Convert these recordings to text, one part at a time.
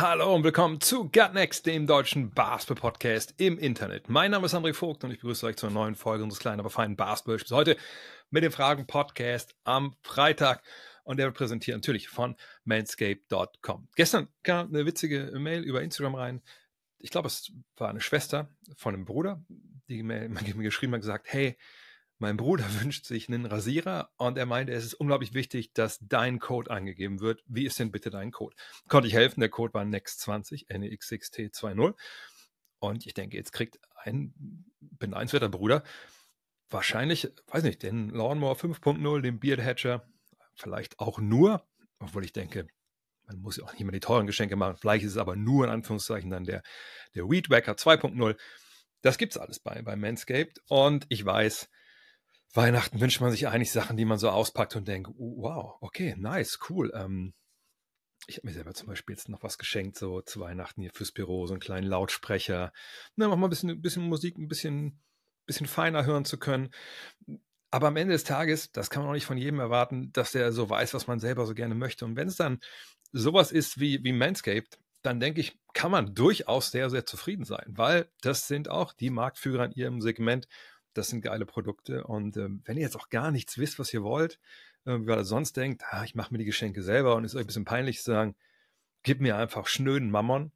Hallo und willkommen zu Gutnext, dem deutschen Basketball-Podcast im Internet. Mein Name ist André Vogt und ich begrüße euch zur neuen Folge unseres kleinen, aber feinen Basketball-Spiels. Heute mit dem Fragen-Podcast am Freitag. Und der wird präsentiert natürlich von manscape.com. Gestern kam eine witzige Mail über Instagram rein. Ich glaube, es war eine Schwester von einem Bruder, die mir geschrieben hat, gesagt, hey, mein Bruder wünscht sich einen Rasierer und er meinte, es ist unglaublich wichtig, dass dein Code angegeben wird. Wie ist denn bitte dein Code? Konnte ich helfen, der Code war NEX20, NEXXT20. Und ich denke, jetzt kriegt ein beneidenswerter Bruder wahrscheinlich, weiß nicht, den Lawnmower 5.0, den Beard Hatcher, vielleicht auch nur, obwohl ich denke, man muss ja auch nicht immer die teuren Geschenke machen. Vielleicht ist es aber nur in Anführungszeichen dann der, der Weed Wacker 2.0. Das gibt es alles bei, bei Manscaped. Und ich weiß, Weihnachten wünscht man sich eigentlich Sachen, die man so auspackt und denkt, oh, wow, okay, nice, cool. Ähm, ich habe mir selber zum Beispiel jetzt noch was geschenkt, so zu Weihnachten hier fürs Büro, so einen kleinen Lautsprecher. Na, ne, mach mal ein bisschen, ein bisschen Musik, ein bisschen, bisschen feiner hören zu können. Aber am Ende des Tages, das kann man auch nicht von jedem erwarten, dass der so weiß, was man selber so gerne möchte. Und wenn es dann sowas ist wie, wie Manscaped, dann denke ich, kann man durchaus sehr, sehr zufrieden sein, weil das sind auch die Marktführer in ihrem Segment. Das sind geile Produkte. Und ähm, wenn ihr jetzt auch gar nichts wisst, was ihr wollt, äh, weil ihr sonst denkt, ah, ich mache mir die Geschenke selber und ist euch ein bisschen peinlich zu sagen, gib mir einfach schnöden Mammon.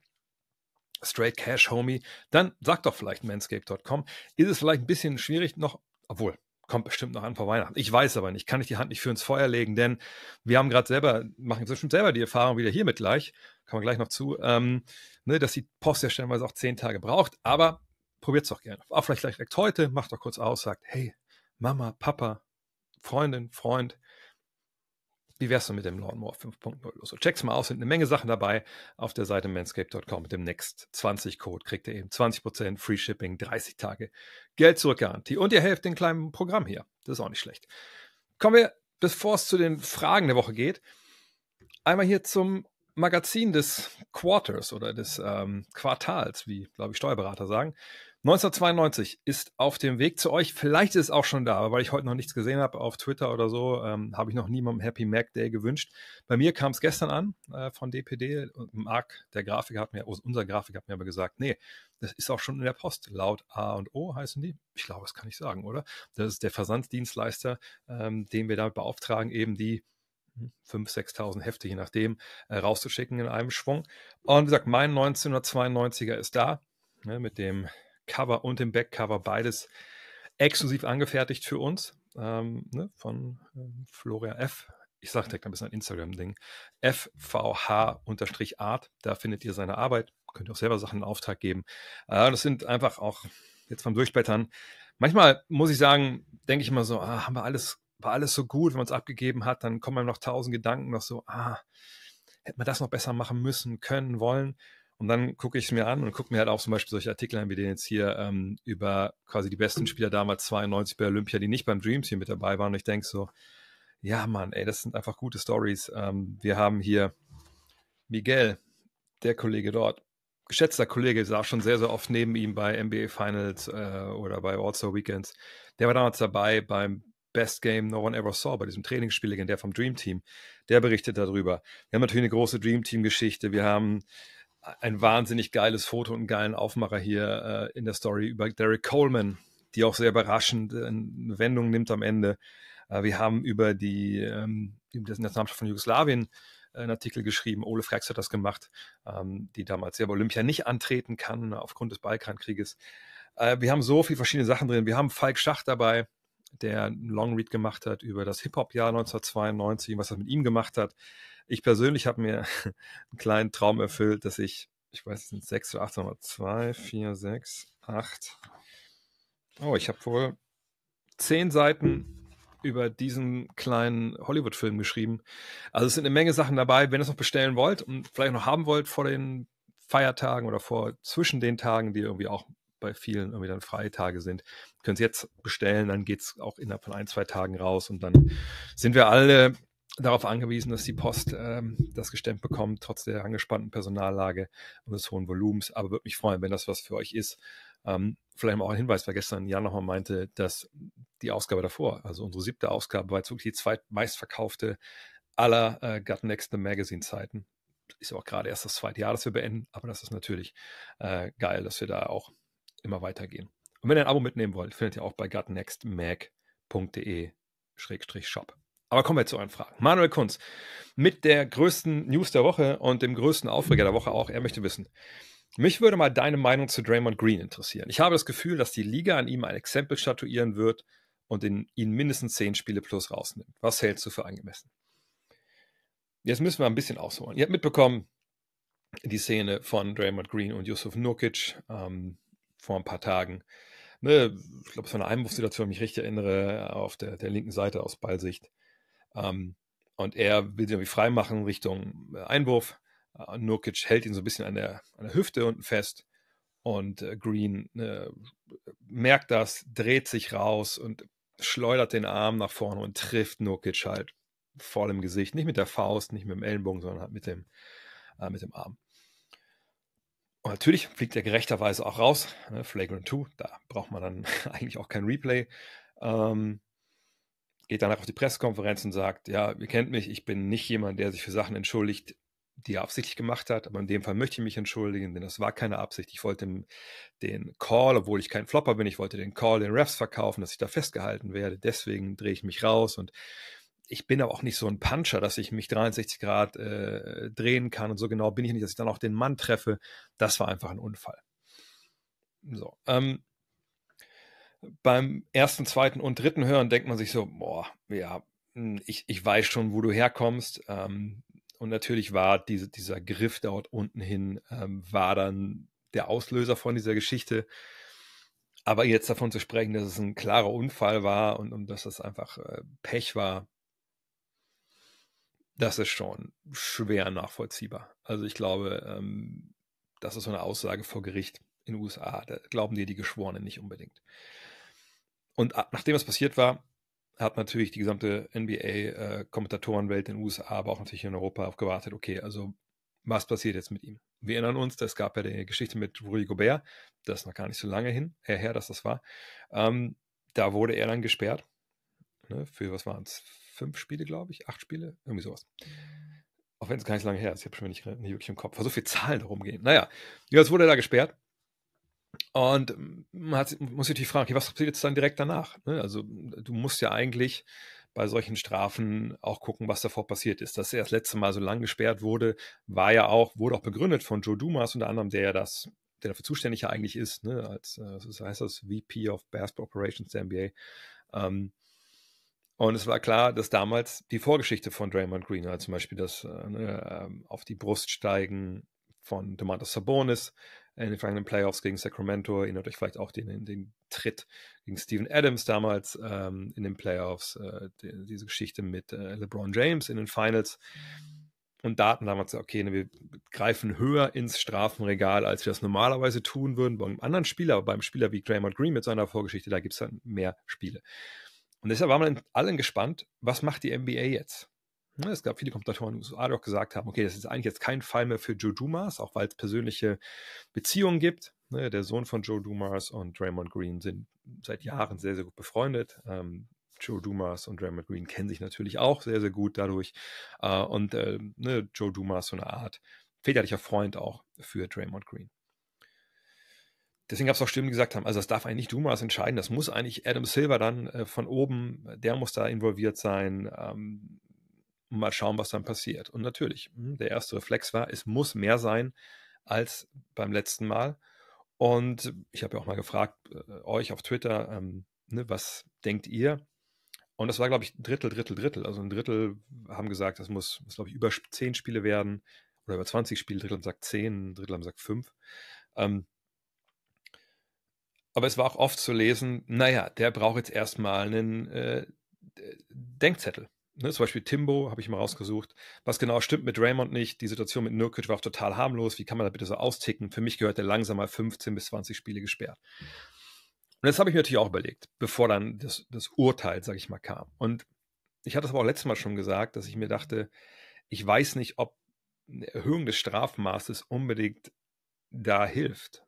Straight Cash, Homie, dann sagt doch vielleicht manscape.com. Ist es vielleicht ein bisschen schwierig noch, obwohl, kommt bestimmt noch an vor Weihnachten. Ich weiß aber nicht, kann ich die Hand nicht für ins Feuer legen, denn wir haben gerade selber, machen bestimmt selber die Erfahrung wieder hiermit gleich, kommen wir gleich noch zu, ähm, ne, dass die Post ja stellenweise auch zehn Tage braucht, aber probiert es doch gerne. Auch vielleicht gleich direkt heute, macht doch kurz aus, sagt, hey, Mama, Papa, Freundin, Freund, wie wär's denn mit dem Lawnmower 5.0 So, also check's mal aus, sind eine Menge Sachen dabei auf der Seite manscape.com mit dem Next20-Code. Kriegt ihr eben 20% Free Shipping, 30 Tage Geld zurück Garantie und ihr helft dem kleinen Programm hier. Das ist auch nicht schlecht. Kommen wir, bevor es zu den Fragen der Woche geht, einmal hier zum Magazin des Quarters oder des ähm, Quartals, wie, glaube ich, Steuerberater sagen. 1992 ist auf dem Weg zu euch. Vielleicht ist es auch schon da, aber weil ich heute noch nichts gesehen habe auf Twitter oder so, ähm, habe ich noch niemandem Happy Mac Day gewünscht. Bei mir kam es gestern an äh, von DPD. Marc, der Grafiker, hat mir, unser Grafiker hat mir aber gesagt, nee, das ist auch schon in der Post. Laut A und O heißen die. Ich glaube, das kann ich sagen, oder? Das ist der Versanddienstleister, ähm, den wir damit beauftragen, eben die 5.000, hm, 6.000 Hefte, je nachdem, äh, rauszuschicken in einem Schwung. Und wie gesagt, mein 1992er ist da. Ne, mit dem Cover und dem Backcover beides exklusiv angefertigt für uns ähm, ne, von ähm, Florian F. Ich sage direkt ein bisschen ein Instagram-Ding. FVH-Art. Da findet ihr seine Arbeit. Könnt ihr auch selber Sachen in Auftrag geben. Äh, das sind einfach auch jetzt beim Durchblättern. Manchmal muss ich sagen, denke ich immer so, ah, haben wir alles, war alles so gut, wenn man es abgegeben hat, dann kommen einem noch tausend Gedanken, noch so, ah, hätte man das noch besser machen müssen, können, wollen. Und dann gucke ich es mir an und gucke mir halt auch zum Beispiel solche Artikel an, wie den jetzt hier ähm, über quasi die besten Spieler damals 92 bei Olympia, die nicht beim Dream Team mit dabei waren. Und ich denke so, ja, Mann, ey, das sind einfach gute Stories. Ähm, wir haben hier Miguel, der Kollege dort, geschätzter Kollege, saß schon sehr, sehr oft neben ihm bei NBA Finals äh, oder bei All-Star Weekends. Der war damals dabei beim Best Game No One Ever Saw, bei diesem Trainingsspiel legendär vom Dream Team. Der berichtet darüber. Wir haben natürlich eine große Dream Team-Geschichte. Wir haben ein wahnsinnig geiles Foto und einen geilen Aufmacher hier äh, in der Story über Derek Coleman, die auch sehr überraschend äh, eine Wendung nimmt am Ende. Äh, wir haben über die ähm, über das Nationalmannschaft von Jugoslawien äh, einen Artikel geschrieben. Ole Frex hat das gemacht, ähm, die damals ja bei Olympia nicht antreten kann ne, aufgrund des Balkankrieges. Äh, wir haben so viele verschiedene Sachen drin. Wir haben Falk Schach dabei, der einen Long Read gemacht hat über das Hip-Hop-Jahr 1992, was das mit ihm gemacht hat. Ich persönlich habe mir einen kleinen Traum erfüllt, dass ich, ich weiß, nicht, 6 sechs oder acht, nochmal zwei, vier, sechs, acht. Oh, ich habe wohl zehn Seiten über diesen kleinen Hollywood-Film geschrieben. Also es sind eine Menge Sachen dabei. Wenn ihr es noch bestellen wollt und vielleicht noch haben wollt vor den Feiertagen oder vor zwischen den Tagen, die irgendwie auch bei vielen irgendwie dann Freitage sind, könnt ihr jetzt bestellen, dann geht es auch innerhalb von ein, zwei Tagen raus und dann sind wir alle darauf angewiesen, dass die Post ähm, das gestemmt bekommt, trotz der angespannten Personallage und des hohen Volumens. Aber würde mich freuen, wenn das was für euch ist. Ähm, vielleicht auch ein Hinweis, weil gestern Jan nochmal meinte, dass die Ausgabe davor, also unsere siebte Ausgabe, war jetzt wirklich die zweitmeistverkaufte aller äh, Gut Next Magazine Zeiten. Ist auch gerade erst das zweite Jahr, das wir beenden, aber das ist natürlich äh, geil, dass wir da auch immer weitergehen. Und wenn ihr ein Abo mitnehmen wollt, findet ihr auch bei gutnextmag.de-shop. Aber kommen wir zu euren Fragen. Manuel Kunz, mit der größten News der Woche und dem größten Aufreger der Woche auch, er möchte wissen. Mich würde mal deine Meinung zu Draymond Green interessieren. Ich habe das Gefühl, dass die Liga an ihm ein Exempel statuieren wird und in, ihn mindestens zehn Spiele plus rausnimmt. Was hältst du für angemessen? Jetzt müssen wir ein bisschen ausholen. Ihr habt mitbekommen, die Szene von Draymond Green und Yusuf Nurkic ähm, vor ein paar Tagen. Ne, ich glaube, es war eine Einwurfsituation, wenn ich mich richtig erinnere, auf der, der linken Seite aus Ballsicht. Ähm, und er will sie irgendwie freimachen Richtung äh, Einwurf. Äh, Nurkic hält ihn so ein bisschen an der, an der Hüfte unten fest. Und äh, Green äh, merkt das, dreht sich raus und schleudert den Arm nach vorne und trifft Nurkic halt voll im Gesicht. Nicht mit der Faust, nicht mit dem Ellenbogen, sondern halt mit dem, äh, mit dem Arm. Und natürlich fliegt er gerechterweise auch raus. Ne? Flagrant 2, da braucht man dann eigentlich auch kein Replay. Ähm, geht danach auf die Pressekonferenz und sagt, ja, ihr kennt mich, ich bin nicht jemand, der sich für Sachen entschuldigt, die er absichtlich gemacht hat, aber in dem Fall möchte ich mich entschuldigen, denn das war keine Absicht. Ich wollte den, Call, obwohl ich kein Flopper bin, ich wollte den Call den Refs verkaufen, dass ich da festgehalten werde, deswegen drehe ich mich raus und ich bin aber auch nicht so ein Puncher, dass ich mich 63 Grad äh, drehen kann und so genau bin ich nicht, dass ich dann auch den Mann treffe. Das war einfach ein Unfall. So, ähm, beim ersten, zweiten und dritten Hören denkt man sich so, boah, ja, hm, ich, ich weiß schon, wo du herkommst. Ähm, und natürlich war diese, dieser Griff dort unten hin, ähm, war dann der Auslöser von dieser Geschichte. Aber jetzt davon zu sprechen, dass es ein klarer Unfall war und, und dass das einfach äh, Pech war, das ist schon schwer nachvollziehbar. Also ich glaube, ähm, das ist so eine Aussage vor Gericht in den USA. Da glauben dir die Geschworenen nicht unbedingt. Und nachdem das passiert war, hat natürlich die gesamte NBA-Kommentatorenwelt äh, in den USA, aber auch natürlich in Europa auch gewartet, okay, also was passiert jetzt mit ihm? Wir erinnern uns, es gab ja die Geschichte mit Rudy Gobert, das ist noch gar nicht so lange hin, äh, her, dass das war. Ähm, da wurde er dann gesperrt. Ne, für was waren es? Fünf Spiele, glaube ich, acht Spiele, irgendwie sowas. Auch wenn es gar nicht so lange her ist, ich habe schon nicht, nicht, wirklich im Kopf, weil so viele Zahlen darum gehen. Naja, jetzt wurde er da gesperrt und man hat, muss sich natürlich fragen, okay, was passiert jetzt dann direkt danach? Ne? Also du musst ja eigentlich bei solchen Strafen auch gucken, was davor passiert ist. Dass er das letzte Mal so lang gesperrt wurde, war ja auch, wurde auch begründet von Joe Dumas, unter anderem, der ja das, der dafür zuständig ja eigentlich ist, ne, als das äh, heißt das VP of Basketball Operations der NBA. Ähm, und es war klar, dass damals die Vorgeschichte von Draymond Green, also zum Beispiel das äh, ne, ähm, auf die Brust steigen von Demantis Sabonis, in den vergangenen Playoffs gegen Sacramento, Ihr erinnert euch vielleicht auch den, den Tritt gegen Steven Adams damals ähm, in den Playoffs, äh, die, diese Geschichte mit äh, LeBron James in den Finals. Und Daten damals, okay, ne, wir greifen höher ins Strafenregal, als wir das normalerweise tun würden bei einem anderen Spieler, aber beim Spieler wie Draymond Green mit seiner Vorgeschichte, da gibt es dann mehr Spiele. Und deshalb waren wir allen gespannt, was macht die NBA jetzt? Ne, es gab viele Kommentatoren in den USA, die auch gesagt haben, okay, das ist eigentlich jetzt kein Fall mehr für Joe Dumas, auch weil es persönliche Beziehungen gibt. Ne, der Sohn von Joe Dumas und Draymond Green sind seit Jahren sehr, sehr gut befreundet. Ähm, Joe Dumas und Draymond Green kennen sich natürlich auch sehr, sehr gut dadurch. Äh, und äh, ne, Joe Dumas so eine Art väterlicher Freund auch für Draymond Green. Deswegen gab es auch Stimmen, die gesagt haben, also das darf eigentlich nicht Dumas entscheiden, das muss eigentlich Adam Silver dann äh, von oben, der muss da involviert sein ähm, und mal schauen, was dann passiert. Und natürlich, hm, der erste Reflex war, es muss mehr sein als beim letzten Mal. Und ich habe ja auch mal gefragt, äh, euch auf Twitter, ähm, ne, was denkt ihr? Und das war, glaube ich, Drittel, Drittel, Drittel. Also ein Drittel haben gesagt, das muss, muss glaube ich, über zehn Spiele werden oder über 20 Spiele. Drittel haben gesagt zehn, Drittel haben gesagt fünf. Ähm, aber es war auch oft zu lesen, naja, der braucht jetzt erstmal einen äh, Denkzettel. Ne, zum Beispiel Timbo habe ich mal mhm. rausgesucht. Was genau stimmt mit Raymond nicht? Die Situation mit Nurkic war total harmlos. Wie kann man da bitte so austicken? Für mich gehört er langsam mal 15 bis 20 Spiele gesperrt. Und das habe ich mir natürlich auch überlegt, bevor dann das, das Urteil, sage ich mal, kam. Und ich hatte es aber auch letztes Mal schon gesagt, dass ich mir dachte, ich weiß nicht, ob eine Erhöhung des Strafmaßes unbedingt da hilft.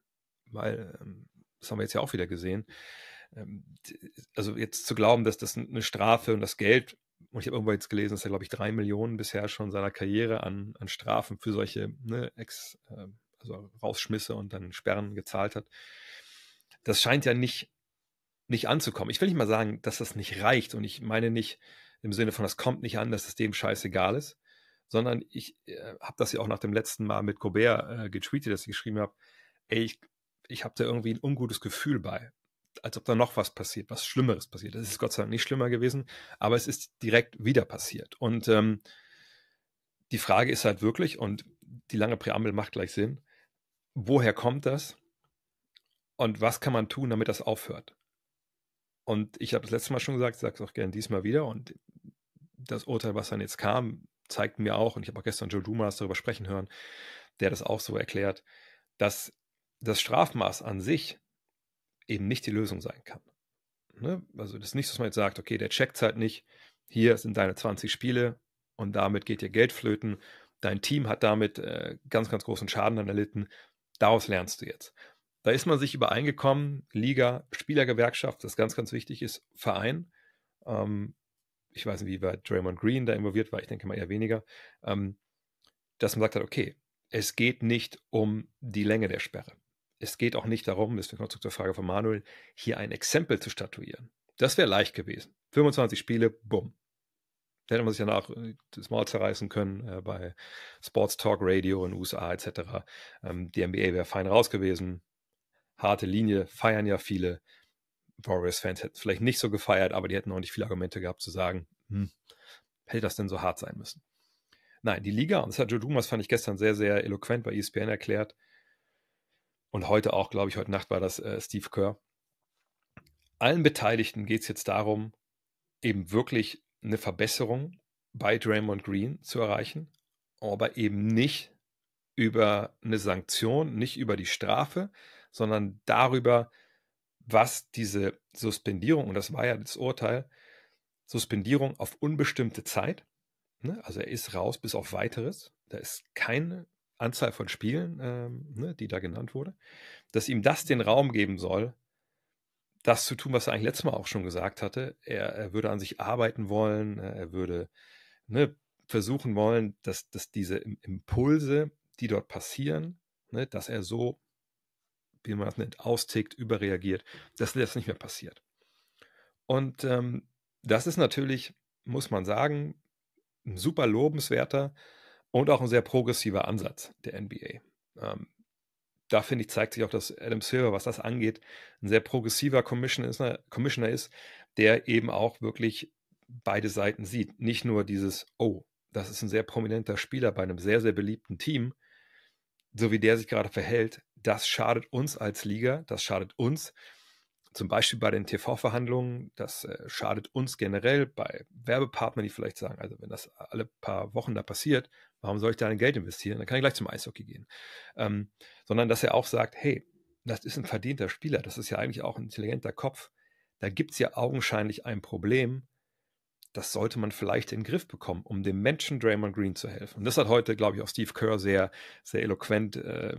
Weil, ähm, das haben wir jetzt ja auch wieder gesehen, ähm, also jetzt zu glauben, dass das eine Strafe und das Geld und ich habe irgendwo jetzt gelesen, dass er, glaube ich, drei Millionen bisher schon seiner Karriere an, an Strafen für solche ne, Ex, äh, also Rausschmisse und dann Sperren gezahlt hat. Das scheint ja nicht, nicht anzukommen. Ich will nicht mal sagen, dass das nicht reicht und ich meine nicht im Sinne von, das kommt nicht an, dass es das dem scheißegal ist, sondern ich äh, habe das ja auch nach dem letzten Mal mit Gobert äh, getweetet, dass ich geschrieben habe, ey, ich, ich habe da irgendwie ein ungutes Gefühl bei als ob da noch was passiert, was Schlimmeres passiert. Das ist Gott sei Dank nicht schlimmer gewesen, aber es ist direkt wieder passiert. Und ähm, die Frage ist halt wirklich, und die lange Präambel macht gleich Sinn, woher kommt das und was kann man tun, damit das aufhört? Und ich habe das letzte Mal schon gesagt, ich sage es auch gerne diesmal wieder und das Urteil, was dann jetzt kam, zeigt mir auch, und ich habe auch gestern Joe Dumas darüber sprechen hören, der das auch so erklärt, dass das Strafmaß an sich eben nicht die Lösung sein kann. Ne? Also das ist nicht, dass man jetzt sagt, okay, der checkt halt nicht, hier sind deine 20 Spiele und damit geht dir Geld flöten, dein Team hat damit äh, ganz, ganz großen Schaden dann erlitten, daraus lernst du jetzt. Da ist man sich übereingekommen, Liga, Spielergewerkschaft, das ganz, ganz wichtig ist, Verein. Ähm, ich weiß nicht, wie bei Draymond Green da involviert war, ich denke mal eher weniger, ähm, dass man sagt hat, okay, es geht nicht um die Länge der Sperre es geht auch nicht darum, deswegen noch zur Frage von Manuel, hier ein Exempel zu statuieren. Das wäre leicht gewesen. 25 Spiele, bumm. Da hätte man sich danach äh, das Maul zerreißen können äh, bei Sports Talk Radio in den USA etc. Ähm, die NBA wäre fein raus gewesen. Harte Linie, feiern ja viele. Warriors-Fans hätten vielleicht nicht so gefeiert, aber die hätten auch nicht viele Argumente gehabt zu sagen, hm, hätte das denn so hart sein müssen? Nein, die Liga, und das hat Joe Dumas, fand ich gestern sehr, sehr eloquent bei ESPN erklärt, und heute auch, glaube ich, heute Nacht war das äh, Steve Kerr. Allen Beteiligten geht es jetzt darum, eben wirklich eine Verbesserung bei Draymond Green zu erreichen, aber eben nicht über eine Sanktion, nicht über die Strafe, sondern darüber, was diese Suspendierung, und das war ja das Urteil, Suspendierung auf unbestimmte Zeit, ne? also er ist raus bis auf weiteres, da ist keine Anzahl von Spielen, ähm, ne, die da genannt wurde, dass ihm das den Raum geben soll, das zu tun, was er eigentlich letztes Mal auch schon gesagt hatte. Er, er würde an sich arbeiten wollen, äh, er würde ne, versuchen wollen, dass, dass diese Impulse, die dort passieren, ne, dass er so, wie man das nennt, austickt, überreagiert, dass das nicht mehr passiert. Und ähm, das ist natürlich, muss man sagen, ein super lobenswerter äh, und auch ein sehr progressiver Ansatz der NBA. Ähm, da finde ich, zeigt sich auch, dass Adam Silver, was das angeht, ein sehr progressiver Commissioner ist, Commissioner ist, der eben auch wirklich beide Seiten sieht. Nicht nur dieses, oh, das ist ein sehr prominenter Spieler bei einem sehr, sehr beliebten Team, so wie der sich gerade verhält, das schadet uns als Liga, das schadet uns zum Beispiel bei den TV-Verhandlungen, das äh, schadet uns generell bei Werbepartnern, die vielleicht sagen, also wenn das alle paar Wochen da passiert, Warum soll ich da ein Geld investieren? Dann kann ich gleich zum Eishockey gehen. Ähm, sondern dass er auch sagt, hey, das ist ein verdienter Spieler, das ist ja eigentlich auch ein intelligenter Kopf. Da gibt es ja augenscheinlich ein Problem, das sollte man vielleicht in den Griff bekommen, um dem Menschen Draymond Green zu helfen. Und das hat heute, glaube ich, auch Steve Kerr sehr, sehr eloquent äh,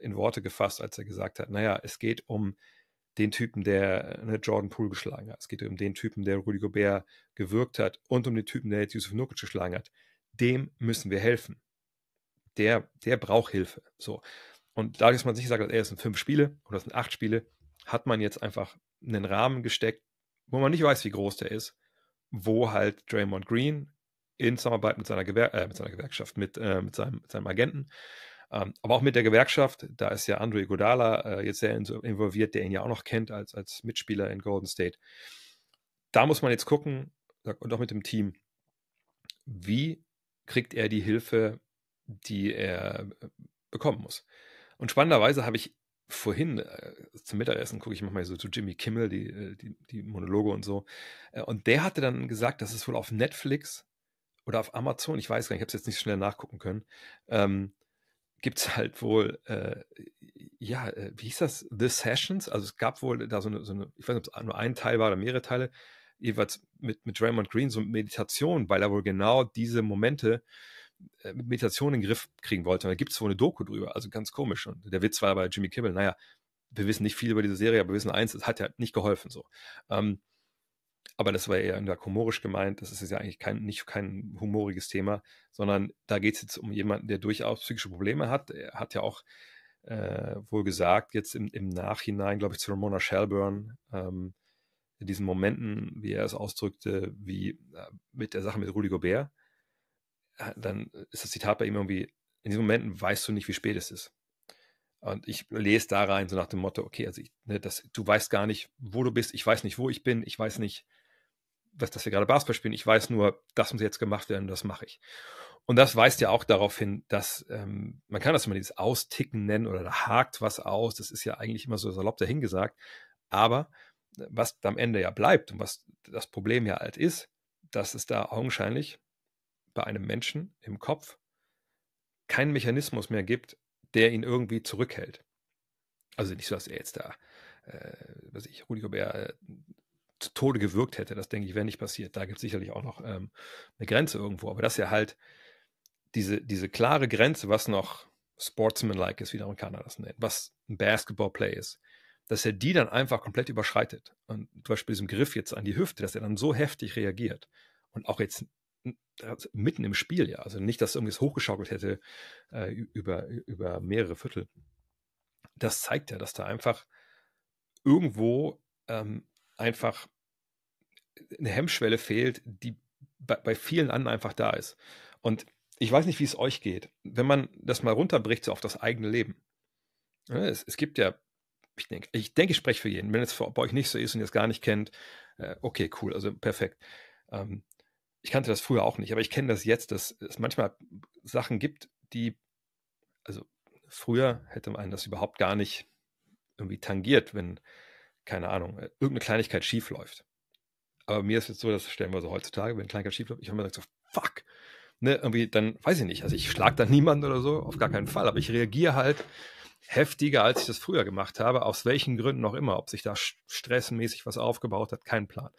in Worte gefasst, als er gesagt hat, naja, es geht um den Typen, der eine Jordan Poole geschlagen hat. Es geht um den Typen, der Rudy Gobert gewirkt hat und um den Typen, der jetzt Yusuf Nurkic geschlagen hat dem müssen wir helfen. Der, der braucht Hilfe. So. Und dadurch, dass man sich sagt, ey, das sind fünf Spiele oder das sind acht Spiele, hat man jetzt einfach einen Rahmen gesteckt, wo man nicht weiß, wie groß der ist, wo halt Draymond Green in Zusammenarbeit mit seiner, Gewer äh, mit seiner Gewerkschaft, mit, äh, mit, seinem, mit seinem Agenten, ähm, aber auch mit der Gewerkschaft, da ist ja Andre Godala äh, jetzt sehr involviert, der ihn ja auch noch kennt als, als Mitspieler in Golden State. Da muss man jetzt gucken, und auch mit dem Team, wie kriegt er die Hilfe, die er äh, bekommen muss. Und spannenderweise habe ich vorhin äh, zum Mittagessen gucke ich manchmal so zu Jimmy Kimmel, die, äh, die, die Monologe und so. Äh, und der hatte dann gesagt, dass es wohl auf Netflix oder auf Amazon, ich weiß gar nicht, ich habe es jetzt nicht schnell nachgucken können, ähm, gibt es halt wohl, äh, ja, wie hieß das? The Sessions. Also es gab wohl da so eine, so eine ich weiß nicht, ob es nur ein Teil war oder mehrere Teile, jeweils mit, mit Raymond Green so Meditation, weil er wohl genau diese Momente äh, mit Meditation in den Griff kriegen wollte. Und da gibt es wohl eine Doku drüber, also ganz komisch. Und der Witz war bei Jimmy Kimmel, naja, wir wissen nicht viel über diese Serie, aber wir wissen eins, es hat ja nicht geholfen so. Ähm, aber das war eher komorisch gemeint. Das ist ja eigentlich kein, nicht kein humoriges Thema, sondern da geht es jetzt um jemanden, der durchaus psychische Probleme hat. Er hat ja auch äh, wohl gesagt, jetzt im, im Nachhinein, glaube ich, zu Ramona Shelburne, ähm, in diesen Momenten, wie er es ausdrückte, wie äh, mit der Sache mit Rudy Gobert, äh, dann ist das Zitat bei ihm irgendwie, in diesen Momenten weißt du nicht, wie spät es ist. Und ich lese da rein, so nach dem Motto, okay, also ich, ne, das, du weißt gar nicht, wo du bist, ich weiß nicht, wo ich bin, ich weiß nicht, was, dass wir gerade Basketball spielen, ich weiß nur, das muss jetzt gemacht werden, das mache ich. Und das weist ja auch darauf hin, dass ähm, man kann das immer dieses Austicken nennen oder da hakt was aus, das ist ja eigentlich immer so salopp dahingesagt, aber was am Ende ja bleibt und was das Problem ja halt ist, dass es da augenscheinlich bei einem Menschen im Kopf keinen Mechanismus mehr gibt, der ihn irgendwie zurückhält. Also nicht so, dass er jetzt da, äh, was ich, Rudi Gobert äh, zu Tode gewirkt hätte. Das denke ich, wäre nicht passiert. Da gibt es sicherlich auch noch ähm, eine Grenze irgendwo. Aber das ist ja halt diese, diese klare Grenze, was noch sportsmanlike ist, wie der Kanada das nennt, was ein Basketball-Play ist, dass er die dann einfach komplett überschreitet. Und zum Beispiel diesem Griff jetzt an die Hüfte, dass er dann so heftig reagiert. Und auch jetzt also mitten im Spiel, ja. Also nicht, dass irgendwie es hochgeschaukelt hätte äh, über, über mehrere Viertel. Das zeigt ja, dass da einfach irgendwo ähm, einfach eine Hemmschwelle fehlt, die bei, bei vielen anderen einfach da ist. Und ich weiß nicht, wie es euch geht, wenn man das mal runterbricht, so auf das eigene Leben. Ne, es, es gibt ja ich denke, ich, denk, ich spreche für jeden. Wenn es bei euch nicht so ist und ihr es gar nicht kennt, äh, okay, cool, also perfekt. Ähm, ich kannte das früher auch nicht, aber ich kenne das jetzt, dass es manchmal Sachen gibt, die, also früher hätte man das überhaupt gar nicht irgendwie tangiert, wenn, keine Ahnung, äh, irgendeine Kleinigkeit schief läuft. Aber mir ist jetzt so, das stellen wir so heutzutage, wenn eine Kleinigkeit schief läuft, ich habe mir gesagt, so, fuck, ne, irgendwie, dann weiß ich nicht, also ich schlage da niemanden oder so, auf gar keinen Fall, aber ich reagiere halt heftiger, als ich das früher gemacht habe, aus welchen Gründen auch immer, ob sich da stressmäßig was aufgebaut hat, kein Plan.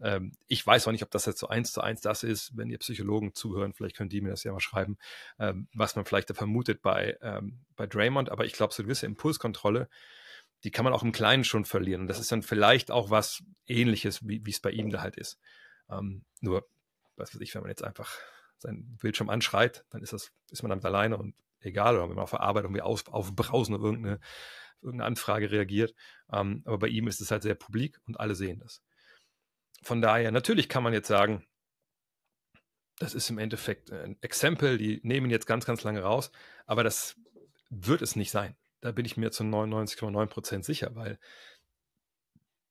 Ähm, ich weiß auch nicht, ob das jetzt so eins zu eins das ist, wenn ihr Psychologen zuhören, vielleicht können die mir das ja mal schreiben, ähm, was man vielleicht da vermutet bei, ähm, bei Draymond, aber ich glaube, so eine gewisse Impulskontrolle, die kann man auch im Kleinen schon verlieren. Und das ist dann vielleicht auch was ähnliches, wie es bei ihm da halt ist. Ähm, nur, was weiß ich, wenn man jetzt einfach seinen Bildschirm anschreit, dann ist das, ist man damit alleine und egal, oder auf der Arbeit irgendwie auf, aufbrausen auf irgendeine, irgendeine Anfrage reagiert. Ähm, aber bei ihm ist es halt sehr publik und alle sehen das. Von daher, natürlich kann man jetzt sagen, das ist im Endeffekt äh, ein Exempel, die nehmen jetzt ganz, ganz lange raus, aber das wird es nicht sein. Da bin ich mir zu 99,9 Prozent sicher, weil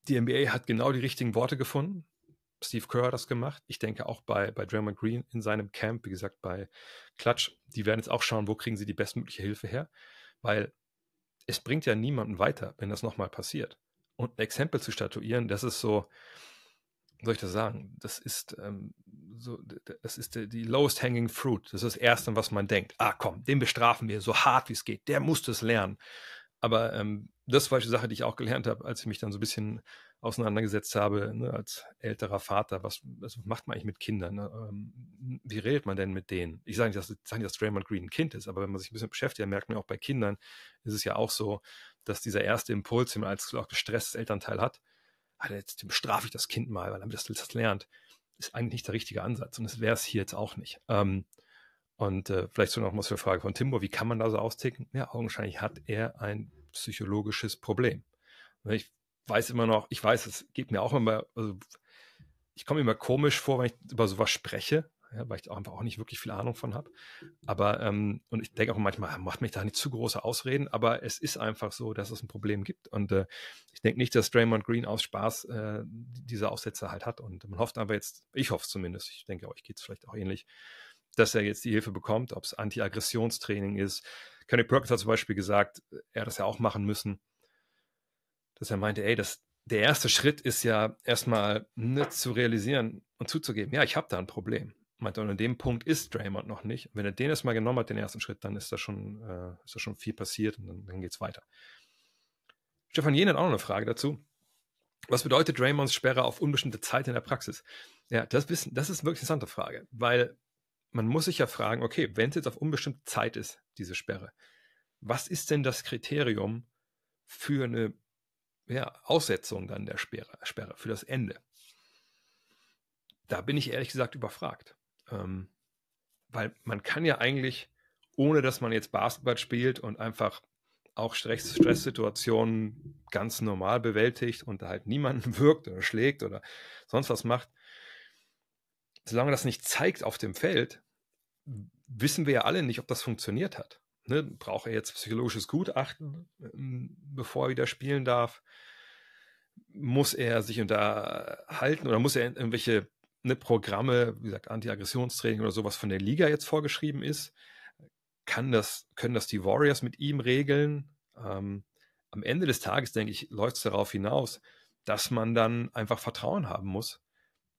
die NBA hat genau die richtigen Worte gefunden. Steve Kerr hat das gemacht. Ich denke auch bei, bei Draymond Green in seinem Camp, wie gesagt, bei Klatsch, die werden jetzt auch schauen, wo kriegen sie die bestmögliche Hilfe her, weil es bringt ja niemanden weiter, wenn das nochmal passiert. Und ein Exempel zu statuieren, das ist so, soll ich das sagen? Das ist ähm, so, das ist die, die lowest hanging fruit. Das ist das Erste, was man denkt. Ah, komm, den bestrafen wir so hart wie es geht. Der muss das lernen. Aber ähm, das war die Sache, die ich auch gelernt habe, als ich mich dann so ein bisschen auseinandergesetzt habe, ne, als älterer Vater, was, also, was macht man eigentlich mit Kindern? Ne? Ähm, wie redet man denn mit denen? Ich sage nicht, dass, sage nicht, dass Draymond Green ein Kind ist, aber wenn man sich ein bisschen beschäftigt, dann merkt man auch bei Kindern, ist es ja auch so, dass dieser erste Impuls, den man als gestresstes Elternteil hat, ah, jetzt bestrafe ich das Kind mal, weil damit das, das lernt, ist eigentlich nicht der richtige Ansatz und das wäre es hier jetzt auch nicht. Ähm, und äh, vielleicht so noch mal zur Frage von Timbo, wie kann man da so austicken? Ja, augenscheinlich hat er ein psychologisches Problem. Ne, ich weiß immer noch, ich weiß, es geht mir auch immer, also ich komme immer komisch vor, wenn ich über sowas spreche, ja, weil ich auch einfach auch nicht wirklich viel Ahnung von habe. Aber, ähm, und ich denke auch manchmal, macht mich da nicht zu große Ausreden, aber es ist einfach so, dass es ein Problem gibt. Und äh, ich denke nicht, dass Draymond Green aus Spaß äh, diese Aufsätze halt hat. Und man hofft aber jetzt, ich hoffe zumindest, ich denke euch geht es vielleicht auch ähnlich, dass er jetzt die Hilfe bekommt, ob es Anti-Aggressionstraining ist. Kenny Perkins hat zum Beispiel gesagt, er hat das ja auch machen müssen dass er meinte, ey, das, der erste Schritt ist ja erstmal ne, zu realisieren und zuzugeben, ja, ich habe da ein Problem. Meinte, und an dem Punkt ist Draymond noch nicht. Und wenn er den erstmal genommen hat, den ersten Schritt, dann ist da schon, äh, ist da schon viel passiert und dann, dann es weiter. Stefan Jehn hat auch noch eine Frage dazu. Was bedeutet Draymonds Sperre auf unbestimmte Zeit in der Praxis? Ja, das, wissen, das ist eine wirklich interessante Frage, weil man muss sich ja fragen, okay, wenn es jetzt auf unbestimmte Zeit ist, diese Sperre, was ist denn das Kriterium für eine ja, Aussetzung dann der Sperre, Sperre für das Ende. Da bin ich ehrlich gesagt überfragt. Ähm, weil man kann ja eigentlich, ohne dass man jetzt Basketball spielt und einfach auch Stress, Stresssituationen ganz normal bewältigt und da halt niemanden wirkt oder schlägt oder sonst was macht, solange das nicht zeigt auf dem Feld, wissen wir ja alle nicht, ob das funktioniert hat ne, braucht er jetzt psychologisches Gutachten, ähm, bevor er wieder spielen darf? Muss er sich unterhalten äh, oder muss er irgendwelche ne, Programme, wie gesagt, Anti-Aggressionstraining oder sowas von der Liga jetzt vorgeschrieben ist? Kann das, können das die Warriors mit ihm regeln? Ähm, am Ende des Tages, denke ich, läuft es darauf hinaus, dass man dann einfach Vertrauen haben muss.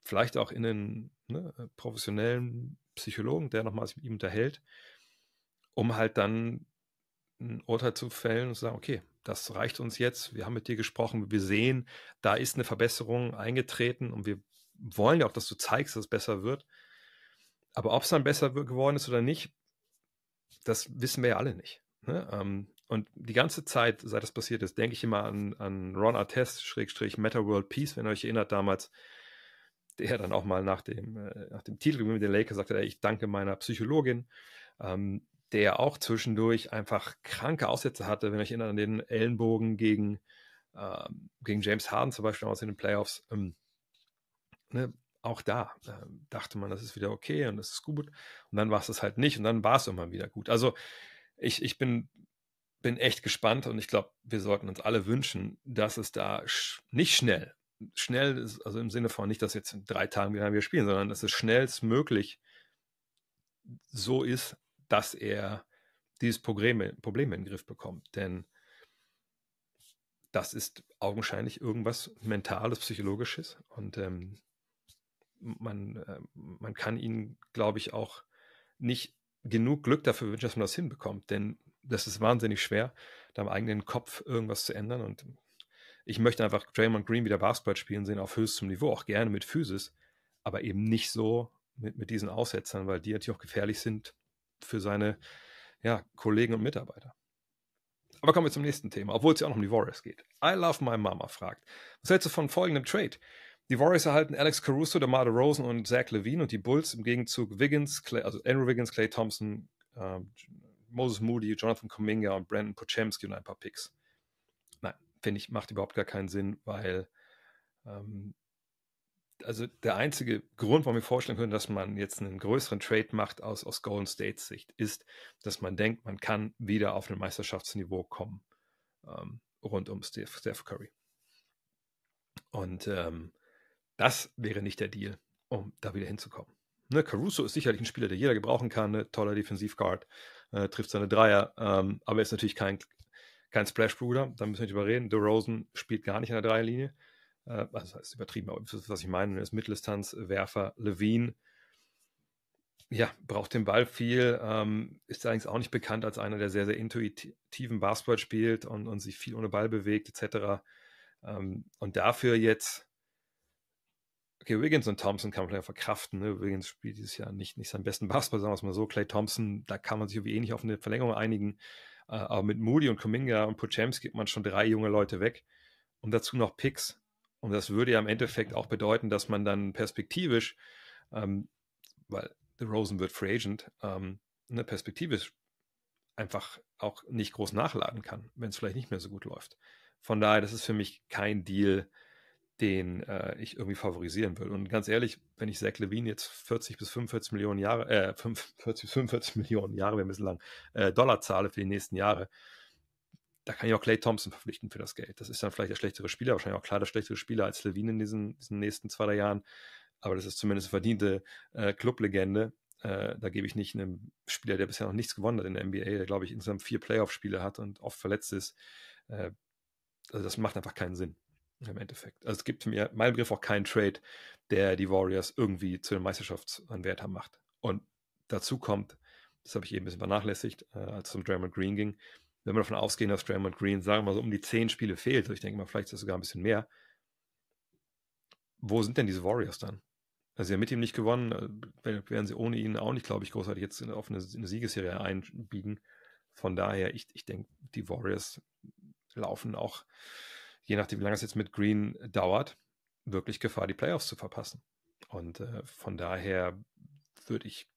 Vielleicht auch in einen ne, äh, professionellen Psychologen, der nochmal sich mit ihm unterhält um halt dann ein Urteil zu fällen und zu sagen, okay, das reicht uns jetzt, wir haben mit dir gesprochen, wir sehen, da ist eine Verbesserung eingetreten und wir wollen ja auch, dass du zeigst, dass es besser wird. Aber ob es dann besser geworden ist oder nicht, das wissen wir ja alle nicht. Ne? Ähm, und die ganze Zeit, seit das passiert ist, denke ich immer an, an Ron Artest, Schrägstrich Meta World Peace, wenn ihr euch erinnert damals, der dann auch mal nach dem, äh, nach dem Titel mit den Lakers sagte, ich danke meiner Psychologin, ähm, der auch zwischendurch einfach kranke Aussätze hatte, wenn ich erinnere an den Ellenbogen gegen, äh, gegen James Harden zum Beispiel aus den Playoffs. Ähm, ne, auch da äh, dachte man, das ist wieder okay und das ist gut. Und dann war es das halt nicht und dann war es immer wieder gut. Also ich, ich bin, bin echt gespannt und ich glaube, wir sollten uns alle wünschen, dass es da sch nicht schnell, schnell ist, also im Sinne von nicht, dass jetzt in drei Tagen wieder wir spielen, sondern dass es schnellstmöglich so ist, dass er dieses Problem, Problem in den Griff bekommt. Denn das ist augenscheinlich irgendwas Mentales, Psychologisches. Und ähm, man, äh, man kann ihnen, glaube ich, auch nicht genug Glück dafür wünschen, dass man das hinbekommt. Denn das ist wahnsinnig schwer, da im eigenen Kopf irgendwas zu ändern. Und ich möchte einfach Draymond Green wieder Basketball spielen sehen, auf höchstem Niveau, auch gerne mit Physis, aber eben nicht so mit, mit diesen Aussetzern, weil die natürlich auch gefährlich sind, für seine ja, Kollegen und Mitarbeiter. Aber kommen wir zum nächsten Thema, obwohl es ja auch noch um die Warriors geht. I Love My Mama fragt, was hältst du von folgendem Trade? Die Warriors erhalten Alex Caruso, DeMar Rosen und Zach Levine und die Bulls im Gegenzug Wiggins, Clay, also Andrew Wiggins, Clay Thompson, äh, Moses Moody, Jonathan Kuminga und Brandon Pochemski und ein paar Picks. Nein, finde ich, macht überhaupt gar keinen Sinn, weil ähm, also der einzige Grund, warum wir vorstellen können, dass man jetzt einen größeren Trade macht aus, aus Golden States Sicht, ist, dass man denkt, man kann wieder auf ein Meisterschaftsniveau kommen ähm, rund um Steph, Steph Curry. Und ähm, das wäre nicht der Deal, um da wieder hinzukommen. Ne, Caruso ist sicherlich ein Spieler, der jeder gebrauchen kann, ne, toller Defensivguard, äh, trifft seine Dreier, ähm, aber ist natürlich kein, kein Splash-Bruder, da müssen wir nicht überreden. DeRozan spielt gar nicht an der Dreierlinie äh, das also heißt übertrieben, aber was ich meine, ne, ist Mitteldistanzwerfer Levine. Ja, braucht den Ball viel, ähm, ist allerdings auch nicht bekannt als einer, der sehr, sehr intuitiven Basketball spielt und, und sich viel ohne Ball bewegt, etc. Ähm, und dafür jetzt okay, Wiggins und Thompson kann man ja verkraften. Ne? Wiggins spielt dieses Jahr nicht, nicht seinen besten Basketball, sagen wir es mal so. Clay Thompson, da kann man sich irgendwie eh nicht auf eine Verlängerung einigen. Äh, aber mit Moody und Cominga und Pochemski gibt man schon drei junge Leute weg. Und dazu noch Picks. Und das würde ja im Endeffekt auch bedeuten, dass man dann perspektivisch, ähm, weil Rosen wird Free Agent, ähm, eine perspektivisch einfach auch nicht groß nachladen kann, wenn es vielleicht nicht mehr so gut läuft. Von daher, das ist für mich kein Deal, den äh, ich irgendwie favorisieren würde. Und ganz ehrlich, wenn ich Zach Levine jetzt 40 bis 45 Millionen Jahre, äh, 45 bis 45 Millionen Jahre, wir ein bisschen lang, äh, Dollar zahle für die nächsten Jahre, da kann ich auch Clay Thompson verpflichten für das Geld. Das ist dann vielleicht der schlechtere Spieler, wahrscheinlich auch klar der schlechtere Spieler als Levine in diesen, diesen nächsten zwei, drei Jahren. Aber das ist zumindest eine verdiente äh, Clublegende. Äh, da gebe ich nicht einem Spieler, der bisher noch nichts gewonnen hat in der NBA, der, glaube ich, insgesamt vier Playoff-Spiele hat und oft verletzt ist. Äh, also das macht einfach keinen Sinn im Endeffekt. Also es gibt mir, meinem Begriff auch keinen Trade, der die Warriors irgendwie zu den Meisterschaftsanwärtern macht. Und dazu kommt, das habe ich eben ein bisschen vernachlässigt, äh, als es um Draymond Green ging, wenn wir davon ausgehen, dass Draymond Green, sagen wir mal so, um die zehn Spiele fehlt, also ich denke mal, vielleicht ist das sogar ein bisschen mehr, wo sind denn diese Warriors dann? Also sie haben mit ihm nicht gewonnen, äh, werden sie ohne ihn auch nicht, glaube ich, großartig jetzt auf eine, eine Siegesserie einbiegen. Von daher, ich, ich denke, die Warriors laufen auch, je nachdem, wie lange es jetzt mit Green dauert, wirklich Gefahr, die Playoffs zu verpassen. Und äh, von daher würde ich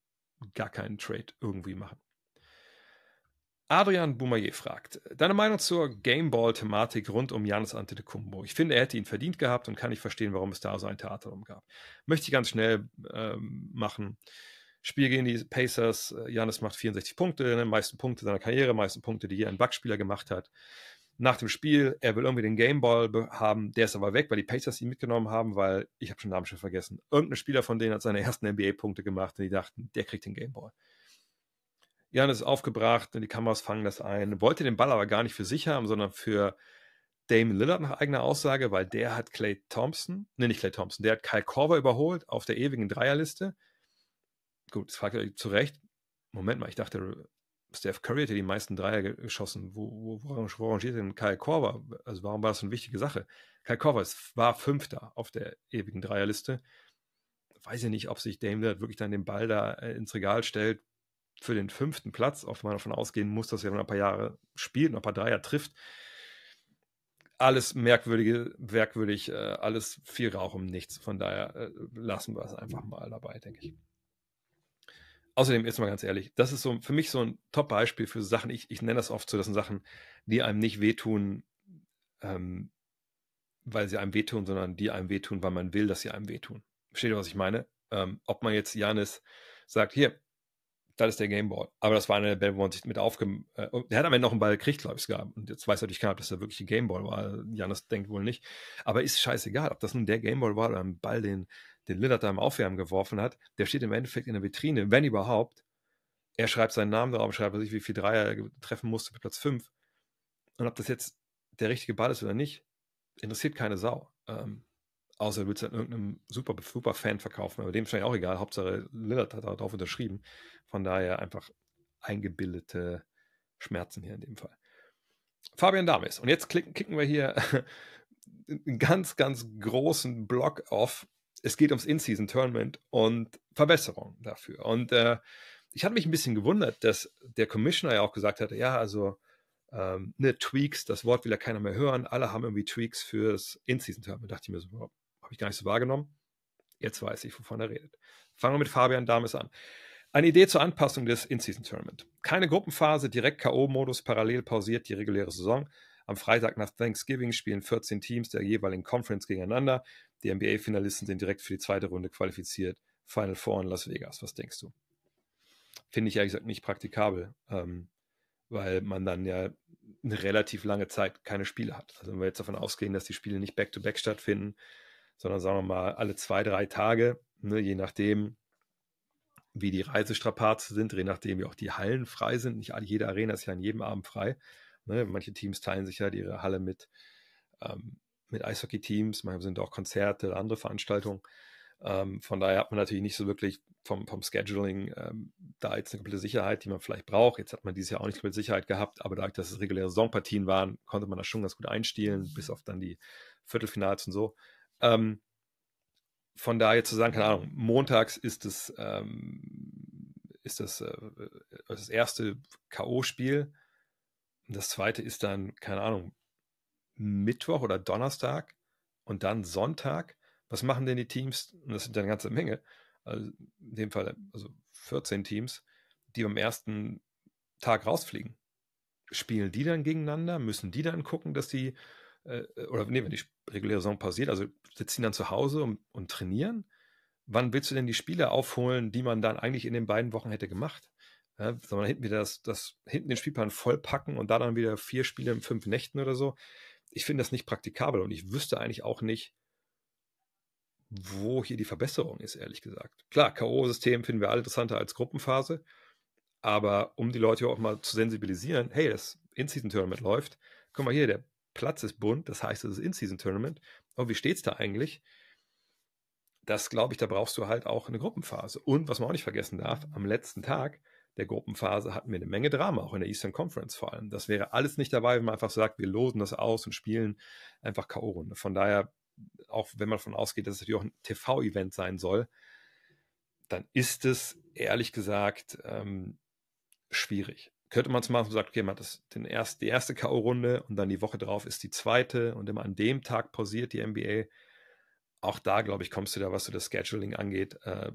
gar keinen Trade irgendwie machen. Adrian Boumaier fragt, deine Meinung zur Gameball-Thematik rund um Janis Antetokounmpo. Ich finde, er hätte ihn verdient gehabt und kann nicht verstehen, warum es da so ein Theater drum gab. Möchte ich ganz schnell ähm, machen. Spiel gegen die Pacers, Janis macht 64 Punkte, ne? meisten Punkte seiner Karriere, meisten Punkte, die je ein Backspieler gemacht hat. Nach dem Spiel, er will irgendwie den Gameball haben, der ist aber weg, weil die Pacers ihn mitgenommen haben, weil, ich habe schon den Namen schon vergessen, irgendein Spieler von denen hat seine ersten NBA-Punkte gemacht und die dachten, der kriegt den Gameball. Jan ist aufgebracht und die Kameras fangen das ein. Wollte den Ball aber gar nicht für sich haben, sondern für Damon Lillard nach eigener Aussage, weil der hat Clay Thompson, nee, nicht Clay Thompson, der hat Kyle Korver überholt auf der ewigen Dreierliste. Gut, das fragt ihr euch zu Recht. Moment mal, ich dachte, Steph Curry hätte die meisten Dreier geschossen. Wo, wo, woran, rangiert denn Kyle Korver? Also warum war das so eine wichtige Sache? Kyle Korver war Fünfter auf der ewigen Dreierliste. Weiß ich nicht, ob sich Damon Lillard wirklich dann den Ball da äh, ins Regal stellt für den fünften Platz, auf wenn man davon ausgehen muss, dass er noch ein paar Jahre spielt, noch ein paar Dreier trifft. Alles merkwürdige, merkwürdig, äh, alles viel Rauch um nichts. Von daher äh, lassen wir es einfach mal dabei, denke ich. Außerdem, jetzt mal ganz ehrlich, das ist so für mich so ein Top-Beispiel für Sachen, ich, ich nenne das oft so, das sind Sachen, die einem nicht wehtun, ähm, weil sie einem wehtun, sondern die einem wehtun, weil man will, dass sie einem wehtun. Versteht ihr, was ich meine? Ähm, ob man jetzt Janis sagt, hier, das ist der Gameball. Aber das war einer der Bälle, wo man sich mit aufgemacht Äh, der hat am Ende noch einen Ball gekriegt, glaube ich, sogar. Und jetzt weiß natürlich keiner, ob das der wirkliche Gameball war. Janis denkt wohl nicht. Aber ist scheißegal, ob das nun der Gameball war oder ein Ball, den, den Lillard da im Aufwärmen geworfen hat. Der steht im Endeffekt in der Vitrine, wenn überhaupt. Er schreibt seinen Namen drauf, schreibt sich, wie viel Dreier er treffen musste für Platz 5. Und ob das jetzt der richtige Ball ist oder nicht, interessiert keine Sau. Ähm, Außer du willst halt irgendeinem super, super Fan verkaufen, aber dem ist auch egal. Hauptsache Lillard hat darauf unterschrieben. Von daher einfach eingebildete Schmerzen hier in dem Fall. Fabian Dames. Und jetzt klicken, klicken wir hier einen ganz, ganz großen Block auf. Es geht ums In-Season-Tournament und Verbesserung dafür. Und äh, ich hatte mich ein bisschen gewundert, dass der Commissioner ja auch gesagt hatte, ja, also ähm, ne, Tweaks, das Wort will ja keiner mehr hören, alle haben irgendwie Tweaks fürs In-Season-Tournament. Da dachte ich mir so, habe ich gar nicht so wahrgenommen. Jetzt weiß ich, wovon er redet. Fangen wir mit Fabian Dames an. Eine Idee zur Anpassung des In-Season-Tournament. Keine Gruppenphase, direkt K.O.-Modus, parallel pausiert die reguläre Saison. Am Freitag nach Thanksgiving spielen 14 Teams der jeweiligen Conference gegeneinander. Die NBA-Finalisten sind direkt für die zweite Runde qualifiziert. Final Four in Las Vegas. Was denkst du? Finde ich ehrlich gesagt nicht praktikabel, ähm, weil man dann ja eine relativ lange Zeit keine Spiele hat. Also wenn wir jetzt davon ausgehen, dass die Spiele nicht back-to-back -back stattfinden, sondern sagen wir mal alle zwei, drei Tage, ne, je nachdem, wie die Reisestrapazen sind, je nachdem, wie auch die Hallen frei sind. Nicht jede Arena ist ja an jedem Abend frei. Ne? Manche Teams teilen sich ja ihre Halle mit, ähm, mit Eishockey-Teams, manchmal sind auch Konzerte, andere Veranstaltungen. Ähm, von daher hat man natürlich nicht so wirklich vom, vom Scheduling ähm, da jetzt eine komplette Sicherheit, die man vielleicht braucht. Jetzt hat man dieses Jahr auch nicht komplette Sicherheit gehabt, aber dadurch, dass es reguläre Saisonpartien waren, konnte man das schon ganz gut einstielen, bis auf dann die Viertelfinals und so. Ähm, von daher zu sagen, keine Ahnung, montags ist es, ähm, ist das, äh, äh das erste K.O.-Spiel. Das zweite ist dann, keine Ahnung, Mittwoch oder Donnerstag und dann Sonntag. Was machen denn die Teams? Und das sind dann eine ganze Menge. Also in dem Fall also 14 Teams, die am ersten Tag rausfliegen. Spielen die dann gegeneinander? Müssen die dann gucken, dass die äh, äh, oder nee, wenn die reguläre Saison pausiert, also sitzen dann zu Hause und, und trainieren. Wann willst du denn die Spiele aufholen, die man dann eigentlich in den beiden Wochen hätte gemacht? Ja, soll man hinten wieder das, das, hinten den Spielplan vollpacken und da dann wieder vier Spiele in fünf Nächten oder so? Ich finde das nicht praktikabel und ich wüsste eigentlich auch nicht, wo hier die Verbesserung ist, ehrlich gesagt. Klar, K.O.-System finden wir alle interessanter als Gruppenphase, aber um die Leute auch mal zu sensibilisieren, hey, das In-Season-Tournament läuft, guck mal hier, der Platz ist bunt, das heißt, es ist In-Season-Tournament. Aber wie steht es da eigentlich? Das glaube ich, da brauchst du halt auch eine Gruppenphase. Und was man auch nicht vergessen darf, am letzten Tag der Gruppenphase hatten wir eine Menge Drama, auch in der Eastern Conference vor allem. Das wäre alles nicht dabei, wenn man einfach sagt, wir losen das aus und spielen einfach K.O.-Runde. Von daher, auch wenn man davon ausgeht, dass es natürlich auch ein TV-Event sein soll, dann ist es ehrlich gesagt ähm, schwierig könnte man es machen und sagt, okay, man hat das, den erst, die erste K.O.-Runde und dann die Woche drauf ist die zweite und immer an dem Tag pausiert die NBA. Auch da, glaube ich, kommst du da, was so das Scheduling angeht, äh,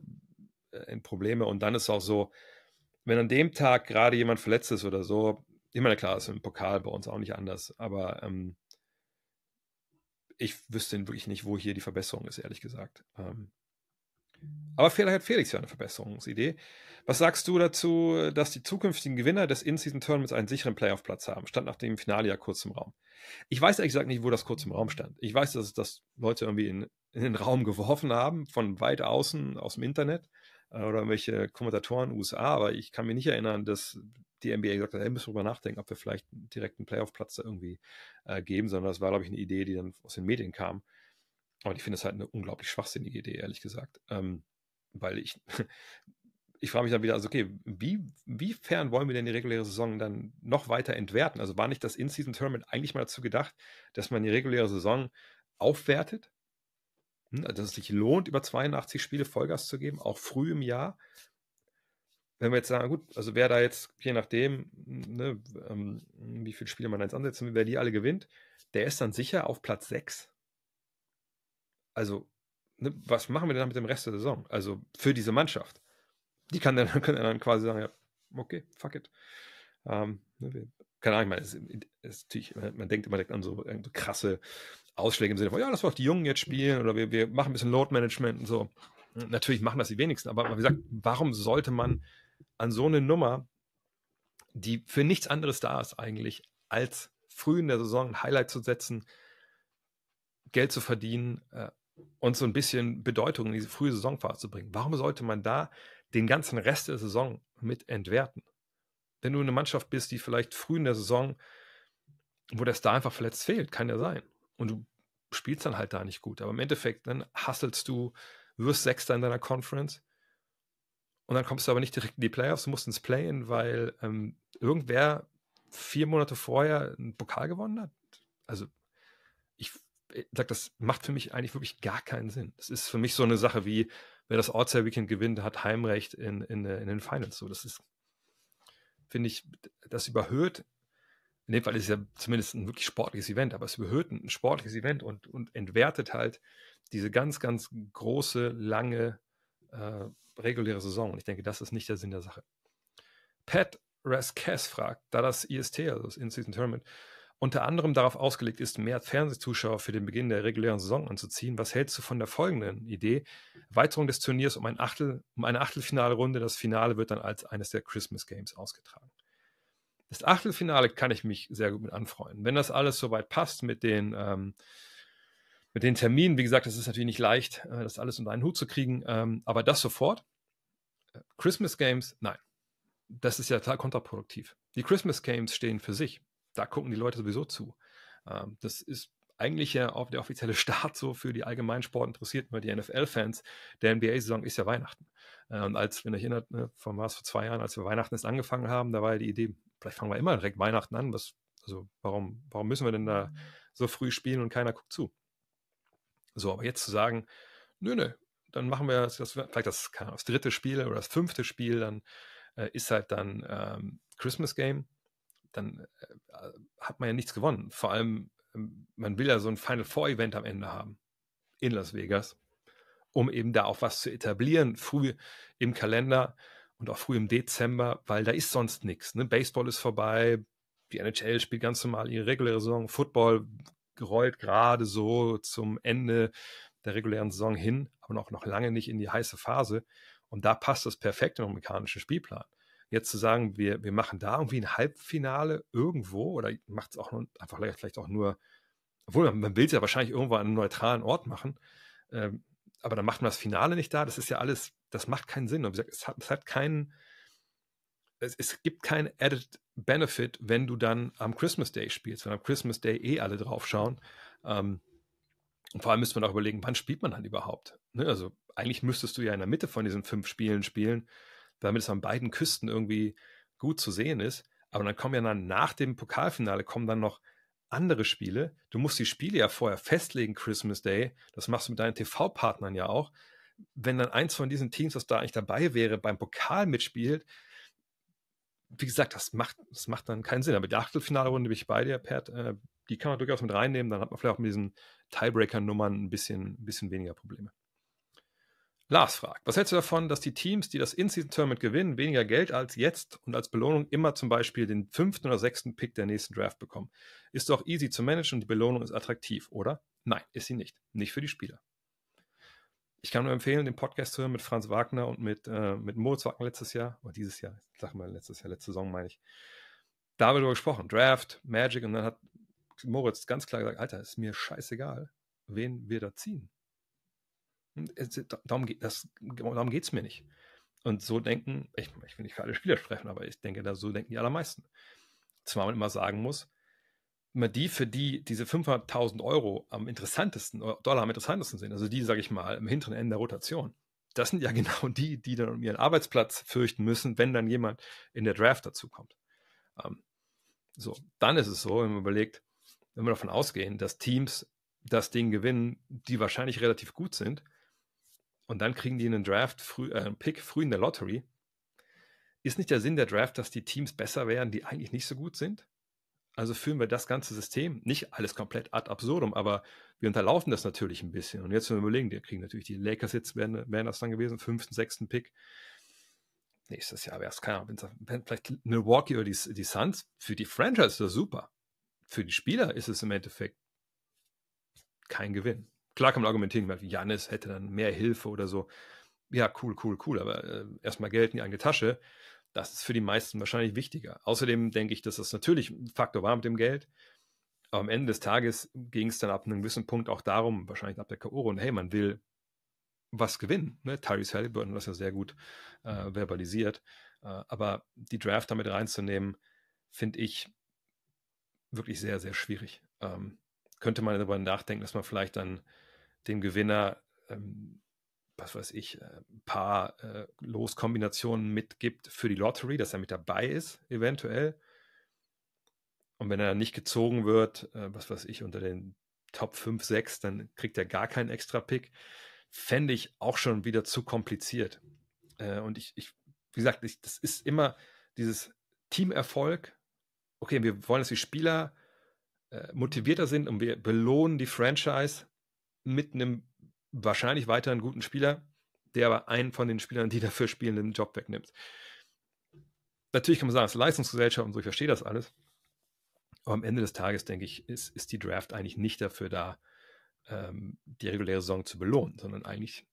in Probleme. Und dann ist es auch so, wenn an dem Tag gerade jemand verletzt ist oder so, immer klar, ist im Pokal bei uns auch nicht anders, aber ähm, ich wüsste wirklich nicht, wo hier die Verbesserung ist, ehrlich gesagt. Ähm, aber vielleicht hat Felix ja eine Verbesserungsidee. Was sagst du dazu, dass die zukünftigen Gewinner des In-Season-Tournaments einen sicheren Playoff-Platz haben? Stand nach dem Finale ja kurz im Raum. Ich weiß ehrlich gesagt nicht, wo das kurz im Raum stand. Ich weiß, dass, dass Leute irgendwie in, in den Raum geworfen haben, von weit außen, aus dem Internet äh, oder irgendwelche Kommentatoren USA, aber ich kann mich nicht erinnern, dass die NBA gesagt hat, hey, müssen wir drüber nachdenken, ob wir vielleicht direkt einen Playoff-Platz da irgendwie äh, geben, sondern das war, glaube ich, eine Idee, die dann aus den Medien kam. Aber ich finde es halt eine unglaublich schwachsinnige Idee, ehrlich gesagt. Ähm, weil ich, ich frage mich dann wieder, also okay, wie, wie fern wollen wir denn die reguläre Saison dann noch weiter entwerten? Also war nicht das In-Season-Tournament eigentlich mal dazu gedacht, dass man die reguläre Saison aufwertet? Hm, also, dass es sich lohnt, über 82 Spiele Vollgas zu geben, auch früh im Jahr? Wenn wir jetzt sagen, gut, also wer da jetzt, je nachdem, ne, ähm, wie viele Spiele man jetzt ansetzen will, wer die alle gewinnt, der ist dann sicher auf Platz 6 also, ne, was machen wir denn dann mit dem Rest der Saison? Also für diese Mannschaft. Die kann dann, können dann quasi sagen, ja, okay, fuck it. Ähm, ne, wir, keine Ahnung, man, ist, ist natürlich, man, denkt immer direkt an so, krasse Ausschläge im Sinne von, ja, lass doch die Jungen jetzt spielen oder wir, wir machen ein bisschen Load-Management und so. Natürlich machen das die wenigsten, aber, aber wie gesagt, warum sollte man an so eine Nummer, die für nichts anderes da ist eigentlich, als früh in der Saison ein Highlight zu setzen, Geld zu verdienen, äh, und so ein bisschen Bedeutung in diese frühe Saisonphase zu bringen. Warum sollte man da den ganzen Rest der Saison mit entwerten? Wenn du eine Mannschaft bist, die vielleicht früh in der Saison, wo der Star einfach verletzt fehlt, kann ja sein. Und du spielst dann halt da nicht gut. Aber im Endeffekt, dann hustelst du, wirst Sechster in deiner Conference und dann kommst du aber nicht direkt in die Playoffs, musst ins Play-In, weil ähm, irgendwer vier Monate vorher einen Pokal gewonnen hat. Also äh, sag, das macht für mich eigentlich wirklich gar keinen Sinn. Das ist für mich so eine Sache wie, wer das Outside Weekend gewinnt, hat Heimrecht in, in, äh, in den Finals. So, das ist, finde ich, das überhöht. In dem Fall ist es ja zumindest ein wirklich sportliches Event, aber es überhöht ein sportliches Event und, und entwertet halt diese ganz, ganz große, lange, äh, reguläre Saison. Und ich denke, das ist nicht der Sinn der Sache. Pat Raskas fragt, da das IST, also das In-Season Tournament, unter anderem darauf ausgelegt ist, mehr Fernsehzuschauer für den Beginn der regulären Saison anzuziehen. Was hältst du von der folgenden Idee? Weiterung des Turniers um, ein Achtel, um eine Achtelfinale-Runde. Das Finale wird dann als eines der Christmas Games ausgetragen. Das Achtelfinale kann ich mich sehr gut mit anfreunden. Wenn das alles soweit passt mit den, ähm, mit den Terminen, wie gesagt, das ist natürlich nicht leicht, äh, das alles unter einen Hut zu kriegen, ähm, aber das sofort. Christmas Games, nein. Das ist ja total kontraproduktiv. Die Christmas Games stehen für sich da gucken die Leute sowieso zu. Ähm, das ist eigentlich ja auch der offizielle Start so für die allgemeinen Sportinteressierten, weil die NFL-Fans, der NBA-Saison ist ja Weihnachten. Äh, und als, wenn ihr euch erinnert, ne, von was vor zwei Jahren, als wir Weihnachten erst angefangen haben, da war ja die Idee, vielleicht fangen wir immer direkt Weihnachten an. Was, also warum, warum müssen wir denn da so früh spielen und keiner guckt zu? So, aber jetzt zu sagen, nö, nö, dann machen wir das, vielleicht das, das dritte Spiel oder das fünfte Spiel, dann äh, ist halt dann ähm, Christmas Game dann äh, hat man ja nichts gewonnen. Vor allem, ähm, man will ja so ein Final Four Event am Ende haben in Las Vegas, um eben da auch was zu etablieren, früh im Kalender und auch früh im Dezember, weil da ist sonst nichts. Ne? Baseball ist vorbei, die NHL spielt ganz normal ihre reguläre Saison, Football gerollt gerade so zum Ende der regulären Saison hin, aber auch noch lange nicht in die heiße Phase. Und da passt das perfekt im amerikanischen Spielplan jetzt zu sagen, wir, wir machen da irgendwie ein Halbfinale irgendwo oder macht es auch nur, einfach vielleicht auch nur, obwohl man, will es ja wahrscheinlich irgendwo an einem neutralen Ort machen, ähm, aber dann macht man das Finale nicht da. Das ist ja alles, das macht keinen Sinn. Und gesagt, es hat, es hat keinen, es, es gibt keinen Added Benefit, wenn du dann am Christmas Day spielst, wenn am Christmas Day eh alle draufschauen. Ähm, und vor allem müsste man auch überlegen, wann spielt man dann überhaupt? Ne? Also eigentlich müsstest du ja in der Mitte von diesen fünf Spielen spielen damit es an beiden Küsten irgendwie gut zu sehen ist. Aber dann kommen ja dann nach dem Pokalfinale kommen dann noch andere Spiele. Du musst die Spiele ja vorher festlegen, Christmas Day. Das machst du mit deinen TV-Partnern ja auch. Wenn dann eins von diesen Teams, das da eigentlich dabei wäre, beim Pokal mitspielt, wie gesagt, das macht, das macht dann keinen Sinn. Aber die Achtelfinalrunde bin ich bei dir, Pat. Äh, die kann man durchaus mit reinnehmen. Dann hat man vielleicht auch mit diesen Tiebreaker-Nummern ein bisschen, ein bisschen weniger Probleme. Lars fragt, was hältst du davon, dass die Teams, die das In-Season-Tournament gewinnen, weniger Geld als jetzt und als Belohnung immer zum Beispiel den fünften oder sechsten Pick der nächsten Draft bekommen? Ist doch easy zu managen und die Belohnung ist attraktiv, oder? Nein, ist sie nicht. Nicht für die Spieler. Ich kann nur empfehlen, den Podcast zu hören mit Franz Wagner und mit, äh, mit Moritz Wagner letztes Jahr, oder dieses Jahr, ich sag mal letztes Jahr, letzte Saison meine ich. Da haben wir darüber gesprochen, Draft, Magic und dann hat Moritz ganz klar gesagt, Alter, ist mir scheißegal, wen wir da ziehen Darum, geht, das, genau darum geht es mir nicht. Und so denken, ich, ich will nicht für alle Spieler sprechen, aber ich denke, da so denken die allermeisten. Zwar man immer sagen muss, immer die, für die diese 500.000 Euro am interessantesten, Dollar am interessantesten sind, also die, sage ich mal, im hinteren Ende der Rotation, das sind ja genau die, die dann um ihren Arbeitsplatz fürchten müssen, wenn dann jemand in der Draft dazukommt. Ähm, so, dann ist es so, wenn man überlegt, wenn wir davon ausgehen, dass Teams das Ding gewinnen, die wahrscheinlich relativ gut sind, und dann kriegen die einen Draft früh, äh, einen Pick früh in der Lottery. Ist nicht der Sinn der Draft, dass die Teams besser werden, die eigentlich nicht so gut sind? Also führen wir das ganze System, nicht alles komplett ad absurdum, aber wir unterlaufen das natürlich ein bisschen. Und jetzt, wenn wir überlegen, die kriegen natürlich die Lakers jetzt, wären, wären das dann gewesen, fünften, sechsten Pick. Nächstes Jahr wäre es, keine Ahnung, wenn vielleicht Milwaukee oder die, die Suns, für die Franchise ist das super. Für die Spieler ist es im Endeffekt kein Gewinn. Klar kann man argumentieren, Janis hätte dann mehr Hilfe oder so. Ja, cool, cool, cool, aber äh, erstmal Geld in die eigene Tasche. Das ist für die meisten wahrscheinlich wichtiger. Außerdem denke ich, dass das natürlich ein Faktor war mit dem Geld. Aber am Ende des Tages ging es dann ab einem gewissen Punkt auch darum, wahrscheinlich ab der K.O.-Runde, hey, man will was gewinnen. Ne? Tyrese Halliburton hat das ja sehr gut äh, mhm. verbalisiert. Äh, aber die Draft damit reinzunehmen, finde ich wirklich sehr, sehr schwierig. Ähm, könnte man darüber nachdenken, dass man vielleicht dann dem Gewinner, ähm, was weiß ich, ein äh, paar äh, Loskombinationen mitgibt für die Lottery, dass er mit dabei ist, eventuell. Und wenn er nicht gezogen wird, äh, was weiß ich, unter den Top 5, 6, dann kriegt er gar keinen extra Pick. Fände ich auch schon wieder zu kompliziert. Äh, und ich, ich, wie gesagt, ich, das ist immer dieses Teamerfolg. Okay, wir wollen, dass die Spieler äh, motivierter sind und wir belohnen die Franchise mit einem wahrscheinlich weiteren guten Spieler, der aber einen von den Spielern, die dafür spielen, den Job wegnimmt. Natürlich kann man sagen, es ist Leistungsgesellschaft und so, ich verstehe das alles. Aber am Ende des Tages, denke ich, ist, ist die Draft eigentlich nicht dafür da, ähm, die reguläre Saison zu belohnen, sondern eigentlich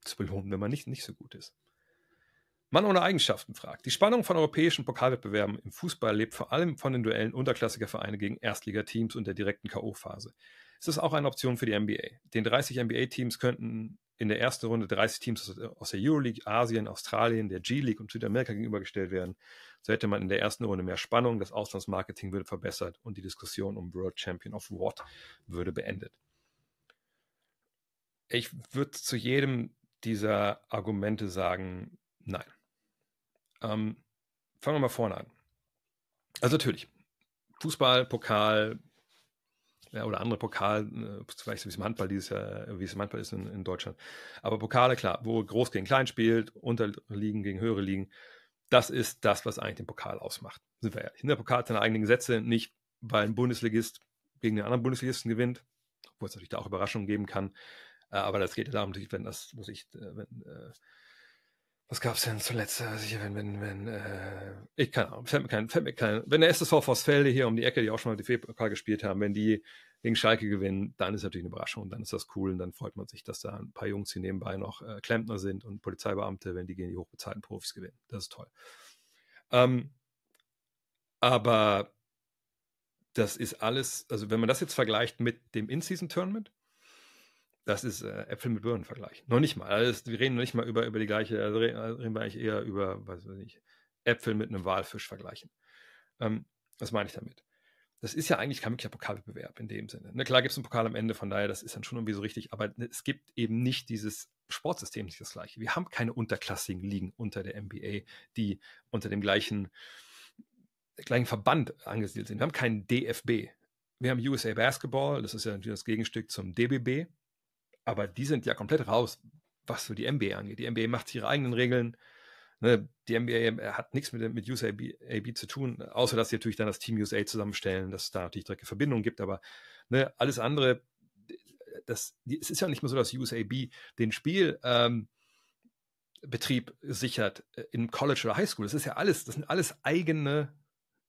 zu belohnen, wenn man nicht, nicht so gut ist. Mann ohne Eigenschaften fragt. Die Spannung von europäischen Pokalwettbewerben im Fußball lebt vor allem von den Duellen unterklassiger Vereine gegen Erstligateams und der direkten K.O.-Phase. Es ist auch eine Option für die NBA. Den 30 NBA-Teams könnten in der ersten Runde 30 Teams aus der Euroleague, Asien, Australien, der G-League und Südamerika gegenübergestellt werden. So hätte man in der ersten Runde mehr Spannung, das Auslandsmarketing würde verbessert und die Diskussion um World Champion of What würde beendet. Ich würde zu jedem dieser Argumente sagen, nein. Ähm, fangen wir mal vorne an. Also natürlich, Fußball, Pokal, ja, oder andere Pokal, äh, vielleicht so wie es im Handball dieses Jahr, äh, wie es im Handball ist in, in Deutschland. Aber Pokale, klar, wo groß gegen klein spielt, Unterliegen gegen höhere Ligen, das ist das, was eigentlich den Pokal ausmacht. Sind wir ehrlich. Der Pokal hat seine eigenen Gesetze, nicht weil ein Bundesligist gegen den anderen Bundesligisten gewinnt, obwohl es natürlich da auch Überraschungen geben kann. Äh, aber das geht ja darum, wenn das, muss ich, wenn was gab's denn zuletzt? Also äh, ich, wenn, wenn, wenn, äh, ich keine Ahnung, fällt mir kein, fällt mir kein, wenn der SSV Vossfelde hier um die Ecke, die auch schon mal die pokal gespielt haben, wenn die gegen Schalke gewinnen, dann ist natürlich eine Überraschung und dann ist das cool und dann freut man sich, dass da ein paar Jungs hier nebenbei noch äh, Klempner sind und Polizeibeamte, wenn die gegen die hochbezahlten Profis gewinnen. Das ist toll. Ähm, aber das ist alles, also wenn man das jetzt vergleicht mit dem In-Season-Tournament, das ist äh, Äpfel mit Birnen Vergleich. Noch nicht mal. Also wir reden noch nicht mal über, über die gleiche, also, also reden wir eigentlich eher über, weiß ich, Äpfel mit einem Walfisch vergleichen. Ähm, was meine ich damit? Das ist ja eigentlich kein wirklicher Pokalbewerb in dem Sinne. Ne, klar gibt es einen Pokal am Ende, von daher, das ist dann schon irgendwie so richtig, aber ne, es gibt eben nicht dieses Sportsystem, nicht das gleiche. Wir haben keine unterklassigen Ligen unter der NBA, die unter dem gleichen, gleichen Verband angesiedelt sind. Wir haben keinen DFB. Wir haben USA Basketball, das ist ja das Gegenstück zum DBB, aber die sind ja komplett raus, was so die NBA angeht. Die NBA macht ihre eigenen Regeln. Ne? Die NBA äh, hat nichts mit, mit User AB zu tun, außer dass sie natürlich dann das Team USA zusammenstellen, dass es da natürlich direkte Verbindungen gibt. Aber ne, alles andere, das, es ist ja nicht mehr so, dass USAB den Spiel. Ähm, Betrieb sichert äh, im College oder Highschool. Das ist ja alles, das sind alles eigene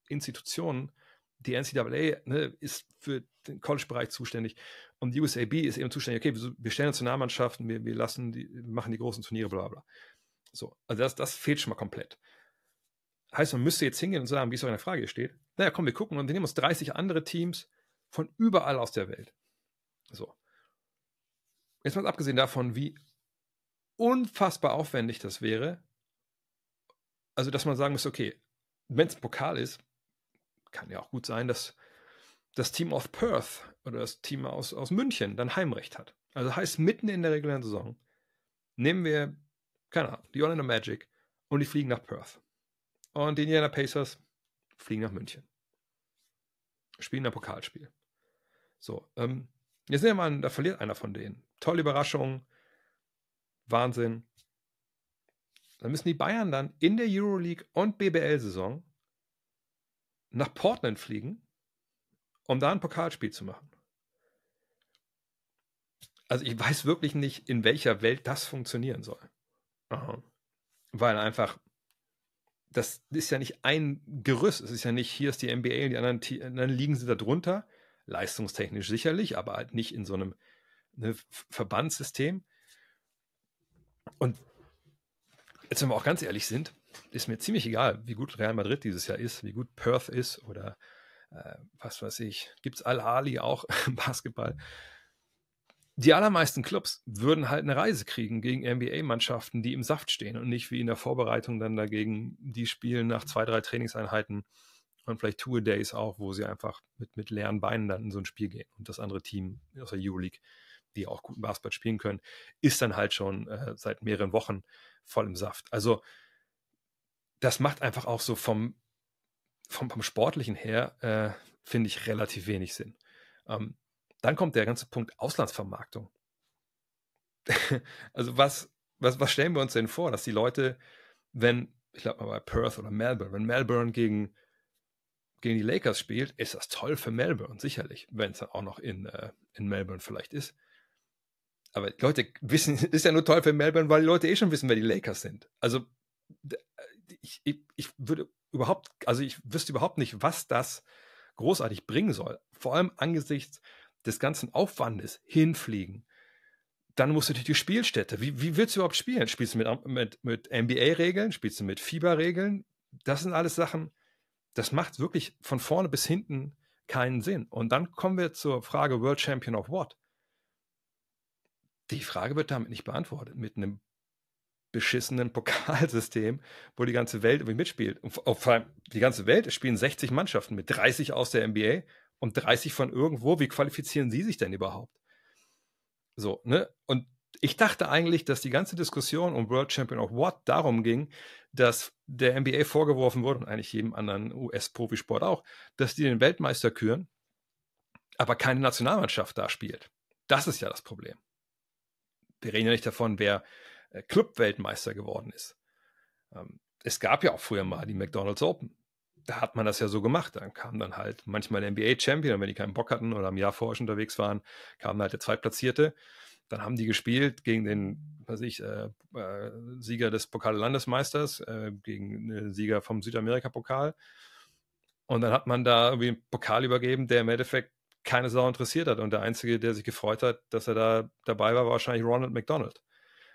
Institutionen. Die NCAA ne, ist für den College-Bereich zuständig und die USAB ist eben zuständig, okay, wir stellen Nationalmannschaften, wir, wir lassen die, machen die großen Turniere, bla bla. So, also das, das fehlt schon mal komplett. Heißt, man müsste jetzt hingehen und sagen, wie es auch in der Frage steht, naja, komm, wir gucken und wir nehmen uns 30 andere Teams von überall aus der Welt. So. Jetzt mal abgesehen davon, wie unfassbar aufwendig das wäre, also dass man sagen müsste, okay, wenn es ein Pokal ist, kann ja auch gut sein, dass das Team aus Perth oder das Team aus, aus München dann Heimrecht hat. Also heißt, mitten in der regulären Saison nehmen wir, keine Ahnung, die Orlando Magic und die fliegen nach Perth. Und die Indiana Pacers fliegen nach München. Spielen ein Pokalspiel. So, ähm, jetzt nehmen wir an, da verliert einer von denen. Tolle Überraschung. Wahnsinn. Dann müssen die Bayern dann in der Euroleague und BBL-Saison nach Portland fliegen um da ein Pokalspiel zu machen. Also ich weiß wirklich nicht, in welcher Welt das funktionieren soll. Aha. Weil einfach, das ist ja nicht ein Gerüst. Es ist ja nicht, hier ist die NBA und die anderen, die anderen Ligen da drunter. Leistungstechnisch sicherlich, aber halt nicht in so einem ne, Verbandssystem. Und jetzt, wenn wir auch ganz ehrlich sind, ist mir ziemlich egal, wie gut Real Madrid dieses Jahr ist, wie gut Perth ist oder äh, was weiß ich, gibt es Al-Ali auch im Basketball. Die allermeisten Clubs würden halt eine Reise kriegen gegen NBA-Mannschaften, die im Saft stehen und nicht wie in der Vorbereitung dann dagegen, die spielen nach zwei, drei Trainingseinheiten und vielleicht Tour Days auch, wo sie einfach mit, mit leeren Beinen dann in so ein Spiel gehen und das andere Team aus der Euroleague die auch guten Basketball spielen können, ist dann halt schon äh, seit mehreren Wochen voll im Saft. Also das macht einfach auch so vom vom, vom Sportlichen her, äh, finde ich relativ wenig Sinn. Ähm, dann kommt der ganze Punkt Auslandsvermarktung. also was, was, was stellen wir uns denn vor, dass die Leute, wenn, ich glaube mal bei Perth oder Melbourne, wenn Melbourne gegen, gegen die Lakers spielt, ist das toll für Melbourne, sicherlich, wenn es dann auch noch in, äh, in Melbourne vielleicht ist. Aber Leute wissen, ist ja nur toll für Melbourne, weil die Leute eh schon wissen, wer die Lakers sind. Also äh, ich, ich, ich würde überhaupt, also ich wüsste überhaupt nicht, was das großartig bringen soll. Vor allem angesichts des ganzen Aufwandes hinfliegen. Dann musst du durch die Spielstätte. Wie, wie willst du überhaupt spielen? Spielst du mit, mit, mit NBA-Regeln? Spielst du mit Fieberregeln? Das sind alles Sachen, das macht wirklich von vorne bis hinten keinen Sinn. Und dann kommen wir zur Frage World Champion of What? Die Frage wird damit nicht beantwortet. Mit einem beschissenen Pokalsystem, wo die ganze Welt irgendwie mitspielt. Und vor allem die ganze Welt spielen 60 Mannschaften mit 30 aus der NBA und 30 von irgendwo. Wie qualifizieren sie sich denn überhaupt? So, ne? Und ich dachte eigentlich, dass die ganze Diskussion um World Champion of What darum ging, dass der NBA vorgeworfen wurde und eigentlich jedem anderen US-Profisport auch, dass die den Weltmeister küren, aber keine Nationalmannschaft da spielt. Das ist ja das Problem. Wir reden ja nicht davon, wer äh, Clubweltmeister geworden ist. Ähm, es gab ja auch früher mal die McDonald's Open. Da hat man das ja so gemacht. Dann kam dann halt manchmal der NBA-Champion, wenn die keinen Bock hatten oder am Jahr vorher schon unterwegs waren, kam halt der Zweitplatzierte. Dann haben die gespielt gegen den, was ich, äh, äh, Sieger des Pokal-Landesmeisters, äh, gegen den Sieger vom Südamerika-Pokal. Und dann hat man da irgendwie einen Pokal übergeben, der im Endeffekt keine Sau interessiert hat. Und der Einzige, der sich gefreut hat, dass er da dabei war, war wahrscheinlich Ronald McDonald.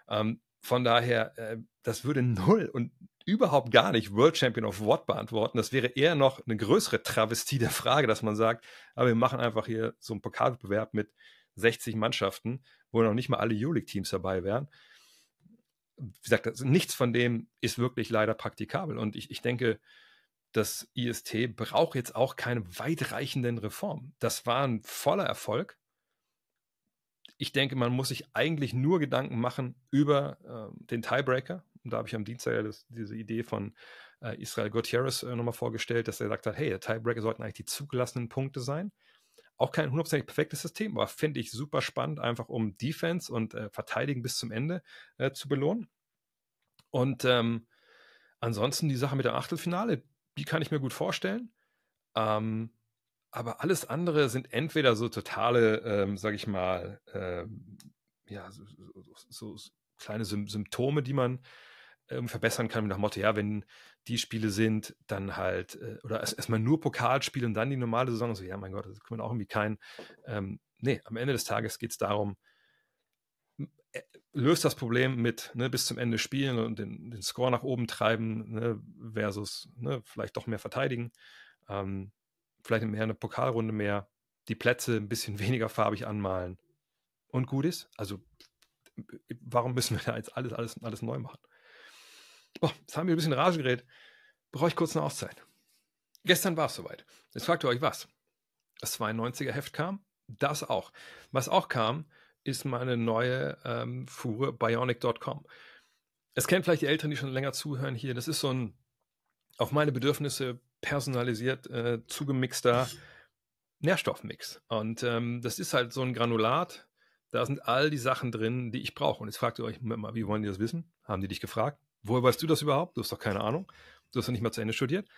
Ähm, von daher, äh, das würde null und überhaupt gar nicht World Champion of What beantworten. Das wäre eher noch eine größere Travestie der Frage, dass man sagt, aber ah, wir machen einfach hier so einen Pokalwettbewerb mit 60 Mannschaften, wo noch nicht mal alle Euroleague-Teams dabei wären. Wie gesagt, das, nichts von dem ist wirklich leider praktikabel. Und ich, ich denke, das IST braucht jetzt auch keine weitreichenden Reformen. Das war ein voller Erfolg ich denke, man muss sich eigentlich nur Gedanken machen über äh, den Tiebreaker. Und da habe ich am Dienstag ja das, diese Idee von äh, Israel Gutierrez äh, nochmal vorgestellt, dass er gesagt hat, hey, der Tiebreaker sollten eigentlich die zugelassenen Punkte sein. Auch kein hundertprozentig perfektes System, aber finde ich super spannend, einfach um Defense und äh, Verteidigen bis zum Ende äh, zu belohnen. Und ähm, ansonsten die Sache mit der Achtelfinale, die kann ich mir gut vorstellen. Ähm, aber alles andere sind entweder so totale, ähm, sag ich mal, ähm, ja, so, so, so kleine Sym Symptome, die man ähm, verbessern kann, nach Motto, ja, wenn die Spiele sind, dann halt, äh, oder erstmal erst nur Pokalspiele und dann die normale Saison, so, ja, mein Gott, das kann man auch irgendwie keinen. ähm, nee, am Ende des Tages geht es darum, äh, löst das Problem mit ne, bis zum Ende spielen und den, den Score nach oben treiben ne, versus ne, vielleicht doch mehr verteidigen. Ähm, vielleicht mehr eine Pokalrunde mehr, die Plätze ein bisschen weniger farbig anmalen und gut ist. Also warum müssen wir da jetzt alles, alles, alles neu machen? Boah, jetzt haben wir ein bisschen Rage gerät. Brauche ich kurz eine Auszeit. Gestern war es soweit. Jetzt fragt ihr euch was. Das 92er Heft kam? Das auch. Was auch kam, ist meine neue ähm, Fuhre bionic.com. Es kennen vielleicht die Eltern, die schon länger zuhören hier. Das ist so ein auf meine Bedürfnisse personalisiert äh, zugemixter Nährstoffmix. Und ähm, das ist halt so ein Granulat. Da sind all die Sachen drin, die ich brauche. Und jetzt fragt ihr euch, mal, wie wollen die das wissen? Haben die dich gefragt? Woher weißt du das überhaupt? Du hast doch keine Ahnung. Du hast doch nicht mal zu Ende studiert.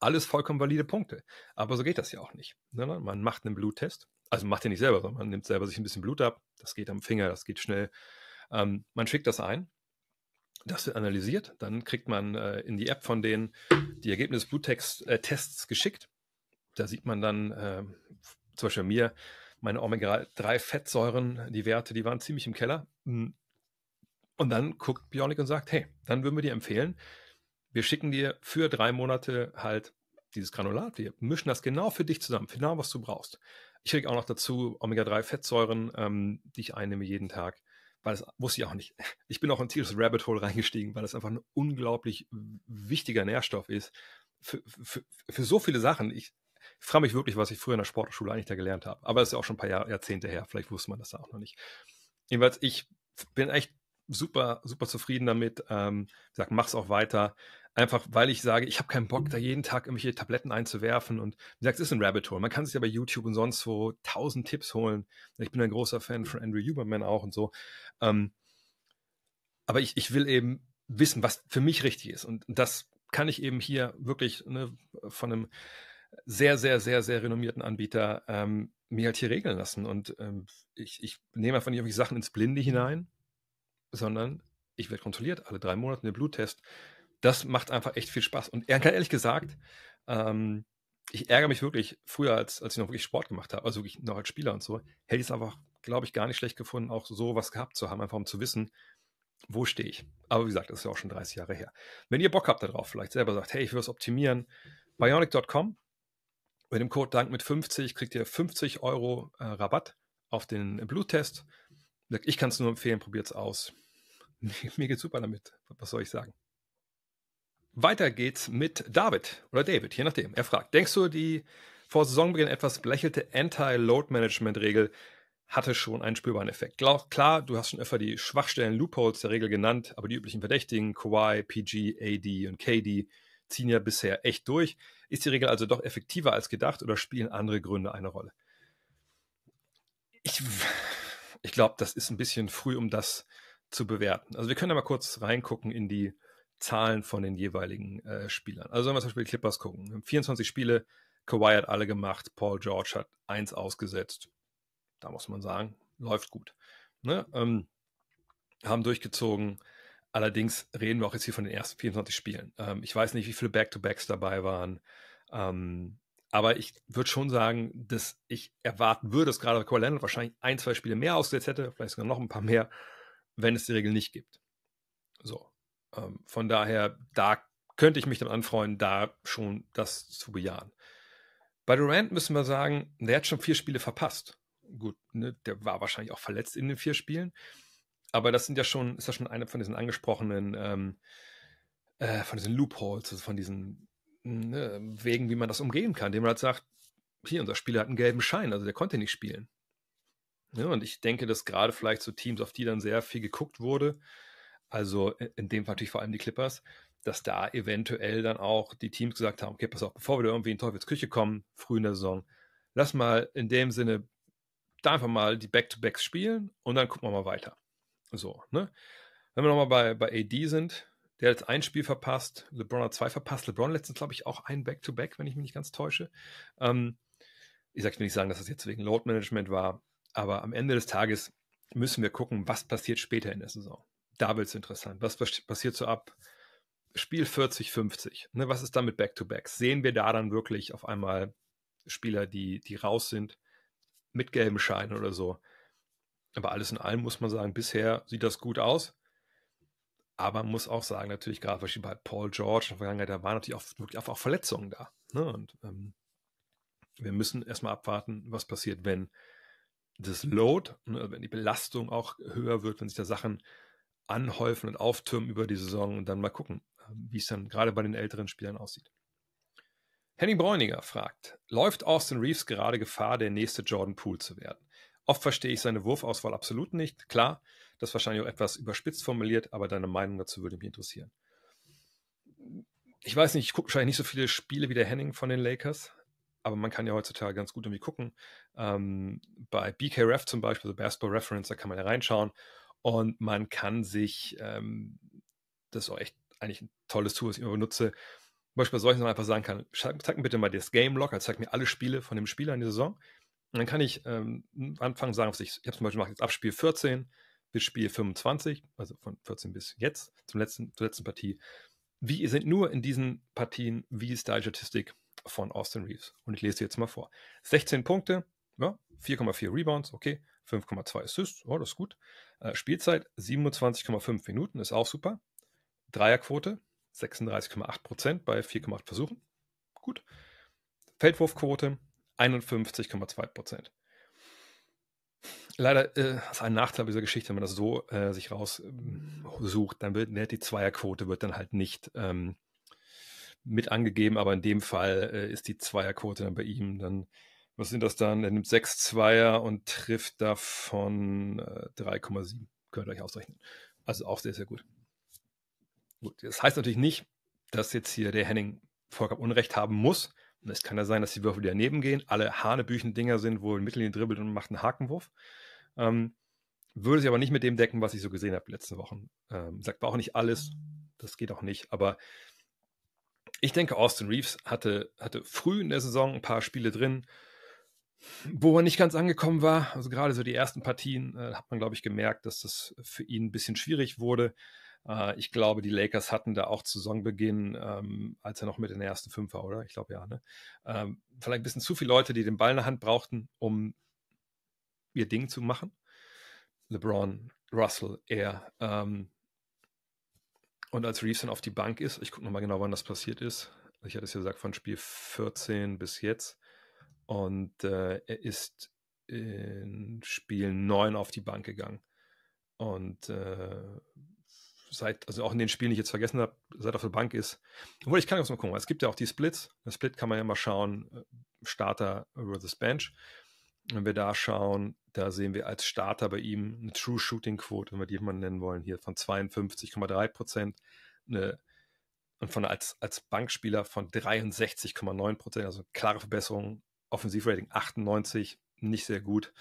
Alles vollkommen valide Punkte. Aber so geht das ja auch nicht. Sondern man macht einen Bluttest. Also macht den nicht selber, sondern man nimmt selber sich ein bisschen Blut ab. Das geht am Finger, das geht schnell. Ähm, man schickt das ein das wird analysiert, dann kriegt man äh, in die App von denen die Ergebnisse Bluttests äh, geschickt. Da sieht man dann äh, zum Beispiel mir, meine Omega-3-Fettsäuren, die Werte, die waren ziemlich im Keller. Hm. Und dann guckt Bionic und sagt, hey, dann würden wir dir empfehlen, wir schicken dir für drei Monate halt dieses Granulat. Wir mischen das genau für dich zusammen, für genau, was du brauchst. Ich kriege auch noch dazu Omega-3-Fettsäuren, ähm, die ich einnehme jeden Tag weil das wusste ich auch nicht. Ich bin auch in tierisches Rabbit Hole reingestiegen, weil das einfach ein unglaublich wichtiger Nährstoff ist für, für, für so viele Sachen. Ich frage mich wirklich, was ich früher in der Sportschule eigentlich da gelernt habe. Aber das ist ja auch schon ein paar Jahr, Jahrzehnte her. Vielleicht wusste man das da auch noch nicht. Jedenfalls, ich bin echt super, super zufrieden damit. Ähm, ich sag, mach's auch weiter. Einfach weil ich sage, ich habe keinen Bock, da jeden Tag irgendwelche Tabletten einzuwerfen. Und wie gesagt, es ist ein Rabbit Hole. Man kann sich ja bei YouTube und sonst wo tausend Tipps holen. Ich bin ein großer Fan von Andrew Huberman auch und so. Ähm, aber ich, ich will eben wissen, was für mich richtig ist. Und das kann ich eben hier wirklich ne, von einem sehr, sehr, sehr, sehr renommierten Anbieter ähm, mir halt hier regeln lassen. Und ähm, ich, ich nehme einfach nicht irgendwelche Sachen ins Blinde hinein, sondern ich werde kontrolliert, alle drei Monate einen Bluttest das macht einfach echt viel Spaß. Und ehrlich gesagt, ähm, ich ärgere mich wirklich, früher, als, als ich noch wirklich Sport gemacht habe, also wirklich noch als Spieler und so, hätte ich es einfach, glaube ich, gar nicht schlecht gefunden, auch so was gehabt zu haben, einfach um zu wissen, wo stehe ich. Aber wie gesagt, das ist ja auch schon 30 Jahre her. Wenn ihr Bock habt darauf, vielleicht selber sagt, hey, ich will es optimieren, bionic.com, mit dem Code Dank mit 50 kriegt ihr 50 Euro äh, Rabatt auf den Bluttest. Ich kann es nur empfehlen, probiert es aus. Mir geht's super damit. Was soll ich sagen? Weiter geht's mit David oder David, je nachdem. Er fragt, denkst du, die vor Saisonbeginn etwas belächelte Anti-Load-Management-Regel hatte schon einen spürbaren Effekt. Klar, du hast schon öfter die Schwachstellen, Loopholes der Regel genannt, aber die üblichen Verdächtigen, Kawhi, PG, AD und KD, ziehen ja bisher echt durch. Ist die Regel also doch effektiver als gedacht oder spielen andere Gründe eine Rolle? Ich, ich glaube, das ist ein bisschen früh, um das zu bewerten. Also wir können ja mal kurz reingucken in die Zahlen von den jeweiligen äh, Spielern. Also wenn wir zum Beispiel die Clippers gucken, wir haben 24 Spiele, Kawhi hat alle gemacht, Paul George hat eins ausgesetzt. Da muss man sagen, läuft gut. Ne? Ähm, haben durchgezogen. Allerdings reden wir auch jetzt hier von den ersten 24 Spielen. Ähm, ich weiß nicht, wie viele Back-to-Backs dabei waren. Ähm, aber ich würde schon sagen, dass ich erwarten würde, dass gerade Kawhi Leonard wahrscheinlich ein, zwei Spiele mehr ausgesetzt hätte, vielleicht sogar noch ein paar mehr, wenn es die Regel nicht gibt. So, ähm, von daher, da könnte ich mich dann anfreuen, da schon das zu bejahen. Bei Durant müssen wir sagen, der hat schon vier Spiele verpasst. Gut, ne, der war wahrscheinlich auch verletzt in den vier Spielen. Aber das sind ja schon, ist ja schon einer von diesen angesprochenen, ähm, äh, von diesen Loopholes, also von diesen ne, Wegen, wie man das umgehen kann, Dem man halt sagt, hier, unser Spieler hat einen gelben Schein, also der konnte nicht spielen. Ja, ne, und ich denke, dass gerade vielleicht so Teams, auf die dann sehr viel geguckt wurde, also in dem Fall natürlich vor allem die Clippers, dass da eventuell dann auch die Teams gesagt haben, okay, pass auf, bevor wir da irgendwie in Teufels Küche kommen, früh in der Saison, lass mal in dem Sinne da einfach mal die Back-to-Backs spielen und dann gucken wir mal weiter. So, ne? Wenn wir nochmal bei, bei AD sind, der hat jetzt ein Spiel verpasst, LeBron hat zwei verpasst, LeBron letztens, glaube ich, auch ein Back-to-Back, wenn ich mich nicht ganz täusche. Ähm, ich will nicht sagen, dass das jetzt wegen Load Management war, aber am Ende des Tages müssen wir gucken, was passiert später in der Saison da wird es interessant. Was passiert so ab Spiel 40, 50? Ne, was ist da mit Back-to-Backs? Sehen wir da dann wirklich auf einmal Spieler, die, die raus sind, mit gelben Scheinen oder so? Aber alles in allem muss man sagen, bisher sieht das gut aus. Aber man muss auch sagen, natürlich, gerade bei Paul George in der Vergangenheit, da waren natürlich auch, wirklich auch, Verletzungen da. Ne? Und ähm, wir müssen erstmal abwarten, was passiert, wenn das Load, ne, wenn die Belastung auch höher wird, wenn sich da Sachen anhäufen und auftürmen über die Saison und dann mal gucken, ähm, wie es dann gerade bei den älteren Spielern aussieht. Henning Bräuniger fragt, läuft Austin Reeves gerade Gefahr, der nächste Jordan Poole zu werden? Oft verstehe ich seine Wurfauswahl absolut nicht. Klar, das ist wahrscheinlich auch etwas überspitzt formuliert, aber deine Meinung dazu würde mich interessieren. Ich weiß nicht, ich gucke wahrscheinlich nicht so viele Spiele wie der Henning von den Lakers, aber man kann ja heutzutage ganz gut irgendwie gucken. Ähm, bei BK Ref zum Beispiel, so Basketball Reference, da kann man ja reinschauen und man kann sich, ähm, das ist auch echt eigentlich ein tolles Tool, was ich immer benutze, zum Beispiel bei solchen Sachen einfach sagen kann, zeig mir bitte mal das Game Log, also zeig mir alle Spiele von dem Spieler in der Saison. Und dann kann ich ähm, anfangen sagen, ich, ich habe zum Beispiel gemacht, jetzt ab Spiel 14 bis Spiel 25, also von 14 bis jetzt, zum letzten, zur letzten Partie, wie sind nur in diesen Partien, wie ist die Statistik von Austin Reeves? Und ich lese jetzt mal vor. 16 Punkte, ja, 4,4 Rebounds, okay, 5,2 Assists, oh, das ist gut. Äh, Spielzeit 27,5 Minuten, ist auch super. Dreierquote 36,8 Prozent bei 4,8 Versuchen, gut. Feldwurfquote 51,2 Prozent. Leider äh, ist ein Nachteil dieser Geschichte, wenn man das so äh, sich raussucht, dann wird ne, die Zweierquote wird dann halt nicht ähm, mit angegeben, aber in dem Fall äh, ist die Zweierquote dann bei ihm dann was sind das dann? Er nimmt 6 Zweier und trifft davon äh, 3,7. Könnt ihr euch ausrechnen. Also auch sehr, sehr gut. Gut, das heißt natürlich nicht, dass jetzt hier der Henning vollkommen Unrecht haben muss. Und es kann ja sein, dass die Würfel, die daneben gehen, alle Hanebüchen-Dinger sind, wo ein Mittellinie dribbelt und macht einen Hakenwurf. Ähm, würde sich aber nicht mit dem decken, was ich so gesehen habe letzte letzten Wochen. Ähm, sagt auch nicht alles, das geht auch nicht, aber ich denke, Austin Reeves hatte, hatte früh in der Saison ein paar Spiele drin, wo er nicht ganz angekommen war. Also gerade so die ersten Partien äh, hat man, glaube ich, gemerkt, dass das für ihn ein bisschen schwierig wurde. Äh, ich glaube, die Lakers hatten da auch zu Saisonbeginn, ähm, als er noch mit in der ersten Fünf war, oder? Ich glaube ja, ne? Ähm, vielleicht ein bisschen zu viele Leute, die den Ball in der Hand brauchten, um ihr Ding zu machen. LeBron, Russell, er. Ähm, und als Reeves dann auf die Bank ist, ich gucke nochmal genau, wann das passiert ist. Ich hatte es ja gesagt, von Spiel 14 bis jetzt und äh, er ist in Spiel 9 auf die Bank gegangen. Und äh, seit, also auch in den Spielen, die ich jetzt vergessen habe, seit er auf der Bank ist. Obwohl, ich kann jetzt mal gucken, es gibt ja auch die Splits. Der Split kann man ja mal schauen, äh, Starter versus Bench. Wenn wir da schauen, da sehen wir als Starter bei ihm eine True Shooting Quote, wenn wir die mal nennen wollen, hier von 52,3 Prozent. und von als, als Bankspieler von 63,9 Prozent, also klare Verbesserung Offensivrating 98, nicht sehr gut.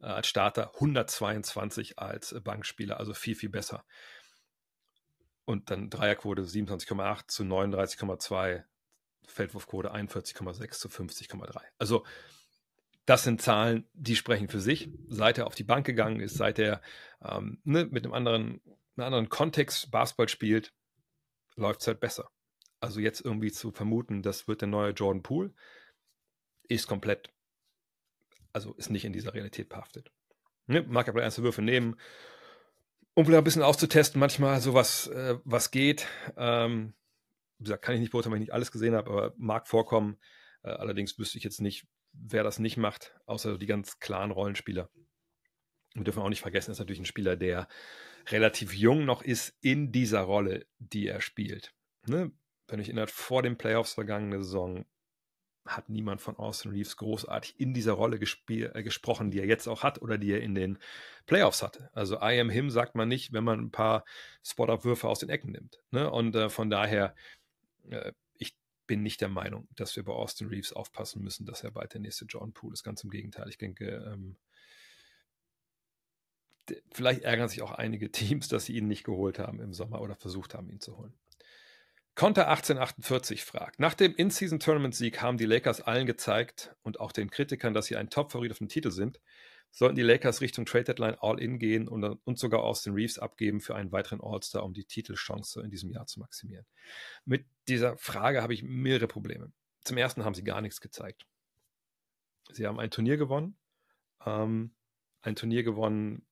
Äh, als Starter 122 als Bankspieler, also viel, viel besser. Und dann Dreierquote 27,8 zu 39,2, Feldwurfquote 41,6 zu 50,3. Also das sind Zahlen, die sprechen für sich. Seit er auf die Bank gegangen ist, seit er ähm, ne, mit einem anderen, einem anderen Kontext Basketball spielt, läuft es halt besser. Also jetzt irgendwie zu vermuten, das wird der neue Jordan Poole, ist komplett, also ist nicht in dieser Realität behaftet. Ne? Mag aber einzelne Würfe nehmen, um vielleicht ein bisschen auszutesten, manchmal sowas, äh, was geht. Ähm, wie gesagt, kann ich nicht beurteilen, weil ich nicht alles gesehen habe, aber mag vorkommen. Äh, allerdings wüsste ich jetzt nicht, wer das nicht macht, außer die ganz klaren Rollenspieler. Wir dürfen auch nicht vergessen, ist natürlich ein Spieler, der relativ jung noch ist in dieser Rolle, die er spielt. Ne? Wenn ich erinnert, vor den Playoffs vergangene Saison hat niemand von Austin Reeves großartig in dieser Rolle äh, gesprochen, die er jetzt auch hat oder die er in den Playoffs hatte. Also I am him sagt man nicht, wenn man ein paar Spot-Up-Würfe aus den Ecken nimmt. Ne? Und äh, von daher, äh, ich bin nicht der Meinung, dass wir bei Austin Reeves aufpassen müssen, dass er bald der nächste John Poole ist. Ganz im Gegenteil. Ich denke, ähm, vielleicht ärgern sich auch einige Teams, dass sie ihn nicht geholt haben im Sommer oder versucht haben, ihn zu holen. Konter 1848 fragt, nach dem In-Season-Tournament-Sieg haben die Lakers allen gezeigt und auch den Kritikern, dass sie ein Top-Favorit auf den Titel sind. Sollten die Lakers Richtung Trade-Deadline All-In gehen und, und sogar den Reeves abgeben für einen weiteren All-Star, um die Titelchance in diesem Jahr zu maximieren? Mit dieser Frage habe ich mehrere Probleme. Zum Ersten haben sie gar nichts gezeigt. Sie haben ein Turnier gewonnen. Ähm, ein Turnier gewonnen,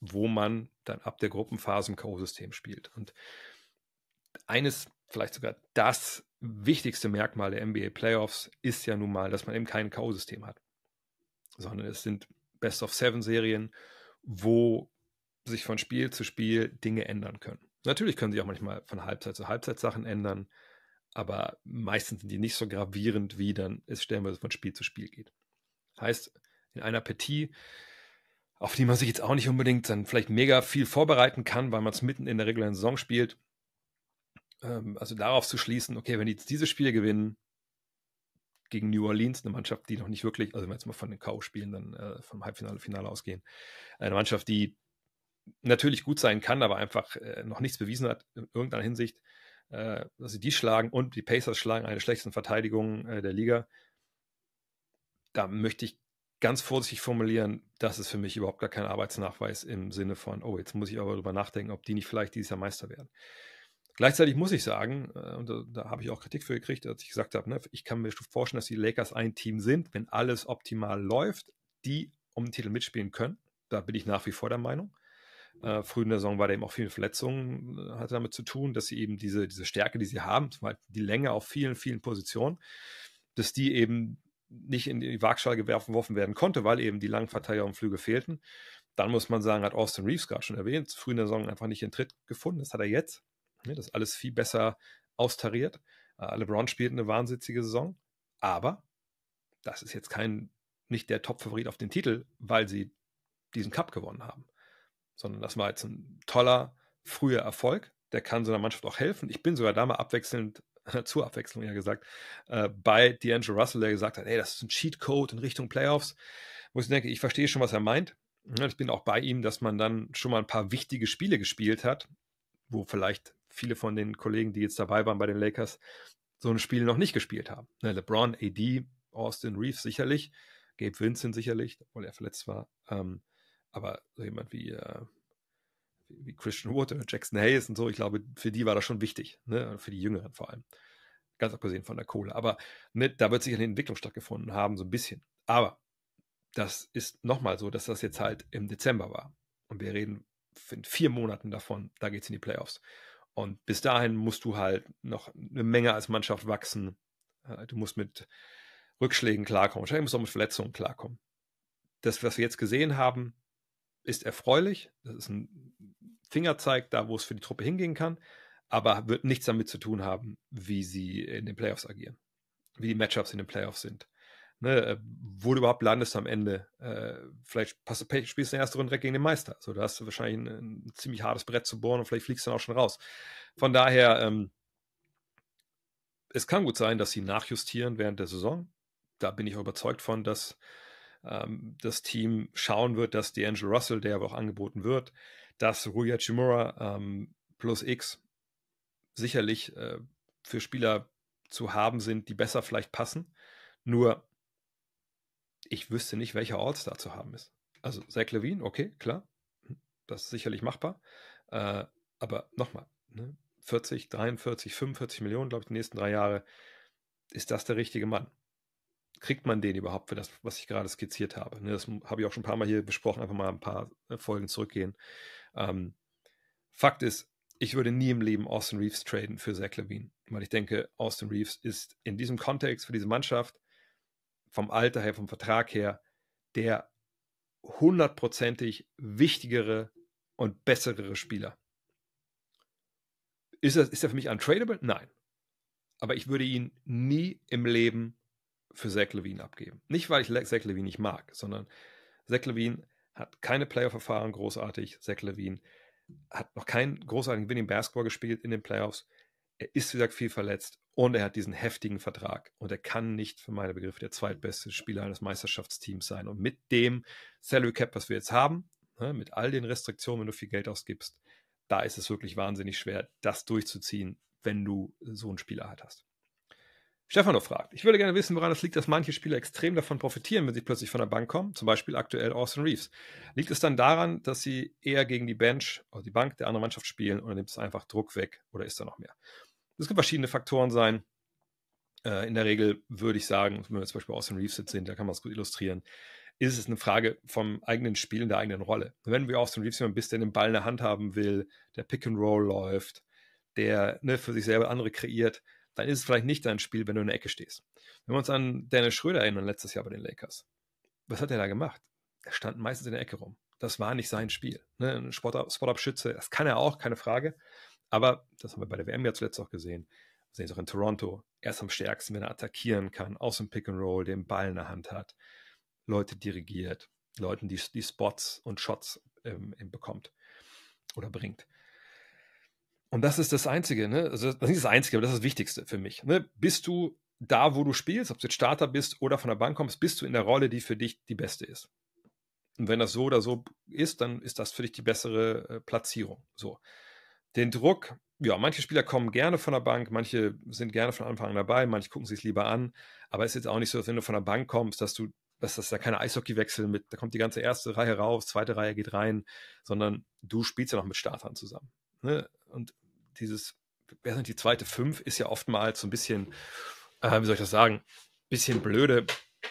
wo man dann ab der Gruppenphase im K.O.-System spielt. Und eines vielleicht sogar das wichtigste Merkmal der NBA Playoffs ist ja nun mal, dass man eben kein K.O.-System hat, sondern es sind Best-of-Seven-Serien, wo sich von Spiel zu Spiel Dinge ändern können. Natürlich können sich auch manchmal von Halbzeit zu Halbzeit Sachen ändern, aber meistens sind die nicht so gravierend, wie dann es stellenweise von Spiel zu Spiel geht. Heißt, in einer Partie, auf die man sich jetzt auch nicht unbedingt dann vielleicht mega viel vorbereiten kann, weil man es mitten in der regulären Saison spielt, ähm, also darauf zu schließen, okay, wenn die jetzt dieses Spiel gewinnen, gegen New Orleans, eine Mannschaft, die noch nicht wirklich, also wenn wir jetzt mal von den K.O.-Spielen dann äh, vom Halbfinale, Finale ausgehen, eine Mannschaft, die natürlich gut sein kann, aber einfach äh, noch nichts bewiesen hat in irgendeiner Hinsicht, äh, dass sie die schlagen und die Pacers schlagen, eine der schlechtesten Verteidigungen äh, der Liga. Da möchte ich ganz vorsichtig formulieren, das ist für mich überhaupt gar kein Arbeitsnachweis im Sinne von, oh, jetzt muss ich aber darüber nachdenken, ob die nicht vielleicht dieses Jahr Meister werden. Gleichzeitig muss ich sagen, äh, und da, da habe ich auch Kritik für gekriegt, als ich gesagt habe, ne, ich kann mir vorstellen, dass die Lakers ein Team sind, wenn alles optimal läuft, die um den Titel mitspielen können. Da bin ich nach wie vor der Meinung. Äh, früh in der Saison war da eben auch viele Verletzungen, äh, hatte damit zu tun, dass sie eben diese, diese Stärke, die sie haben, die Länge auf vielen, vielen Positionen, dass die eben nicht in die Waagschale geworfen werden konnte, weil eben die langen Verteidiger und Flüge fehlten. Dann muss man sagen, hat Austin Reeves gerade schon erwähnt, früh in der Saison einfach nicht den Tritt gefunden. Das hat er jetzt. Ne, das ist alles viel besser austariert. Äh, LeBron spielt eine wahnsinnige Saison, aber das ist jetzt kein, nicht der Top-Favorit auf den Titel, weil sie diesen Cup gewonnen haben, sondern das war jetzt ein toller, früher Erfolg. Der kann so einer Mannschaft auch helfen. Ich bin sogar da mal abwechselnd, zur Abwechslung ja gesagt, äh, bei D'Angelo Russell, der gesagt hat, hey, das ist ein Cheatcode in Richtung Playoffs, wo ich denke, ich verstehe schon, was er meint. Ne, ich bin auch bei ihm, dass man dann schon mal ein paar wichtige Spiele gespielt hat, wo vielleicht viele von den Kollegen, die jetzt dabei waren bei den Lakers, so ein Spiel noch nicht gespielt haben. Ne, LeBron, AD, Austin Reeves sicherlich, Gabe Vincent sicherlich, obwohl er verletzt war. Ähm, aber so jemand wie, äh, wie Christian Wood oder Jackson Hayes und so, ich glaube, für die war das schon wichtig, ne? für die Jüngeren vor allem. Ganz abgesehen von der Kohle. Aber ne, da wird sicher eine Entwicklung stattgefunden haben, so ein bisschen. Aber das ist nochmal so, dass das jetzt halt im Dezember war. Und wir reden in vier Monaten davon, da geht es in die Playoffs. Und bis dahin musst du halt noch eine Menge als Mannschaft wachsen. Äh, du musst mit Rückschlägen klarkommen. Wahrscheinlich musst du auch mit Verletzungen klarkommen. Das, was wir jetzt gesehen haben, ist erfreulich. Das ist ein Fingerzeig da, wo es für die Truppe hingehen kann, aber wird nichts damit zu tun haben, wie sie in den Playoffs agieren, wie die Matchups in den Playoffs sind ne, äh, wo du überhaupt landest am Ende. Äh, vielleicht passt, spielst du in der ersten Runde direkt gegen den Meister. Also da hast du wahrscheinlich ein, ein, ziemlich hartes Brett zu bohren und vielleicht fliegst du dann auch schon raus. Von daher, ähm, es kann gut sein, dass sie nachjustieren während der Saison. Da bin ich auch überzeugt von, dass ähm, das Team schauen wird, dass D'Angelo Russell, der aber auch angeboten wird, dass Ruya Chimura ähm, plus X sicherlich äh, für Spieler zu haben sind, die besser vielleicht passen. Nur ich wüsste nicht, welcher All-Star zu haben ist. Also Zach Levine, okay, klar, hm, das ist sicherlich machbar. Äh, aber nochmal, ne? 40, 43, 45 Millionen, glaube ich, die nächsten drei Jahre, ist das der richtige Mann? Kriegt man den überhaupt für das, was ich gerade skizziert habe? Ne, das habe ich auch schon ein paar Mal hier besprochen, einfach mal ein paar äh, Folgen zurückgehen. Ähm, Fakt ist, ich würde nie im Leben Austin Reeves traden für Zach Levine, weil ich denke, Austin Reeves ist in diesem Kontext für diese Mannschaft vom Alter her, vom Vertrag her, der hundertprozentig wichtigere und bessere Spieler. Ist er, ist er für mich untradable? Nein. Aber ich würde ihn nie im Leben für Zach Levine abgeben. Nicht, weil ich Zach Levine nicht mag, sondern Zach Levine hat keine Playoff-Erfahrung großartig. Zach Levine hat noch keinen großartigen Winning Basketball gespielt in den Playoffs. Er ist, wie gesagt, viel verletzt und er hat diesen heftigen Vertrag. Und er kann nicht für meine Begriffe der zweitbeste Spieler eines Meisterschaftsteams sein. Und mit dem Salary Cap, was wir jetzt haben, ne, mit all den Restriktionen, wenn du viel Geld ausgibst, da ist es wirklich wahnsinnig schwer, das durchzuziehen, wenn du so einen Spieler halt hast. Stefano fragt, ich würde gerne wissen, woran es liegt, dass manche Spieler extrem davon profitieren, wenn sie plötzlich von der Bank kommen, zum Beispiel aktuell Austin Reeves. Liegt es dann daran, dass sie eher gegen die Bench, also die Bank der anderen Mannschaft spielen oder nimmt es einfach Druck weg oder ist da noch mehr? Es können verschiedene Faktoren sein. Äh, in der Regel würde ich sagen, wenn wir zum Beispiel Austin Reeves jetzt sehen, da kann man es gut illustrieren, ist es eine Frage vom eigenen Spiel in der eigenen Rolle. Wenn wir Austin Reeves jemanden bist, der den Ball in der Hand haben will, der Pick and Roll läuft, der ne, für sich selber andere kreiert, dann ist es vielleicht nicht dein Spiel, wenn du in der Ecke stehst. Wenn wir uns an Dennis Schröder erinnern, letztes Jahr bei den Lakers, was hat er da gemacht? Er stand meistens in der Ecke rum. Das war nicht sein Spiel. Ne? Ein Spot-Up-Schütze, das kann er auch, keine Frage. Aber das haben wir bei der WM ja zuletzt auch gesehen. Wir sehen es auch in Toronto. Er ist am stärksten, wenn er attackieren kann, aus dem Pick and Roll, den Ball in der Hand hat, Leute dirigiert, Leuten die, die Spots und Shots ähm, bekommt oder bringt. Und das ist das Einzige, ne? Also das ist das Einzige, aber das ist das Wichtigste für mich. Ne? Bist du da, wo du spielst, ob du jetzt Starter bist oder von der Bank kommst, bist du in der Rolle, die für dich die beste ist. Und wenn das so oder so ist, dann ist das für dich die bessere äh, Platzierung. So. Den Druck, ja, manche Spieler kommen gerne von der Bank, manche sind gerne von Anfang an dabei, manche gucken sich es lieber an. Aber es ist jetzt auch nicht so, dass wenn du von der Bank kommst, dass du, dass das ja keine Eishockeywechsel mit, da kommt die ganze erste Reihe raus, zweite Reihe geht rein, sondern du spielst ja noch mit Startern zusammen. Ne? Und dieses, wer sind die zweite Fünf, ist ja oftmals so ein bisschen, äh, wie soll ich das sagen, bisschen blöde,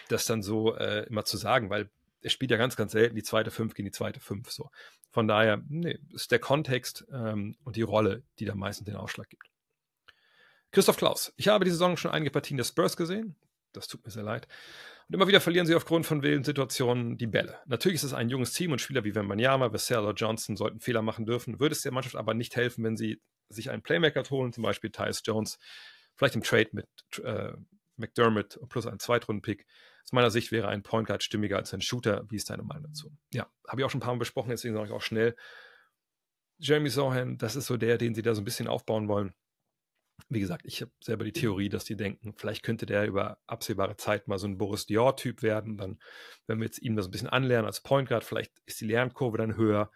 das dann so äh, immer zu sagen, weil er spielt ja ganz, ganz selten die zweite Fünf gegen die zweite Fünf. So. Von daher nee, ist der Kontext ähm, und die Rolle, die da meistens den Ausschlag gibt. Christoph Klaus. Ich habe die Saison schon einige Partien der Spurs gesehen. Das tut mir sehr leid. Und immer wieder verlieren sie aufgrund von wilden Situationen die Bälle. Natürlich ist es ein junges Team und Spieler wie Wembanyama, Vassell oder Johnson sollten Fehler machen dürfen. Würde es der Mannschaft aber nicht helfen, wenn sie sich einen Playmaker holen, zum Beispiel Tyus Jones, vielleicht im Trade mit äh, McDermott plus einen Zweitrunden-Pick. Aus meiner Sicht wäre ein Point Guard stimmiger als ein Shooter. Wie ist deine Meinung dazu? Ja, habe ich auch schon ein paar Mal besprochen, deswegen sage ich auch schnell. Jeremy Sohan, das ist so der, den sie da so ein bisschen aufbauen wollen. Wie gesagt, ich habe selber die Theorie, dass die denken, vielleicht könnte der über absehbare Zeit mal so ein Boris Dior-Typ werden. Dann, wenn wir jetzt ihm das ein bisschen anlernen als Point Guard, vielleicht ist die Lernkurve dann höher.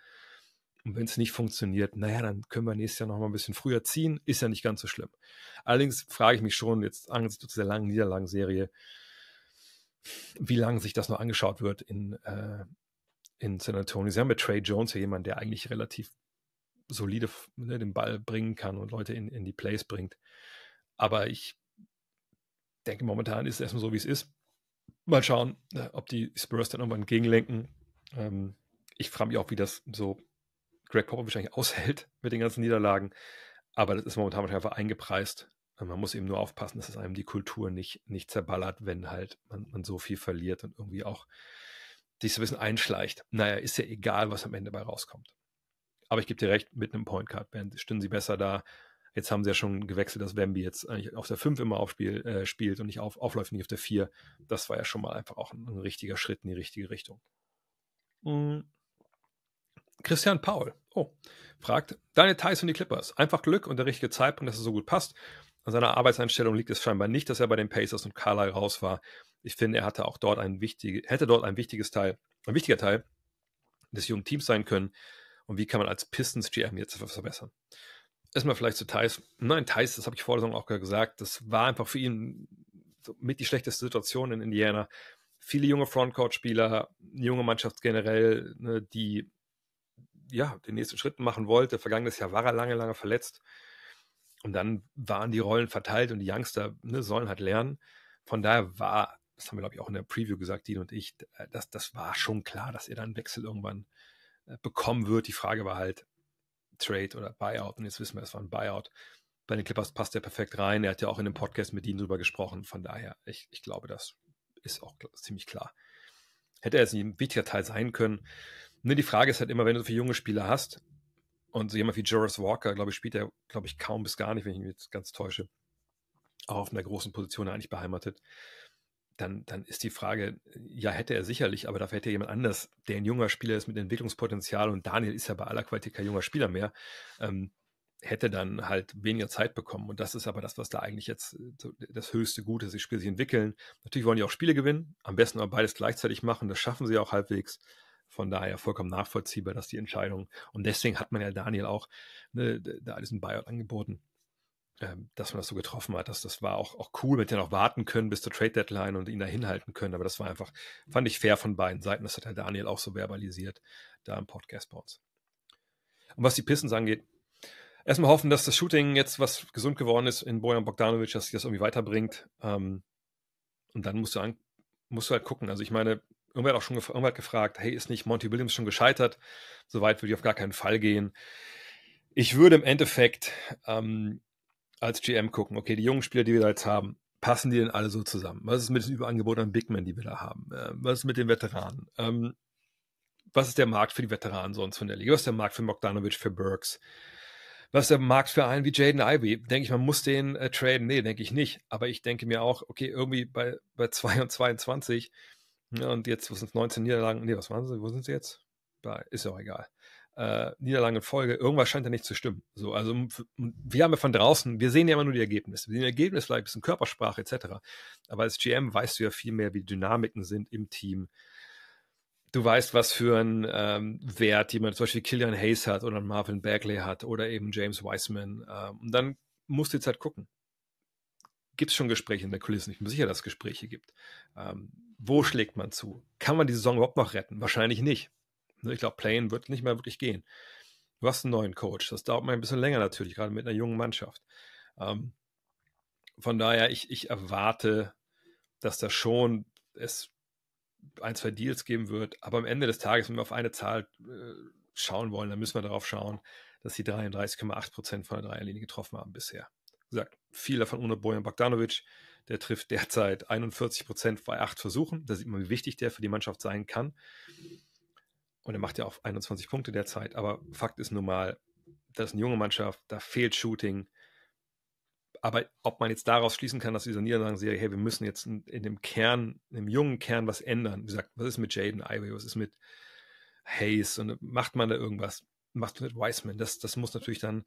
Und wenn es nicht funktioniert, naja, dann können wir nächstes Jahr nochmal ein bisschen früher ziehen. Ist ja nicht ganz so schlimm. Allerdings frage ich mich schon jetzt angesichts dieser langen Niederlagenserie, wie lange sich das noch angeschaut wird in, äh, in San Antonio. Sie haben mit Trey Jones ja jemanden, der eigentlich relativ solide ne, den Ball bringen kann und Leute in, in die Plays bringt. Aber ich denke, momentan ist es erstmal so, wie es ist. Mal schauen, ne, ob die Spurs dann nochmal entgegenlenken. Ähm, ich frage mich auch, wie das so Greg Popovich eigentlich aushält mit den ganzen Niederlagen. Aber das ist momentan einfach eingepreist. Und man muss eben nur aufpassen, dass es einem die Kultur nicht, nicht zerballert, wenn halt man, man so viel verliert und irgendwie auch sich so ein bisschen einschleicht. Naja, ist ja egal, was am Ende bei rauskommt. Aber ich gebe dir recht, mit einem Point Card Guard stünden sie besser da. Jetzt haben sie ja schon gewechselt, dass Wemby jetzt eigentlich auf der 5 immer aufspiel, äh, spielt und nicht auf, aufläuft, nicht auf der 4. Das war ja schon mal einfach auch ein, ein richtiger Schritt in die richtige Richtung. Mhm. Christian Paul, oh, fragt, deine Thais und die Clippers, einfach Glück und der richtige Zeitpunkt, dass es so gut passt. An seiner Arbeitseinstellung liegt es scheinbar nicht, dass er bei den Pacers und Carlisle raus war. Ich finde, er hatte auch dort ein wichtige, hätte dort ein wichtiges Teil, ein wichtiger Teil des jungen Teams sein können. Und wie kann man als Pistons GM jetzt verbessern? Erstmal vielleicht zu Thais. Nein, Thais, das habe ich vor der Saison auch gesagt, das war einfach für ihn mit die schlechteste Situation in Indiana. Viele junge Frontcourt-Spieler, junge Mannschaft generell, ne, die ja, den nächsten Schritt machen wollte. Vergangenes Jahr war er lange, lange verletzt. Und dann waren die Rollen verteilt und die Youngster ne, sollen halt lernen. Von daher war, das haben wir, glaube ich, auch in der Preview gesagt, Dean und ich, äh, das, das war schon klar, dass er dann einen Wechsel irgendwann äh, bekommen wird. Die Frage war halt Trade oder Buyout. Und jetzt wissen wir, es war ein Buyout. Bei den Clippers passt er perfekt rein. Er hat ja auch in dem Podcast mit Dean drüber gesprochen. Von daher, ich, ich glaube, das ist auch ziemlich klar hätte er jetzt ein wichtiger Teil sein können. Nur die Frage ist halt immer, wenn du so viele junge Spieler hast und so jemand wie Joris Walker, glaube ich, spielt er, glaube ich, kaum bis gar nicht, wenn ich mich jetzt ganz täusche, auch auf einer großen Position eigentlich beheimatet. Dann, dann ist die Frage, ja, hätte er sicherlich, aber dafür hätte er jemand anders, der ein junger Spieler ist mit Entwicklungspotenzial und Daniel ist ja bei aller Qualität kein junger Spieler mehr, ähm, hätte dann halt weniger Zeit bekommen. Und das ist aber das, was da eigentlich jetzt äh, das höchste Gute ist. Die Spiele sich entwickeln. Natürlich wollen die auch Spiele gewinnen, am besten aber beides gleichzeitig machen. Das schaffen sie auch halbwegs. Von daher vollkommen nachvollziehbar, dass die Entscheidung. Und deswegen hat man ja Daniel auch ne, da diesen Buyout angeboten, ähm, dass man das so getroffen hat. Das, das war auch, auch cool, mit denen auch warten können bis zur Trade Deadline und ihn da hinhalten können. Aber das war einfach, fand ich fair von beiden Seiten. Das hat ja Daniel auch so verbalisiert da im Podcast bei uns. Und was die Pissens angeht, erstmal hoffen, dass das Shooting jetzt, was gesund geworden ist in Bojan Bogdanovic, dass sich das irgendwie weiterbringt. Ähm, und dann musst du, an, musst du halt gucken. Also ich meine, irgendwer hat auch schon gef irgendwer gefragt, hey, ist nicht Monty Williams schon gescheitert? Soweit würde ich auf gar keinen Fall gehen. Ich würde im Endeffekt ähm, als GM gucken, okay, die jungen Spieler, die wir da jetzt haben, passen die denn alle so zusammen? Was ist mit dem Überangebot an Big Men, die wir da haben? Äh, was ist mit den Veteranen? Ähm, was ist der Markt für die Veteranen sonst von der Liga? Was ist der Markt für Bogdanovic, für Burks? was der äh, Markt für einen wie Jaden Ivy? denke ich, man muss den äh, traden. Nee, denke ich nicht. Aber ich denke mir auch, okay, irgendwie bei, bei 2 und 22 ja, ne, und jetzt, wo sind es 19 Niederlagen? Nee, was waren sie? Wo sind sie jetzt? Bei, ist ja auch egal. Äh, Niederlagen in Folge, irgendwas scheint da nicht zu stimmen. So, also wir haben ja von draußen, wir sehen ja immer nur die Ergebnisse. Wir sehen Ergebnisse vielleicht ein bisschen Körpersprache etc. Aber als GM weißt du ja viel mehr, wie die Dynamiken sind im Team, du weißt, was für einen ähm, Wert jemand, zum Beispiel Killian Hayes hat oder Marvin Bagley hat oder eben James Wiseman. Ähm, und dann musst du jetzt halt gucken. Gibt es schon Gespräche in der Kulisse? Ich bin sicher, dass es Gespräche gibt. Ähm, wo schlägt man zu? Kann man die Saison überhaupt noch retten? Wahrscheinlich nicht. Ne, ich glaube, Playen wird nicht mehr wirklich gehen. Du hast einen neuen Coach. Das dauert mal ein bisschen länger natürlich, gerade mit einer jungen Mannschaft. Ähm, von daher, ich, ich erwarte, dass da schon es ein, zwei Deals geben wird. Aber am Ende des Tages, wenn wir auf eine Zahl äh, schauen wollen, dann müssen wir darauf schauen, dass sie 33,8 Prozent von der Dreierlinie getroffen haben bisher. Wie gesagt, viel davon ohne Bojan Bogdanovic. Der trifft derzeit 41 Prozent bei acht Versuchen. Da sieht man, wie wichtig der für die Mannschaft sein kann. Und er macht ja auch 21 Punkte derzeit. Aber Fakt ist nun mal, das ist eine junge Mannschaft, da fehlt Shooting. Aber ob man jetzt daraus schließen kann, dass dieser Niederlagenserie, hey, wir müssen jetzt in, in dem Kern, im jungen Kern was ändern. Wie gesagt, was ist mit Jaden Ivey, was ist mit Hayes und macht man da irgendwas? Macht man mit Wiseman? Das, das muss natürlich dann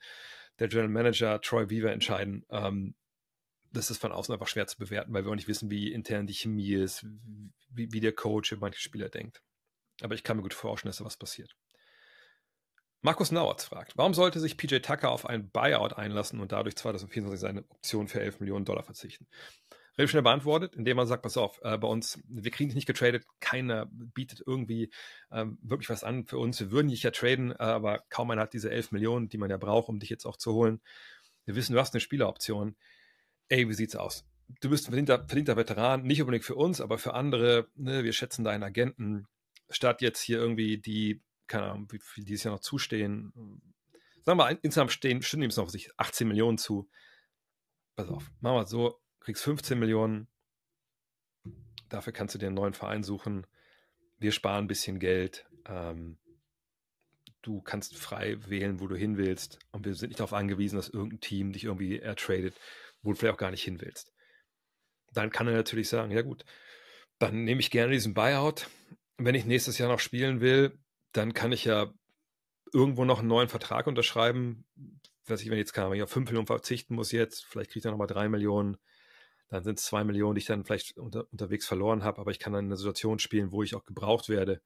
der General Manager Troy Weaver entscheiden. Ähm, das ist von außen einfach schwer zu bewerten, weil wir auch nicht wissen, wie intern die Chemie ist, wie, wie der Coach über manche Spieler denkt. Aber ich kann mir gut vorstellen, dass da was passiert. Markus Nauertz fragt, warum sollte sich PJ Tucker auf ein Buyout einlassen und dadurch 2024 seine Option für 11 Millionen Dollar verzichten? Relativ schnell beantwortet, indem man sagt, pass auf, äh, bei uns, wir kriegen dich nicht getradet, keiner bietet irgendwie ähm, wirklich was an für uns, wir würden dich ja traden, äh, aber kaum einer hat diese 11 Millionen, die man ja braucht, um dich jetzt auch zu holen. Wir wissen, du hast eine Spieleroption. Ey, wie sieht's aus? Du bist ein verdienter, verdienter Veteran, nicht unbedingt für uns, aber für andere. Ne? Wir schätzen deinen Agenten statt jetzt hier irgendwie die keine Ahnung, wie viel dieses Jahr noch zustehen. Sagen wir mal, insgesamt stehen, stimmen ihm noch 18 Millionen zu. Pass auf, machen wir so, kriegst 15 Millionen, dafür kannst du dir einen neuen Verein suchen. Wir sparen ein bisschen Geld. Ähm, du kannst frei wählen, wo du hin willst. Und wir sind nicht darauf angewiesen, dass irgendein Team dich irgendwie ertradet, wo du vielleicht auch gar nicht hin willst. Dann kann er natürlich sagen, ja gut, dann nehme ich gerne diesen Buyout. Wenn ich nächstes Jahr noch spielen will, dann kann ich ja irgendwo noch einen neuen Vertrag unterschreiben. Weiß ich, wenn ich jetzt kann, wenn ich auf 5 Millionen verzichten muss jetzt, vielleicht kriege ich dann nochmal 3 Millionen, dann sind es 2 Millionen, die ich dann vielleicht unter, unterwegs verloren habe, aber ich kann dann in einer Situation spielen, wo ich auch gebraucht werde.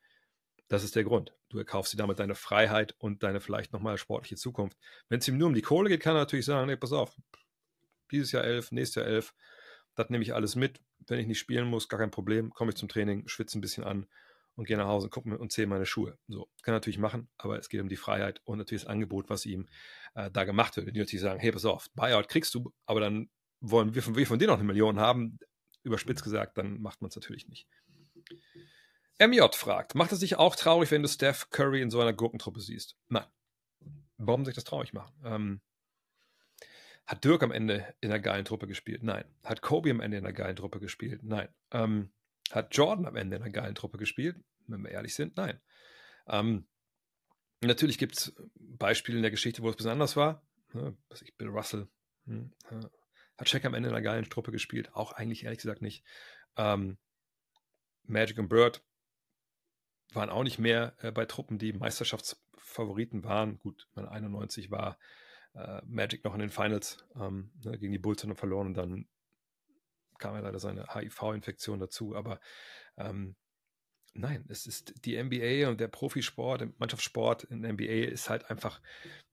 Das ist der Grund. Du erkaufst dir damit deine Freiheit und deine vielleicht nochmal sportliche Zukunft. Wenn es ihm nur um die Kohle geht, kann er natürlich sagen, nee, pass auf, dieses Jahr 11, nächstes Jahr 11, das nehme ich alles mit. Wenn ich nicht spielen muss, gar kein Problem, komme ich zum Training, schwitze ein bisschen an, und gehe nach Hause und gucke und zähle meine Schuhe. So, kann natürlich machen, aber es geht um die Freiheit und natürlich das Angebot, was ihm äh, da gemacht wird. Wenn die natürlich sagen, hey, pass auf, Buyout kriegst du, aber dann wollen wir von, wir von dir noch eine Million haben, überspitzt gesagt, dann macht man es natürlich nicht. MJ fragt, macht es dich auch traurig, wenn du Steph Curry in so einer Gurkentruppe siehst? Nein. Warum sich das traurig machen? Ähm, hat Dirk am Ende in einer geilen Truppe gespielt? Nein. Hat Kobe am Ende in einer geilen Truppe gespielt? Nein. Ähm, hat Jordan am Ende in einer geilen Truppe gespielt? Wenn wir ehrlich sind, nein. Ähm, natürlich gibt es Beispiele in der Geschichte, wo es besonders war. Ne, was ich, Bill Russell. Hm, äh, hat Check am Ende in einer geilen Truppe gespielt? Auch eigentlich ehrlich gesagt nicht. Ähm, Magic und Bird waren auch nicht mehr äh, bei Truppen, die Meisterschaftsfavoriten waren. Gut, mein 91 war äh, Magic noch in den Finals ähm, ne, gegen die Bulls dann verloren und dann kam ja leider seine HIV-Infektion dazu, aber ähm, nein, es ist die NBA und der Profisport, der Mannschaftssport in der NBA ist halt einfach,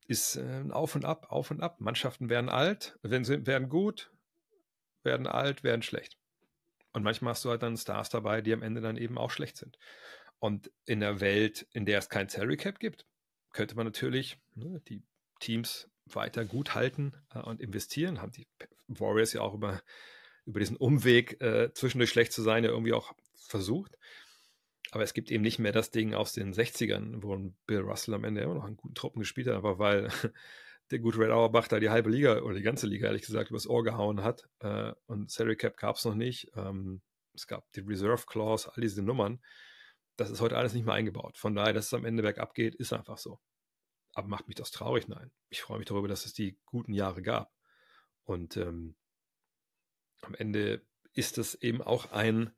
ist äh, ein äh, Auf und Ab, Auf und Ab. Mannschaften werden alt, werden, werden gut, werden alt, werden schlecht. Und manchmal hast du halt dann Stars dabei, die am Ende dann eben auch schlecht sind. Und in der Welt, in der es kein Salary Cap gibt, könnte man natürlich ne, die Teams weiter gut halten äh, und investieren. Haben die Warriors ja auch über über diesen Umweg äh, zwischendurch schlecht zu sein ja irgendwie auch versucht. Aber es gibt eben nicht mehr das Ding aus den 60ern, wo Bill Russell am Ende immer noch einen guten Truppen gespielt hat, aber weil der gute Red Auerbach da die halbe Liga oder die ganze Liga ehrlich gesagt übers Ohr gehauen hat äh, und Salary Cap gab es noch nicht. Ähm, es gab die Reserve Clause, all diese Nummern. Das ist heute alles nicht mehr eingebaut. Von daher, dass es am Ende bergab geht, ist einfach so. Aber macht mich das traurig? Nein. Ich freue mich darüber, dass es die guten Jahre gab. Und ähm, am Ende ist es eben auch ein,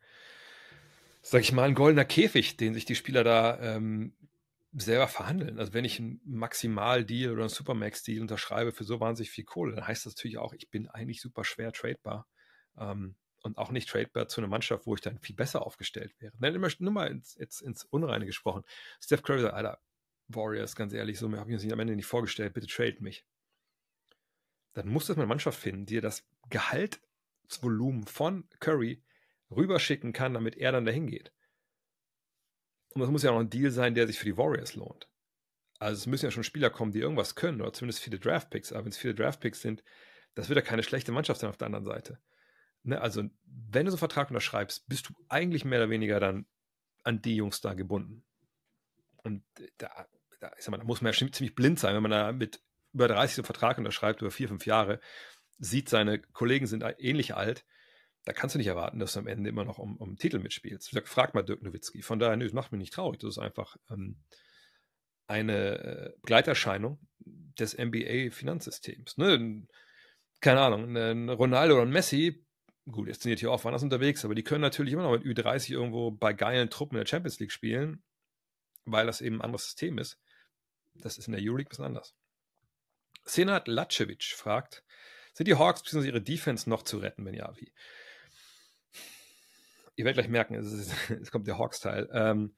sag ich mal, ein goldener Käfig, den sich die Spieler da ähm, selber verhandeln. Also wenn ich einen Maximal-Deal oder einen Supermax-Deal unterschreibe für so wahnsinnig viel Kohle, dann heißt das natürlich auch, ich bin eigentlich super schwer tradebar ähm, und auch nicht tradebar zu einer Mannschaft, wo ich dann viel besser aufgestellt wäre. Nein, immer, nur mal ins, ins, ins Unreine gesprochen. Steph Curry sagt, Alter, Warriors, ganz ehrlich, so habe ich uns am Ende nicht vorgestellt, bitte trade mich. Dann musst du eine Mannschaft finden, die das Gehalt Angebotsvolumen von Curry rüberschicken kann, damit er dann dahin geht. Und das muss ja auch ein Deal sein, der sich für die Warriors lohnt. Also es müssen ja schon Spieler kommen, die irgendwas können, oder zumindest viele Draftpicks. Aber wenn es viele Draftpicks sind, das wird ja keine schlechte Mannschaft sein auf der anderen Seite. Ne? Also wenn du so einen Vertrag unterschreibst, bist du eigentlich mehr oder weniger dann an die Jungs da gebunden. Und da, da, mal, da muss man ja ziemlich blind sein, wenn man da mit über 30 so einen Vertrag unterschreibt, über vier, fünf Jahre, sieht, seine Kollegen sind ähnlich alt, da kannst du nicht erwarten, dass du am Ende immer noch um, um Titel mitspielst. frag mal Dirk Nowitzki. Von daher, nö, das macht mich nicht traurig. Das ist einfach ähm, eine äh, Gleiterscheinung des NBA-Finanzsystems. Ne? Keine Ahnung, ein ne, Ronaldo oder ein Messi, gut, jetzt sind die hier auch anders unterwegs, aber die können natürlich immer noch mit Ü30 irgendwo bei geilen Truppen in der Champions League spielen, weil das eben ein anderes System ist. Das ist in der Euroleague ein bisschen anders. Senat Lacevic fragt, sind die Hawks bzw. ihre Defense noch zu retten, wenn ja, wie? Ihr werdet gleich merken, es, ist, es kommt der Hawks-Teil. Ähm,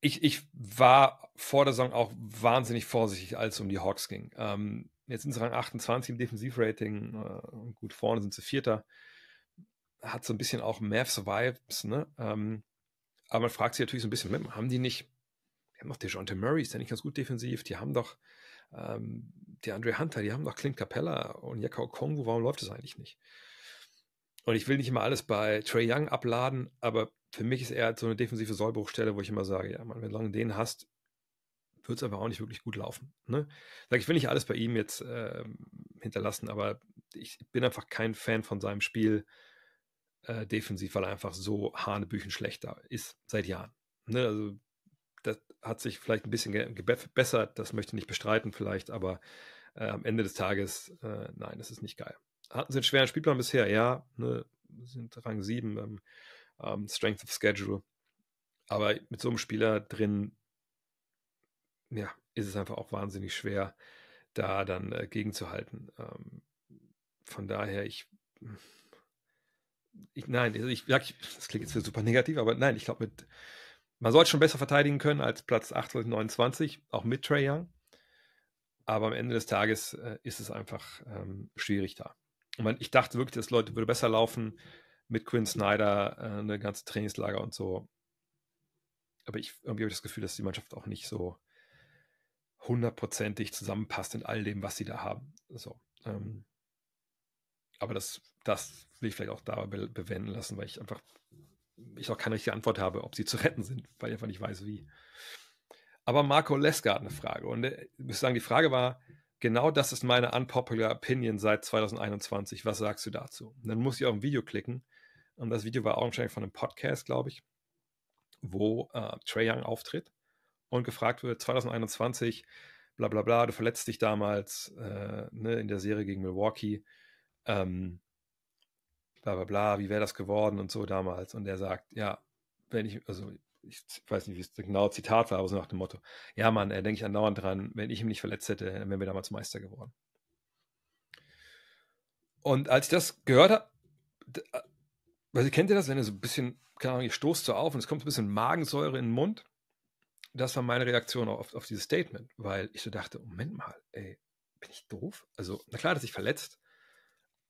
ich, ich war vor der Saison auch wahnsinnig vorsichtig, als es um die Hawks ging. Ähm, jetzt sind sie Rang 28 im Defensivrating, äh, gut vorne sind sie Vierter. Hat so ein bisschen auch Mavs-Vibes, ne? Ähm, aber man fragt sich natürlich so ein bisschen, haben die nicht, die haben doch DeJounte Murray, ist der nicht ganz gut defensiv? Die haben doch ähm, der Andre Hunter, die haben doch Clint Capella und Jakau Kongo, warum läuft das eigentlich nicht? Und ich will nicht immer alles bei Trey Young abladen, aber für mich ist er halt so eine defensive Sollbruchstelle, wo ich immer sage, ja, man, wenn du den hast, wird es aber auch nicht wirklich gut laufen. Ne? Sag, ich will nicht alles bei ihm jetzt äh, hinterlassen, aber ich bin einfach kein Fan von seinem Spiel äh, defensiv, weil er einfach so hanebüchen schlechter ist seit Jahren. Ne? Also hat sich vielleicht ein bisschen gebessert, das möchte ich nicht bestreiten vielleicht, aber äh, am Ende des Tages, äh, nein, das ist nicht geil. Hatten sie einen schweren Spielplan bisher? Ja, ne, sind Rang 7 ähm, ähm, Strength of Schedule. Aber mit so einem Spieler drin, ja, ist es einfach auch wahnsinnig schwer, da dann äh, gegenzuhalten. Ähm, von daher, ich, ich nein, also ich, ich, das klingt jetzt super negativ, aber nein, ich glaube, mit man sollte schon besser verteidigen können als Platz 28, 29, auch mit Trey Young. Aber am Ende des Tages äh, ist es einfach ähm, schwierig da. Und man, ich dachte wirklich, das Leute würde besser laufen mit Quinn Snyder, äh, eine ganze Trainingslager und so. Aber ich irgendwie habe ich das Gefühl, dass die Mannschaft auch nicht so hundertprozentig zusammenpasst in all dem, was sie da haben. So. Ähm, aber das, das will ich vielleicht auch dabei bewenden lassen, weil ich einfach ich auch keine richtige Antwort habe, ob sie zu retten sind, weil ich einfach nicht weiß, wie. Aber Marco Leska hat eine Frage. Und äh, ich muss sagen, die Frage war, genau das ist meine unpopular Opinion seit 2021. Was sagst du dazu? Und dann muss ich auf ein Video klicken. Und das Video war augenscheinlich von einem Podcast, glaube ich, wo äh, Trey Young auftritt und gefragt wird, 2021, bla bla bla, du verletzt dich damals äh, ne, in der Serie gegen Milwaukee. Ähm, bla bla bla, wie wäre das geworden und so damals. Und er sagt, ja, wenn ich, also ich weiß nicht, wie es genau Zitat war, aber so nach dem Motto, ja Mann, er denke ich andauernd dran, wenn ich ihn nicht verletzt hätte, dann wären wir damals Meister geworden. Und als ich das gehört habe, weil äh, also ihr kennt ihr das, wenn ihr so ein bisschen, keine Ahnung, ihr stoßt so auf und es kommt ein bisschen Magensäure in den Mund. Das war meine Reaktion auf, auf dieses Statement, weil ich so dachte, Moment mal, ey, bin ich doof? Also, na klar, dass ich verletzt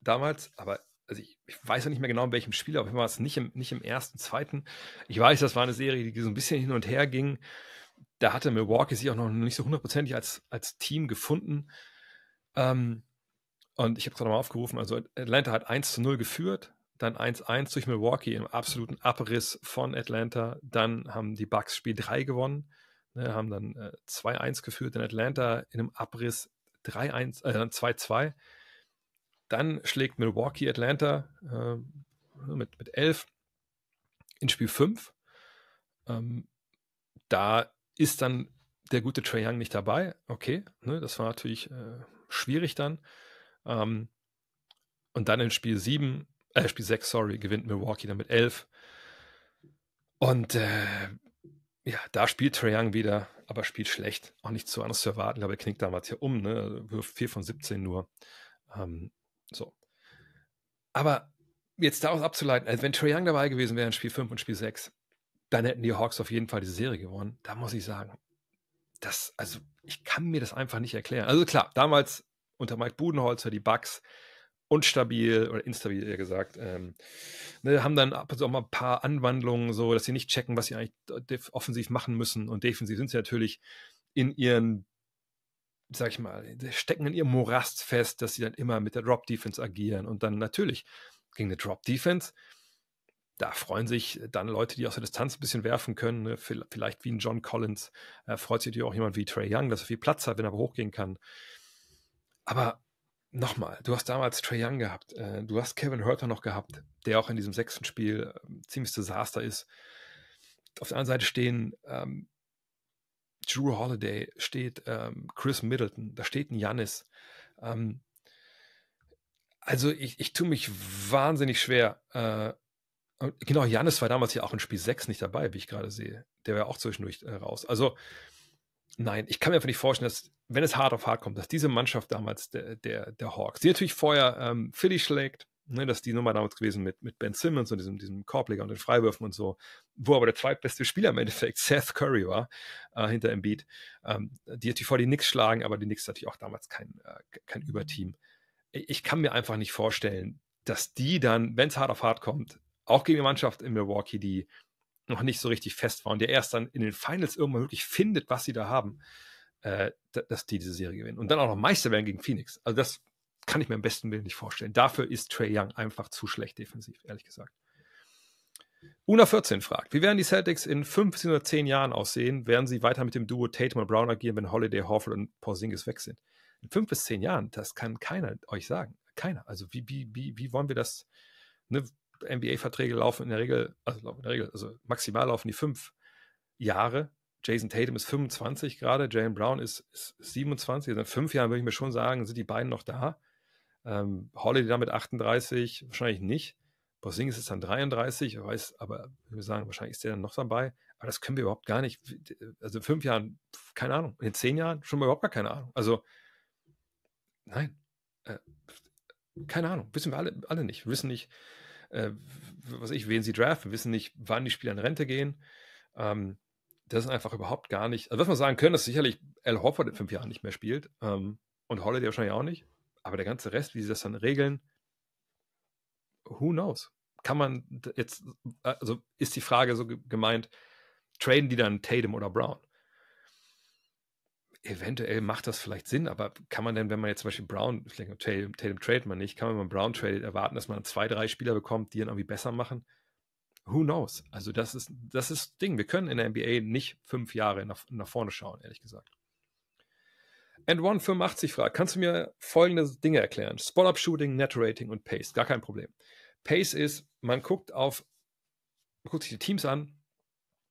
damals, aber also ich, ich, weiß ja nicht mehr genau, in welchem Spiel, aber war es nicht im, nicht im ersten, zweiten. Ich weiß, das war eine Serie, die so ein bisschen hin und her ging. Da hatte Milwaukee sich auch noch nicht so hundertprozentig als, als Team gefunden. Ähm, und ich habe es gerade mal aufgerufen. Also Atlanta hat 1 zu 0 geführt, dann 1-1 durch Milwaukee im absoluten Abriss von Atlanta. Dann haben die Bucks Spiel 3 gewonnen, ne, haben dann äh, 2-1 geführt in Atlanta in einem Abriss 3-1, äh, 2-2. Dann schlägt Milwaukee Atlanta äh, mit, mit 11 in Spiel 5. Ähm, da ist dann der gute Trae Young nicht dabei. Okay, ne, das war natürlich äh, schwierig dann. Ähm, und dann in Spiel 7, äh, Spiel 6, sorry, gewinnt Milwaukee dann mit 11. Und äh, ja, da spielt Trae Young wieder, aber spielt schlecht. Auch nicht so anders zu erwarten, aber er knickt damals hier um, ne? wirft 4 von 17 nur. Ähm, so. Aber jetzt daraus abzuleiten, also wenn Trae Young dabei gewesen wäre in Spiel 5 und Spiel 6, dann hätten die Hawks auf jeden Fall diese Serie gewonnen. Da muss ich sagen, das, also ich kann mir das einfach nicht erklären. Also klar, damals unter Mike Budenholzer die Bugs unstabil oder instabil eher gesagt, ähm, ne, haben dann ab und zu auch mal ein paar Anwandlungen, so dass sie nicht checken, was sie eigentlich offensiv machen müssen und defensiv sind sie natürlich in ihren sag ich mal, stecken in ihrem Morast fest, dass sie dann immer mit der Drop Defense agieren. Und dann natürlich gegen eine Drop Defense, da freuen sich dann Leute, die aus der Distanz ein bisschen werfen können. Ne? Vielleicht wie ein John Collins äh, freut sich auch jemand wie Trey Young, dass er viel Platz hat, wenn er hochgehen kann. Aber nochmal, du hast damals Trey Young gehabt, äh, du hast Kevin Hurter noch gehabt, der auch in diesem sechsten Spiel äh, ziemlich Desaster ist. Auf der anderen Seite stehen ähm, Drew Holiday, steht ähm, Chris Middleton, da steht ein Janis. Ähm, also ich, ich tue mich wahnsinnig schwer. Äh, genau, Janis war damals ja auch in Spiel 6 nicht dabei, wie ich gerade sehe. Der war auch zwischendurch äh, raus. Also nein, ich kann mir einfach nicht vorstellen, dass, wenn es hart auf hart kommt, dass diese Mannschaft damals der, der, der Hawks, die natürlich vorher ähm, Philly schlägt, Ne, das die Nummer damals gewesen mit, mit Ben Simmons und diesem, diesem Korbleger und den Freiwürfen und so, wo aber der zweitbeste Spieler im Endeffekt Seth Curry war, äh, hinter Embiid. Ähm, die hat die vor die Knicks schlagen, aber die Knicks natürlich auch damals kein, äh, kein mhm. Überteam. Ich kann mir einfach nicht vorstellen, dass die dann, wenn es hart auf hart kommt, auch gegen die Mannschaft in Milwaukee, die noch nicht so richtig fest war und der erst dann in den Finals irgendwann wirklich findet, was sie da haben, äh, dass die diese Serie gewinnen. Und dann auch noch Meister werden gegen Phoenix. Also das kann ich mir am besten Willen nicht vorstellen. Dafür ist Trey Young einfach zu schlecht defensiv, ehrlich gesagt. Una 14 fragt, wie werden die Celtics in 15 oder 10 Jahren aussehen? Werden sie weiter mit dem Duo Tatum und Brown agieren, wenn Holiday, Horford und Porzingis weg sind? In 5 bis 10 Jahren, das kann keiner euch sagen. Keiner. Also wie, wie, wie, wie wollen wir das? Ne? NBA-Verträge laufen in der Regel, also in der Regel, also maximal laufen die 5 Jahre. Jason Tatum ist 25 gerade, Jalen Brown ist, ist 27. Also in 5 Jahren würde ich mir schon sagen, sind die beiden noch da. Ähm, Holiday damit 38, wahrscheinlich nicht. Porzingis ist dann 33, weiß, aber wir sagen, wahrscheinlich ist der dann noch dabei. Aber das können wir überhaupt gar nicht. Also in fünf Jahren, keine Ahnung. In zehn Jahren schon mal überhaupt gar keine Ahnung. Also, nein. Äh, keine Ahnung. Wissen wir alle, alle nicht. Wir wissen nicht, äh, was ich, wen sie draften, wir wissen nicht, wann die Spieler in Rente gehen. Ähm, das ist einfach überhaupt gar nicht. Also, was man sagen können, dass sicherlich Al Horford in fünf Jahren nicht mehr spielt ähm, und Holiday wahrscheinlich auch nicht. Aber der ganze Rest, wie sie das dann regeln, who knows? Kann man jetzt, also ist die Frage so gemeint, traden die dann Tatum oder Brown? Eventuell macht das vielleicht Sinn, aber kann man denn, wenn man jetzt zum Beispiel Brown, ich denke, Tatum, Tatum tradet man nicht, kann man, wenn man Brown tradet, erwarten, dass man zwei, drei Spieler bekommt, die ihn irgendwie besser machen? Who knows? Also, das ist das ist Ding. Wir können in der NBA nicht fünf Jahre nach, nach vorne schauen, ehrlich gesagt. And One 85 fragt, kannst du mir folgende Dinge erklären? Spot-Up Shooting, Net Rating und Pace. Gar kein Problem. Pace ist, man guckt auf, man guckt sich die Teams an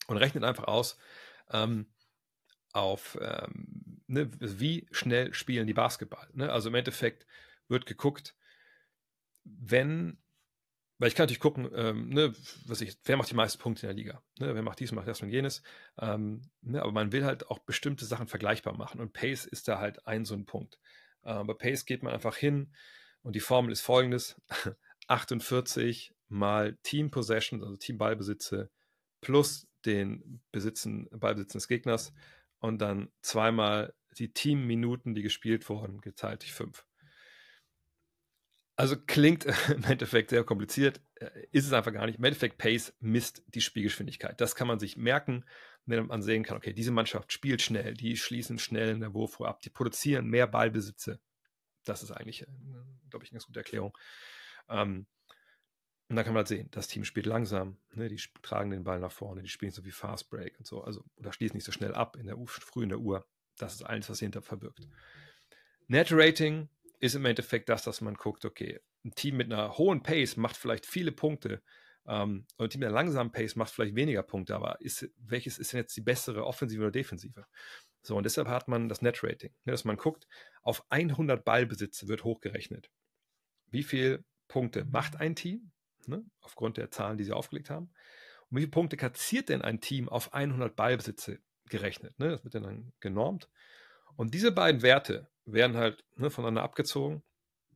und rechnet einfach aus, ähm, auf ähm, ne, wie schnell spielen die Basketball. Ne? Also im Endeffekt wird geguckt, wenn weil ich kann natürlich gucken, ähm, ne, was ich, wer macht die meisten Punkte in der Liga? Ne, wer macht dies, macht das und jenes? Ähm, ne, aber man will halt auch bestimmte Sachen vergleichbar machen und Pace ist da halt ein so ein Punkt. Ähm, bei Pace geht man einfach hin und die Formel ist folgendes: 48 mal Team Possession, also Team Ballbesitze, plus den Besitzen, Ballbesitzen des Gegners und dann zweimal die Teamminuten, die gespielt wurden, geteilt durch fünf. Also klingt im Endeffekt sehr kompliziert, äh, ist es einfach gar nicht. Im Endeffekt, Pace misst die Spielgeschwindigkeit. Das kann man sich merken, wenn man sehen kann, okay, diese Mannschaft spielt schnell, die schließen schnell in der Wurfruhe ab, die produzieren mehr Ballbesitze. Das ist eigentlich, äh, glaube ich, eine ganz gute Erklärung. Ähm, und dann kann man halt sehen, das Team spielt langsam, ne, die tragen den Ball nach vorne, die spielen so wie Fast Break und so, also oder schließen nicht so schnell ab in der U früh in der Uhr. Das ist alles, was sie dahinter verbirgt. Net Rating ist im Endeffekt das, dass man guckt, okay, ein Team mit einer hohen Pace macht vielleicht viele Punkte, ähm, oder ein Team mit einer langsamen Pace macht vielleicht weniger Punkte, aber ist, welches ist denn jetzt die bessere Offensive oder Defensive? So, und deshalb hat man das Net-Rating, ne, dass man guckt, auf 100 Ballbesitze wird hochgerechnet. Wie viele Punkte macht ein Team, ne, aufgrund der Zahlen, die sie aufgelegt haben? Und wie viele Punkte kassiert denn ein Team auf 100 Ballbesitze gerechnet? Ne? Das wird dann genormt. Und diese beiden Werte, werden halt ne, voneinander abgezogen.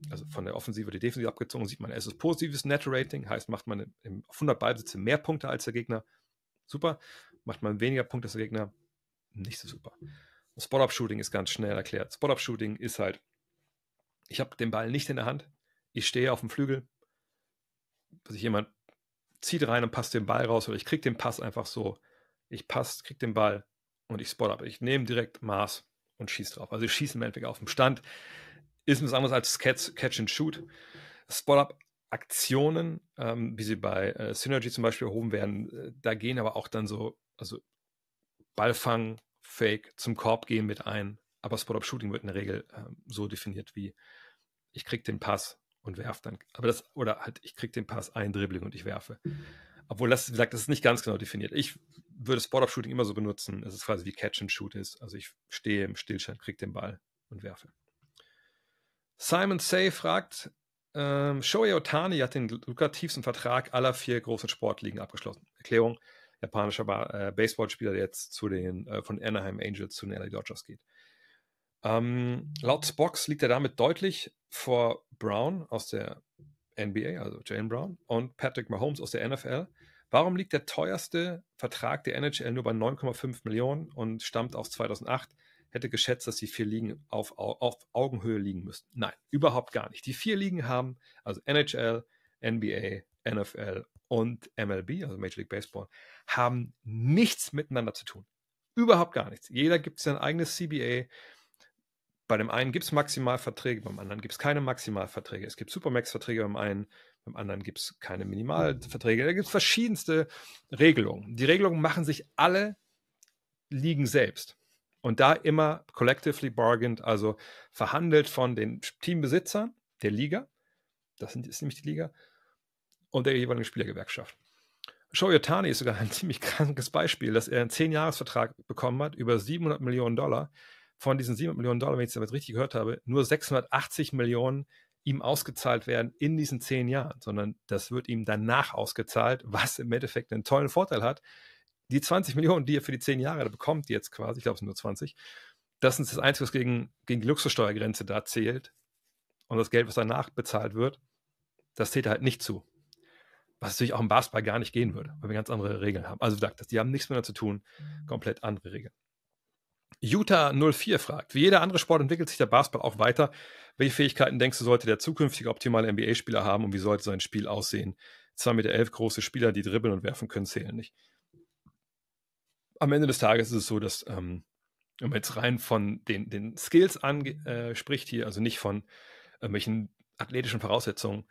Also mhm. von der Offensive die Defensive abgezogen, sieht man, es ist positives Net Rating, heißt, macht man im, auf 100 Ballbesitze mehr Punkte als der Gegner, super. Macht man weniger Punkte als der Gegner, nicht so super. Spot-Up-Shooting ist ganz schnell erklärt. Spot-Up-Shooting ist halt, ich habe den Ball nicht in der Hand, ich stehe auf dem Flügel, dass ich jemand zieht rein und passt den Ball raus oder ich kriege den Pass einfach so. Ich passe, kriege den Ball und ich spot up. Ich nehme direkt Maß und schießt drauf. Also ich schießen im Endeffekt auf dem Stand. Ist nichts anderes als Catch, Catch and Shoot. Spot-Up Aktionen, ähm, wie sie bei äh, Synergy zum Beispiel erhoben werden, äh, da gehen aber auch dann so, also Ballfang, Fake, zum Korb gehen mit ein. Aber Spot-Up-Shooting wird in der Regel ähm, so definiert wie, ich krieg den Pass und werf dann. Aber das, oder halt, ich krieg den Pass, ein Dribbling und ich werfe. Obwohl das, wie gesagt, das ist nicht ganz genau definiert. Ich würde Spot-Up-Shooting immer so benutzen, Es ist quasi wie Catch-and-Shoot ist. Also ich stehe im Stillstand, kriege den Ball und werfe. Simon Say fragt, ähm, Shohei Otani hat den lukrativsten Vertrag aller vier großen Sportligen abgeschlossen. Erklärung, japanischer äh, Baseballspieler, der jetzt zu den, äh, von Anaheim Angels zu den LA Dodgers geht. Ähm, laut Spox liegt er damit deutlich vor Brown aus der NBA, also Jalen Brown, und Patrick Mahomes aus der NFL. Warum liegt der teuerste Vertrag der NHL nur bei 9,5 Millionen und stammt aus 2008? Hätte geschätzt, dass die vier Ligen auf, auf Augenhöhe liegen müssten. Nein, überhaupt gar nicht. Die vier Ligen haben, also NHL, NBA, NFL und MLB, also Major League Baseball, haben nichts miteinander zu tun. Überhaupt gar nichts. Jeder gibt sein eigenes CBA. Bei dem einen gibt es Maximalverträge, beim anderen gibt es keine Maximalverträge. Es gibt Supermax-Verträge beim einen, beim anderen gibt es keine mhm. Minimalverträge. Da gibt es verschiedenste Regelungen. Die Regelungen machen sich alle liegen selbst. Und da immer collectively bargained, also verhandelt von den Teambesitzern der Liga, das ist nämlich die Liga, und der jeweiligen Spielergewerkschaft. Shohei Otani ist sogar ein ziemlich krankes Beispiel, dass er einen 10-Jahres-Vertrag bekommen hat, über 700 Millionen Dollar. Von diesen 700 Millionen Dollar, wenn ich es damit richtig gehört habe, nur 680 Millionen ihm ausgezahlt werden in diesen zehn Jahren, sondern das wird ihm danach ausgezahlt, was im Endeffekt einen tollen Vorteil hat. Die 20 Millionen, die er für die zehn Jahre bekommt, jetzt quasi, ich glaube, es sind nur 20, das ist das Einzige, was gegen, gegen die Luxussteuergrenze da zählt. Und das Geld, was danach bezahlt wird, das zählt halt nicht zu. Was natürlich auch im Basketball gar nicht gehen würde, weil wir ganz andere Regeln haben. Also, wie gesagt, die haben nichts mehr zu tun, komplett andere Regeln. Utah 04 fragt, wie jeder andere Sport entwickelt sich der Basketball auch weiter. Welche Fähigkeiten denkst du, sollte der zukünftige optimale NBA-Spieler haben und wie sollte sein Spiel aussehen? 2,11 Meter elf große Spieler, die dribbeln und werfen können, zählen nicht. Am Ende des Tages ist es so, dass, ähm, wenn man jetzt rein von den, den Skills anspricht äh, hier, also nicht von irgendwelchen athletischen Voraussetzungen,